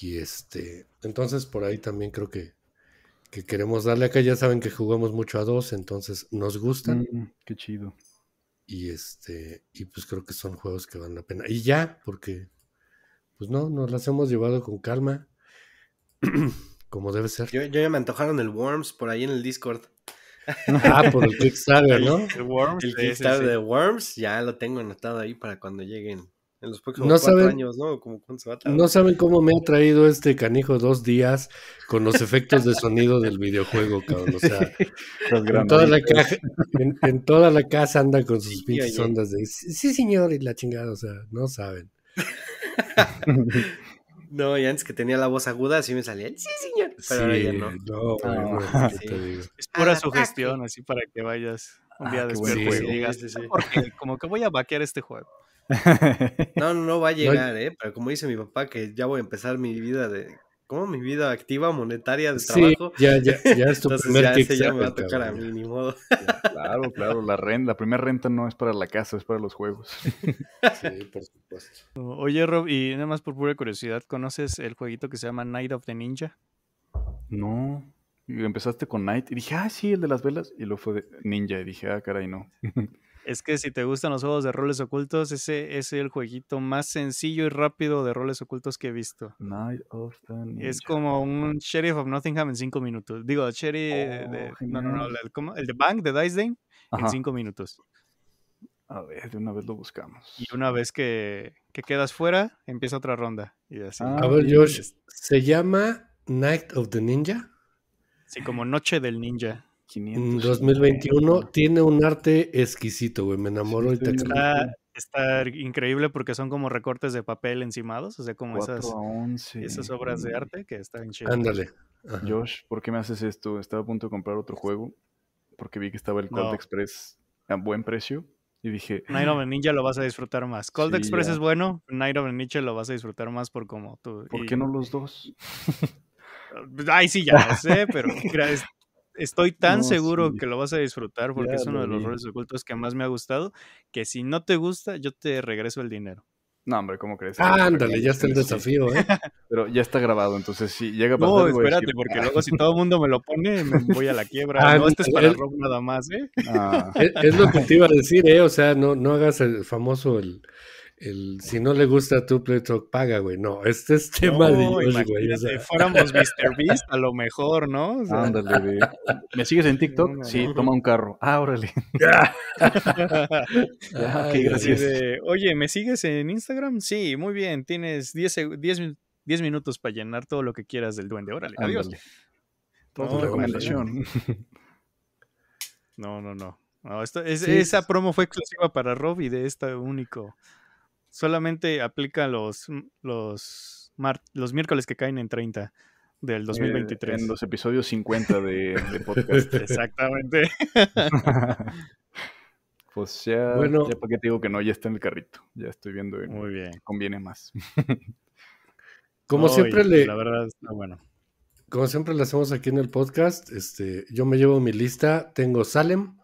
Y este. Entonces, por ahí también creo que, que queremos darle acá. Ya saben que jugamos mucho a dos, entonces nos gustan. Mm, qué chido. Y este. Y pues creo que son juegos que van la pena. Y ya, porque pues no, nos las hemos llevado con calma, como debe ser. Yo, ya me antojaron el Worms por ahí en el Discord. Ah, por el Kickstarter, ¿no? El, Worms. Kickstarter de Worms, ya lo tengo anotado ahí para cuando lleguen en los próximos años, ¿no? Como, se va no saben cómo me ha traído este canijo dos días con los efectos de sonido del videojuego, cabrón. O sea, en toda, la casa anda con sus pinches ondas de sí, señor, y la chingada, o sea, no saben. no, y antes que tenía la voz aguda, así me salía, sí, señor. Pero ahora ya no. Es pura sugestión, así para que vayas un día ah, después porque como que voy a vaquear este juego. No, no, va a llegar, ¿eh? Pero como dice mi papá, que ya voy a empezar mi vida de ¿cómo mi vida activa monetaria de trabajo? Sí, ya, ya, ya es tu Entonces, ya, ese ya me va a tocar a mí, ni modo. Claro, claro, la renta, la primera renta no es para la casa, es para los juegos. Sí, por supuesto. Oye, Rob, y nada más por pura curiosidad, ¿conoces el jueguito que se llama Night of the Ninja? No. empezaste con Night y dije, ah, sí, el de las velas. Y luego fue de Ninja y dije, ah, caray, no. Es que si te gustan los juegos de roles ocultos, ese, es el jueguito más sencillo y rápido de roles ocultos que he visto. Night of the Ninja. Es como un Sheriff of Nottingham en cinco minutos. Digo, Sheriff. Oh, de, no, no, no. El, el de Bank de Dice Day en cinco minutos. A ver, de una vez lo buscamos. Y una vez que, quedas fuera, empieza otra ronda. Ah, a ver, Josh, ¿se llama Night of the Ninja? Sí, como Noche del Ninja. 2021 mm, tiene un arte exquisito, güey. Me enamoro y está, increíble porque son como recortes de papel encimados, o sea, como esas, 11. esas obras de arte que están chidas. Ándale. Josh, ¿por qué me haces esto? Estaba a punto de comprar otro juego porque vi que estaba el Cold Express a buen precio. Y dije. Night of the Ninja lo vas a disfrutar más. Cold Express es bueno, Night of the Ninja lo vas a disfrutar más por como tú. ¿Por qué no los dos? Ay, sí, ya lo sé, pero estoy tan seguro que lo vas a disfrutar porque es uno de los roles ocultos que más me ha gustado, que si no te gusta, yo te regreso el dinero. No, hombre, ¿cómo crees? ándale, ya está el desafío, ¿eh? Pero ya está grabado, entonces si llega para. No, espérate, porque ah". luego si todo el mundo me lo pone, me voy a la quiebra. Ah, no, este es para el... rock nada más, ¿eh? Ah. Es, lo que te iba a decir, ¿eh? O sea, no, no hagas el famoso... el el, si no le gusta tu Playtalk, paga, güey. No, este es tema de Si fuéramos Mr. Beast, a lo mejor, ¿no? Ándale, güey. ¿Me sigues en TikTok? sí, toma un carro. Ah, órale. gracias. Oye, ¿me sigues en Instagram? Sí, muy bien. Tienes 10, minutos para llenar todo lo que quieras del duende. Órale, adiós. Toda tu recomendación. No, no, no. Esa promo fue exclusiva para Rob y de este único Solamente aplica los, mm, los, miércoles que caen en 30 del 2023. Eh, en los episodios 50 de, podcast. Exactamente. pues ya, bueno, ya porque te digo que no, ya está en el carrito. Ya estoy viendo. muy bien. Conviene más. Como siempre le. La verdad está bueno. Como siempre lo hacemos aquí en el podcast, este, yo me llevo mi lista. Tengo Salem,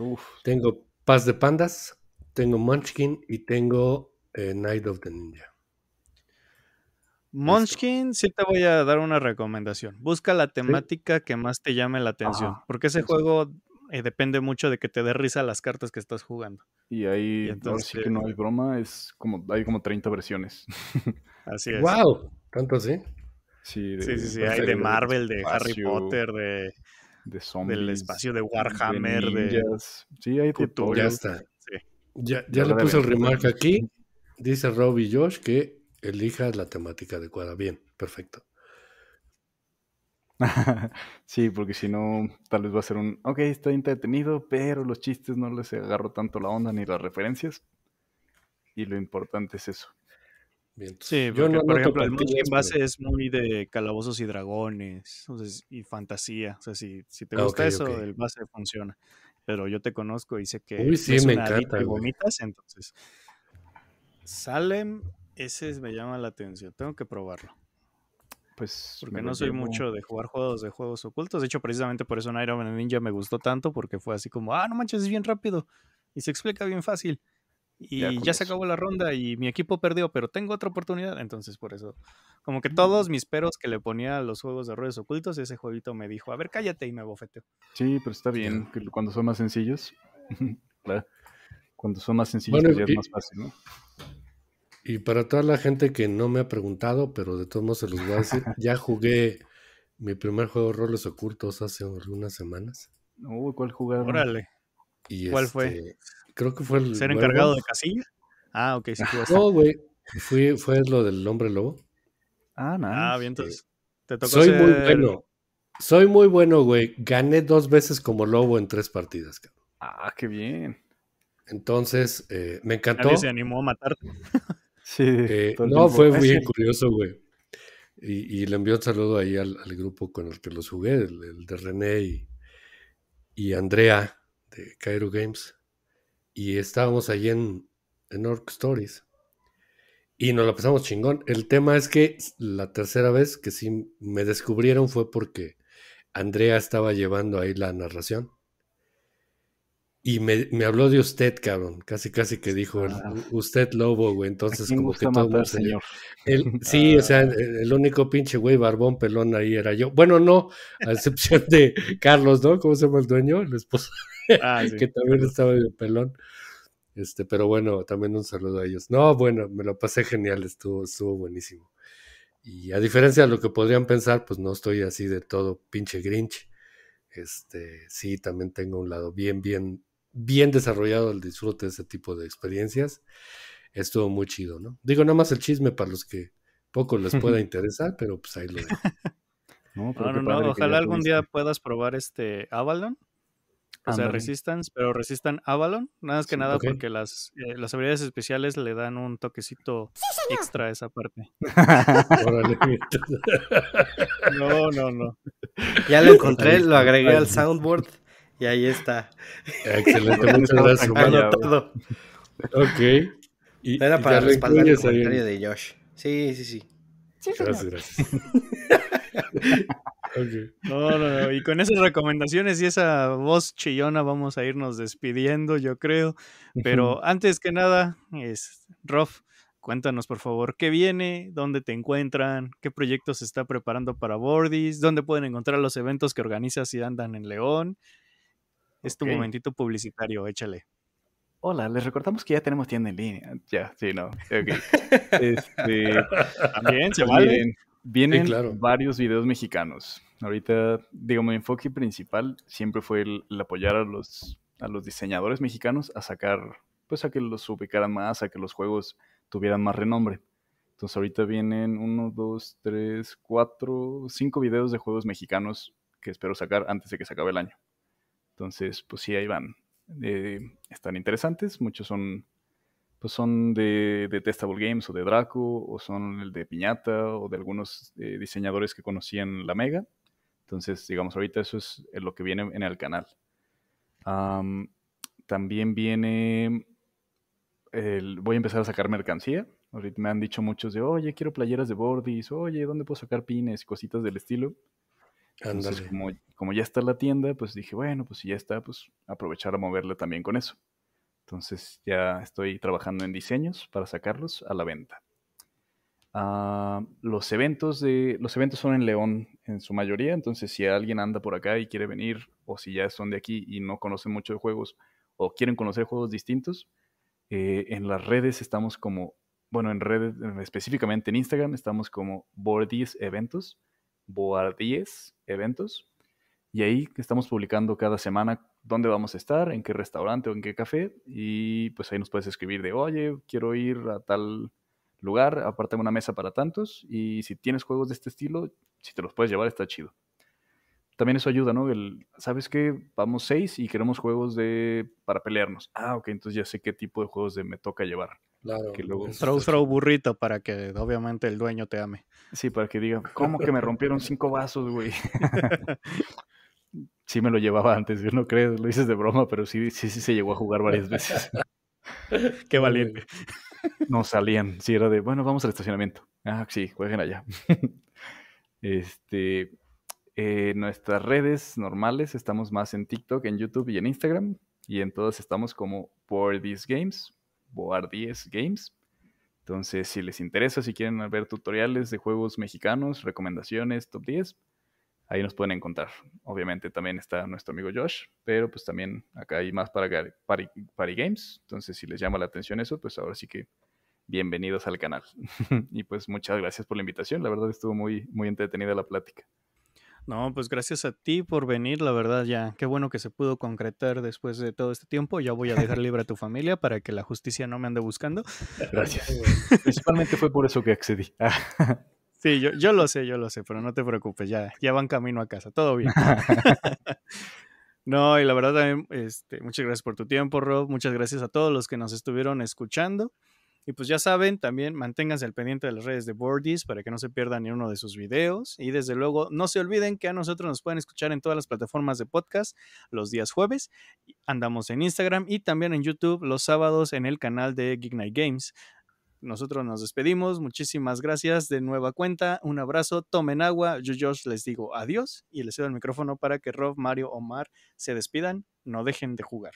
Uf. tengo Paz de Pandas, tengo Munchkin y tengo eh, Night of the Ninja. Munchkin, sí te voy a dar una recomendación. Busca la temática que más te llame la atención, porque ese juego eh, depende mucho de que te dé risa las cartas que estás jugando. Y ahí, entonces, que no hay broma, es como, hay como 30 versiones. Así es. ¡Wow! ¿Tanto así? Sí, sí, sí, pues hay de Marvel, de Harry Potter, de, de del espacio de Warhammer, de, Ya está. Ya, ya le puse el remark aquí. Dice Rob y Josh que elijas la temática adecuada. Bien, perfecto. sí, porque si no, tal vez va a ser un, ok, está entretenido, pero los chistes no les agarro tanto la onda ni las referencias. Y lo importante es eso. Bien, sí, por ejemplo, el en base es muy de calabozos y dragones y fantasía. O sea, si, te ah, gusta eso, el base funciona. Pero yo te conozco y sé que Uy, sí, me encanta, y entonces Salem, ese me llama la atención. Tengo que probarlo. Pues porque no soy mucho de jugar juegos de juegos ocultos. De hecho, precisamente por eso Iron Man Ninja me gustó tanto, porque fue así como, ah, no manches, es bien rápido. Y se explica bien fácil. Y ya, se acabó la ronda y mi equipo perdió, pero tengo otra oportunidad. Entonces, por eso, como que todos mis peros que le ponía a los juegos de ruedas ocultos, ese jueguito me dijo, a ver, cállate y me bofeteo Sí, pero está bien, cuando son más sencillos, cuando son más sencillos pues es más fácil, ¿no? Y para toda la gente que no me ha preguntado, pero de todos modos se los voy a decir, ya jugué mi primer juego de Roles Ocultos hace unas semanas. No, ¿cuál jugaron? Órale. Y ¿Cuál fue? Este, creo que fue el. ¿Ser encargado de casilla? Ah, ok, sí. no, güey. Fue, lo del hombre lobo. Ah, nada. Ah, bien, entonces. Este, te Soy muy bueno. Soy muy bueno, güey. Gané dos veces como lobo en tres partidas, cabrón. Ah, qué bien. Entonces, eh, me encantó. Nadie se animó a matarte. Eh, no, fue muy curioso, güey. Y, le envió un saludo ahí al, grupo con el que los jugué, el, de René y, Andrea de Cairo Games. Y estábamos ahí en, en Orc Stories. Y nos la pasamos chingón. El tema es que la tercera vez que sí me descubrieron fue porque Andrea estaba llevando ahí la narración. Y me, habló de usted, cabrón. Casi, casi que dijo, ah. usted lobo, güey. Entonces, como que todo. el señor. sí, o sea, ah. el, único pinche güey barbón pelón ahí era yo. Bueno, no, a excepción de Carlos, ¿no? ¿Cómo se llama el dueño? El esposo. Ah, sí, que también estaba de pelón. Este, pero bueno, también un saludo a ellos. No, bueno, me lo pasé genial, estuvo, estuvo buenísimo. Y a diferencia de lo que podrían pensar, pues no estoy así de todo pinche grinch. Este, sí, también tengo un lado bien, bien bien desarrollado el disfrute de ese tipo de experiencias. Estuvo muy chido, ¿no? Digo, nada más el chisme para los que poco les pueda interesar, pero pues ahí lo dejo. No, no, no, ojalá algún día puedas probar este Avalon. O sea, Resistance, pero Resistan Avalon. Nada más que nada porque las, eh, las habilidades especiales le dan un toquecito extra a esa parte. no, no, no. Ya lo encontré, lo agregué al soundboard. Y ahí está. Excelente, muchas gracias. ok. Y, Era para respaldar el comentario de Josh. Sí, sí, sí. gracias, gracias. no, no, no. Y con esas recomendaciones y esa voz chillona vamos a irnos despidiendo, yo creo. Pero antes que nada, es Rof, cuéntanos por favor qué viene, dónde te encuentran, qué proyectos se está preparando para Bordis, dónde pueden encontrar los eventos que organizas si andan en León, es tu momentito publicitario, échale. Hola, les recordamos que ya tenemos tienda en línea. Ya, sí, no. Okay. este, se Vienen varios videos mexicanos. Ahorita, digo, mi enfoque principal siempre fue el, apoyar a los, a los diseñadores mexicanos a sacar, pues a que los ubicaran más, a que los juegos tuvieran más renombre. Entonces ahorita vienen uno, dos, tres, cuatro, cinco videos de juegos mexicanos que espero sacar antes de que se acabe el año. Entonces, pues sí, ahí van. Eh, están interesantes, muchos son pues son de, Testable Games o de Draco, o son el de Piñata, o de algunos eh, diseñadores que conocían la Mega. Entonces, digamos, ahorita eso es eh, lo que viene en el canal. también viene, el, voy a empezar a sacar mercancía. Ahorita me han dicho muchos de, oye, quiero playeras de Bordis, oye, ¿dónde puedo sacar pines? Cositas del estilo. Entonces, como, ya está la tienda, pues dije, bueno, pues si ya está, pues aprovechar a moverla también con eso. Entonces ya estoy trabajando en diseños para sacarlos a la venta. Ah, los, eventos de, los eventos son en León en su mayoría, entonces si alguien anda por acá y quiere venir, o si ya son de aquí y no conocen mucho de juegos, o quieren conocer juegos distintos, eh, en las redes estamos como, bueno, en redes, específicamente en Instagram, estamos como Boardies Eventos Boardies Eventos. Y ahí estamos publicando cada semana dónde vamos a estar, en qué restaurante o en qué café. Y pues ahí nos puedes escribir de, oye, quiero ir a tal lugar, aparte una mesa para tantos. Y si tienes juegos de este estilo, si te los puedes llevar, está chido. También eso ayuda, ¿no? El, ¿Sabes que Vamos seis y queremos juegos de para pelearnos. Ah, ok, entonces ya sé qué tipo de juegos de me toca llevar. Claro. Throw, burrito para que obviamente el dueño te ame. Sí, para que diga, ¿cómo que me rompieron cinco vasos, güey? sí me lo llevaba antes, yo no creo, lo dices de broma, pero sí, sí, sí se llegó a jugar varias veces. Qué valiente. No salían, sí era de, bueno, vamos al estacionamiento. Ah, sí, jueguen allá. este, eh, nuestras redes normales estamos más en TikTok, en YouTube y en Instagram. Y en todas estamos como For These Games. 10 Games. Entonces, si les interesa, si quieren ver tutoriales de juegos mexicanos, recomendaciones, top 10, ahí nos pueden encontrar. Obviamente también está nuestro amigo Josh, pero pues también acá hay más para Party, Games. Entonces, si les llama la atención eso, pues ahora sí que bienvenidos al canal. y pues muchas gracias por la invitación. La verdad estuvo muy, muy entretenida la plática. No, pues gracias a ti por venir, la verdad ya, qué bueno que se pudo concretar después de todo este tiempo. Ya voy a dejar libre a tu familia para que la justicia no me ande buscando. Gracias. Principalmente fue por eso que accedí. sí, yo, lo sé, yo lo sé, pero no te preocupes, ya, ya van camino a casa, todo bien. No, y la verdad también, em, este, muchas gracias por tu tiempo, Rob. Muchas gracias a todos los que nos estuvieron escuchando. Y pues ya saben, también manténganse al pendiente de las redes de Boardies para que no se pierdan ni uno de sus videos. Y desde luego, no se olviden que a nosotros nos pueden escuchar en todas las plataformas de podcast los días jueves. Andamos en Instagram y también en YouTube los sábados en el canal de Geek Night Games. Nosotros nos despedimos. Muchísimas gracias de nueva cuenta. Un abrazo. Tomen agua. Yo, Josh, les digo adiós y les cedo el micrófono para que Rob, Mario, Omar se despidan. No dejen de jugar.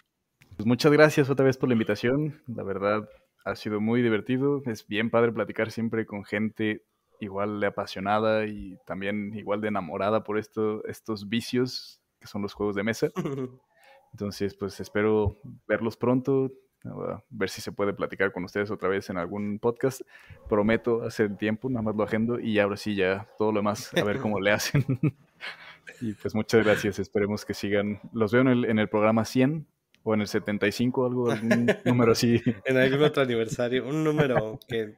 Pues muchas gracias otra vez por la invitación. La verdad, ha sido muy divertido. Es bien padre platicar siempre con gente igual de apasionada y también igual de enamorada por estos vicios que son los juegos de mesa. Entonces, pues espero verlos pronto, a ah, ver si se puede platicar con ustedes otra vez en algún podcast. Prometo hacer tiempo, nada más lo agendo y ahora sí ya todo lo demás, a ver cómo le hacen. y pues muchas gracias, esperemos que sigan. Los veo en el, en el programa 100, o en el 75, algo, algún número así. en algún otro aniversario, un número que...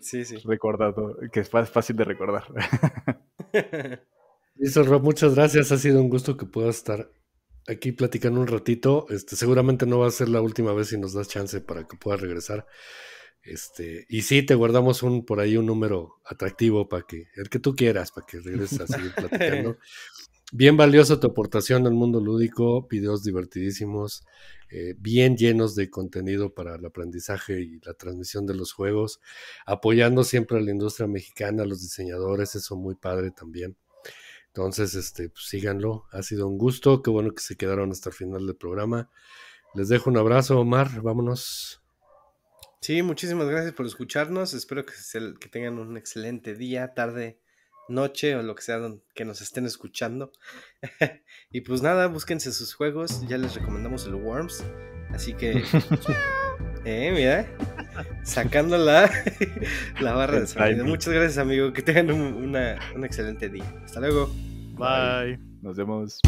Sí, sí. Recordado, que es fácil de recordar. Listo, Rob, muchas gracias. Ha sido un gusto que pueda estar aquí platicando un ratito. Este, seguramente no va a ser la última vez si nos das chance para que puedas regresar. Este, y sí, te guardamos un por ahí un número atractivo para que, el que tú quieras, para que regreses a seguir platicando. Bien valiosa tu aportación al mundo lúdico, videos divertidísimos, eh, bien llenos de contenido para el aprendizaje y la transmisión de los juegos, apoyando siempre a la industria mexicana, a los diseñadores, eso muy padre también. Entonces, este, pues, síganlo, ha sido un gusto, qué bueno que se quedaron hasta el final del programa. Les dejo un abrazo, Omar, vámonos. Sí, muchísimas gracias por escucharnos. Espero que, que tengan un excelente día, tarde, noche o lo que sea que nos estén escuchando. y pues nada, búsquense sus juegos. Ya les recomendamos el Worms. Así que. eh, mira. Sacando la, barra de salida, Muchas gracias, amigo. Que tengan un, excelente día. Hasta luego. Bye. Nos vemos.